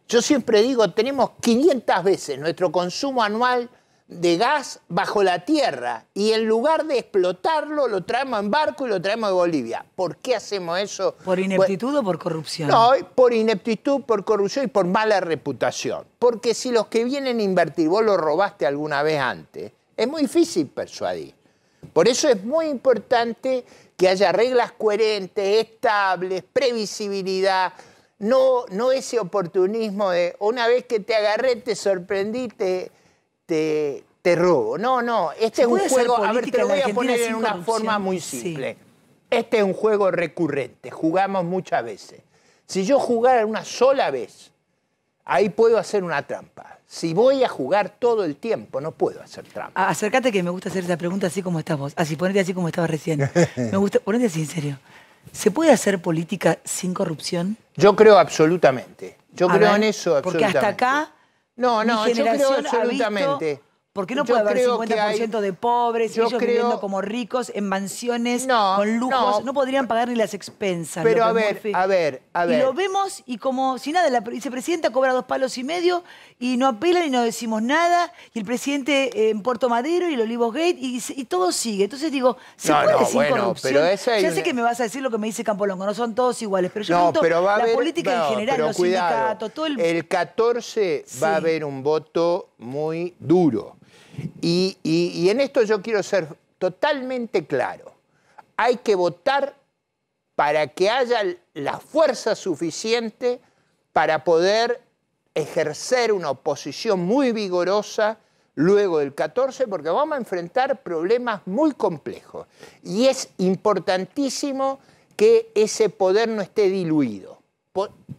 Yo siempre digo, tenemos 500 veces nuestro consumo anual de gas bajo la tierra y en lugar de explotarlo lo traemos en barco y lo traemos de Bolivia. ¿Por qué hacemos eso? ¿Por ineptitud o por corrupción? No, por ineptitud, por corrupción y por mala reputación. Porque si los que vienen a invertir, vos lo robaste alguna vez antes, es muy difícil persuadir. Por eso es muy importante que haya reglas coherentes, estables, previsibilidad, no, no ese oportunismo de una vez que te agarré, te sorprendiste te, robo. No, no, este es un juego, a ver, te lo voy a poner en una forma muy simple. Este es un juego recurrente, jugamos muchas veces. Si yo jugara una sola vez, ahí puedo hacer una trampa. Si voy a jugar todo el tiempo, no puedo hacer trampa. Ah, acércate que me gusta hacer esa pregunta así como estás vos. Así, ah, ponete así como estaba recién. <laughs> Me gusta, ponete así en serio. ¿Se puede hacer política sin corrupción? Yo creo absolutamente. Yo creo en eso absolutamente. Porque hasta acá no, no, yo creo absolutamente. Porque no puede haber 50% de pobres, ellos viviendo como ricos en mansiones con lujos? No, podrían pagar ni las expensas. Pero a ver, a ver, a ver. Y lo vemos y como si nada, la vicepresidenta cobra dos palos y medio y no apelan y no decimos nada, y el presidente eh, en Puerto Madero y el Olivos Gate, y, todo sigue. Entonces digo, ¿se puede corrupción? ya sé que me vas a decir lo que me dice Campolongo, no son todos iguales, pero yo no, la política en general, los sindicatos, todo el... El 14 va a haber un voto muy duro. y en esto yo quiero ser totalmente claro. Hay que votar para que haya la fuerza suficiente para poder ejercer una oposición muy vigorosa luego del 14 porque vamos a enfrentar problemas muy complejos. Y es importantísimo que ese poder no esté diluido.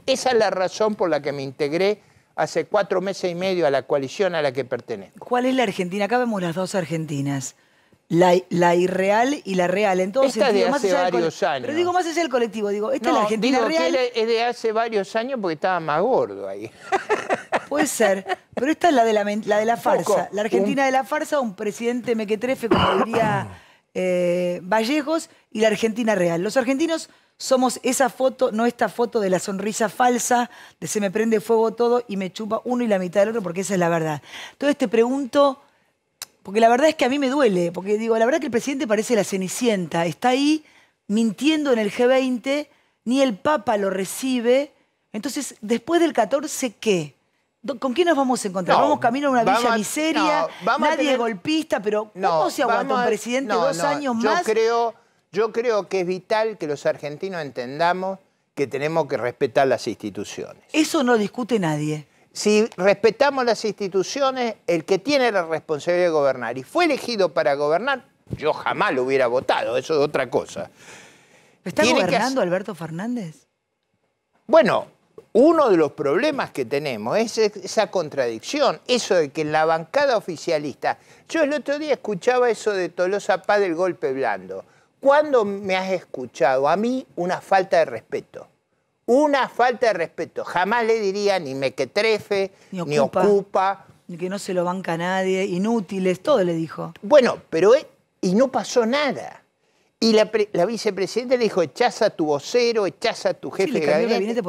Esa es la razón por la que me integré hace cuatro meses y medio a la coalición a la que pertenezco. ¿Cuál es la Argentina? Acá vemos las dos Argentinas la, irreal y la real. Entonces, esta es de hace varios años. Pero digo, más es el colectivo, digo, esta es la Argentina real. es de hace varios años porque estaba más gordo ahí. <laughs> Puede ser, pero esta es la de la, la de la farsa. La Argentina de la farsa, un presidente mequetrefe, como diría <coughs> eh, Vallejos, y la Argentina real. Los argentinos somos esa foto, no esta foto de la sonrisa falsa, de se me prende fuego todo y me chupa uno y la mitad del otro, porque esa es la verdad. Entonces te pregunto porque la verdad es que a mí me duele, porque digo, la verdad que el presidente parece la cenicienta, está ahí mintiendo en el G20, ni el Papa lo recibe. Entonces, después del 14, ¿qué? ¿Con quién nos vamos a encontrar? vamos camino a una villa miseria, nadie golpista, pero ¿cómo se aguanta un presidente dos años yo más? Creo, yo creo que es vital que los argentinos entendamos que tenemos que respetar las instituciones. Eso no discute nadie. Si respetamos las instituciones, el que tiene la responsabilidad de gobernar y fue elegido para gobernar, yo jamás lo hubiera votado, eso es otra cosa. ¿Está gobernando Alberto Fernández? Bueno, uno de los problemas que tenemos es esa contradicción, eso de que en la bancada oficialista, yo el otro día escuchaba eso de Tolosa Paz del golpe blando. ¿Cuándo me has escuchado a mí una falta de respeto? una falta de respeto. Jamás le diría ni mequetrefe, ni ocupa. Ni que no se lo banca a nadie, inútiles, todo le dijo. Bueno, pero y no pasó nada. Y la, vicepresidenta le dijo, echaza a tu vocero, echás a tu jefe de gabinete.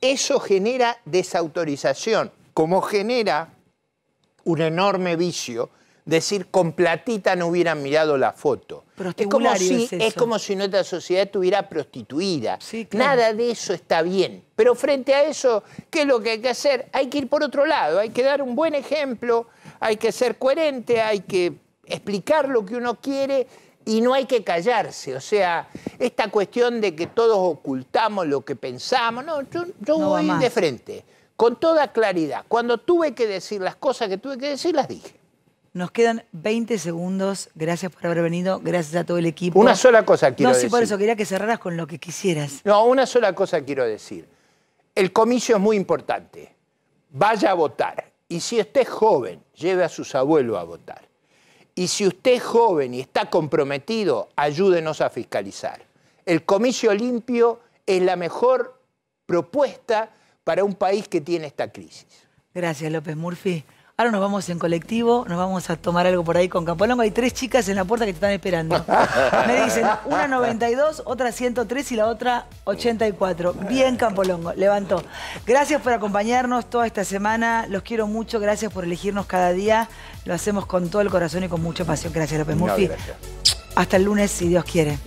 eso genera desautorización, como genera un enorme vicio decir, con platita no hubieran mirado la foto es como, si, nuestra sociedad estuviera prostituida. Nada de eso está bien. Pero frente a eso, ¿qué es lo que hay que hacer? Hay que ir por otro lado, hay que dar un buen ejemplo, hay que ser coherente, hay que explicar lo que uno quiere y no hay que callarse. O sea, esta cuestión de que todos ocultamos lo que pensamos, no, yo, voy voy de frente, con toda claridad. Cuando tuve que decir las cosas que tuve que decir, las dije. Nos quedan 20 segundos. Gracias por haber venido. Gracias a todo el equipo. Una sola cosa quiero decir. No, sí, por eso quería que cerraras con lo que quisieras. No, una sola cosa quiero decir. El comicio es muy importante. Vaya a votar. Y si usted es joven, lleve a sus abuelos a votar. Y si usted es joven y está comprometido, ayúdenos a fiscalizar. El comicio limpio es la mejor propuesta para un país que tiene esta crisis. Gracias, López Murphy. Ahora nos vamos en colectivo, nos vamos a tomar algo por ahí con Campolongo. Hay tres chicas en la puerta que te están esperando. Me dicen, una 92, otra 103 y la otra 84. Bien, Campolongo, levantó. Gracias por acompañarnos toda esta semana. Los quiero mucho, gracias por elegirnos cada día. Lo hacemos con todo el corazón y con mucha pasión. Gracias, López Murphy. Hasta el lunes, si Dios quiere.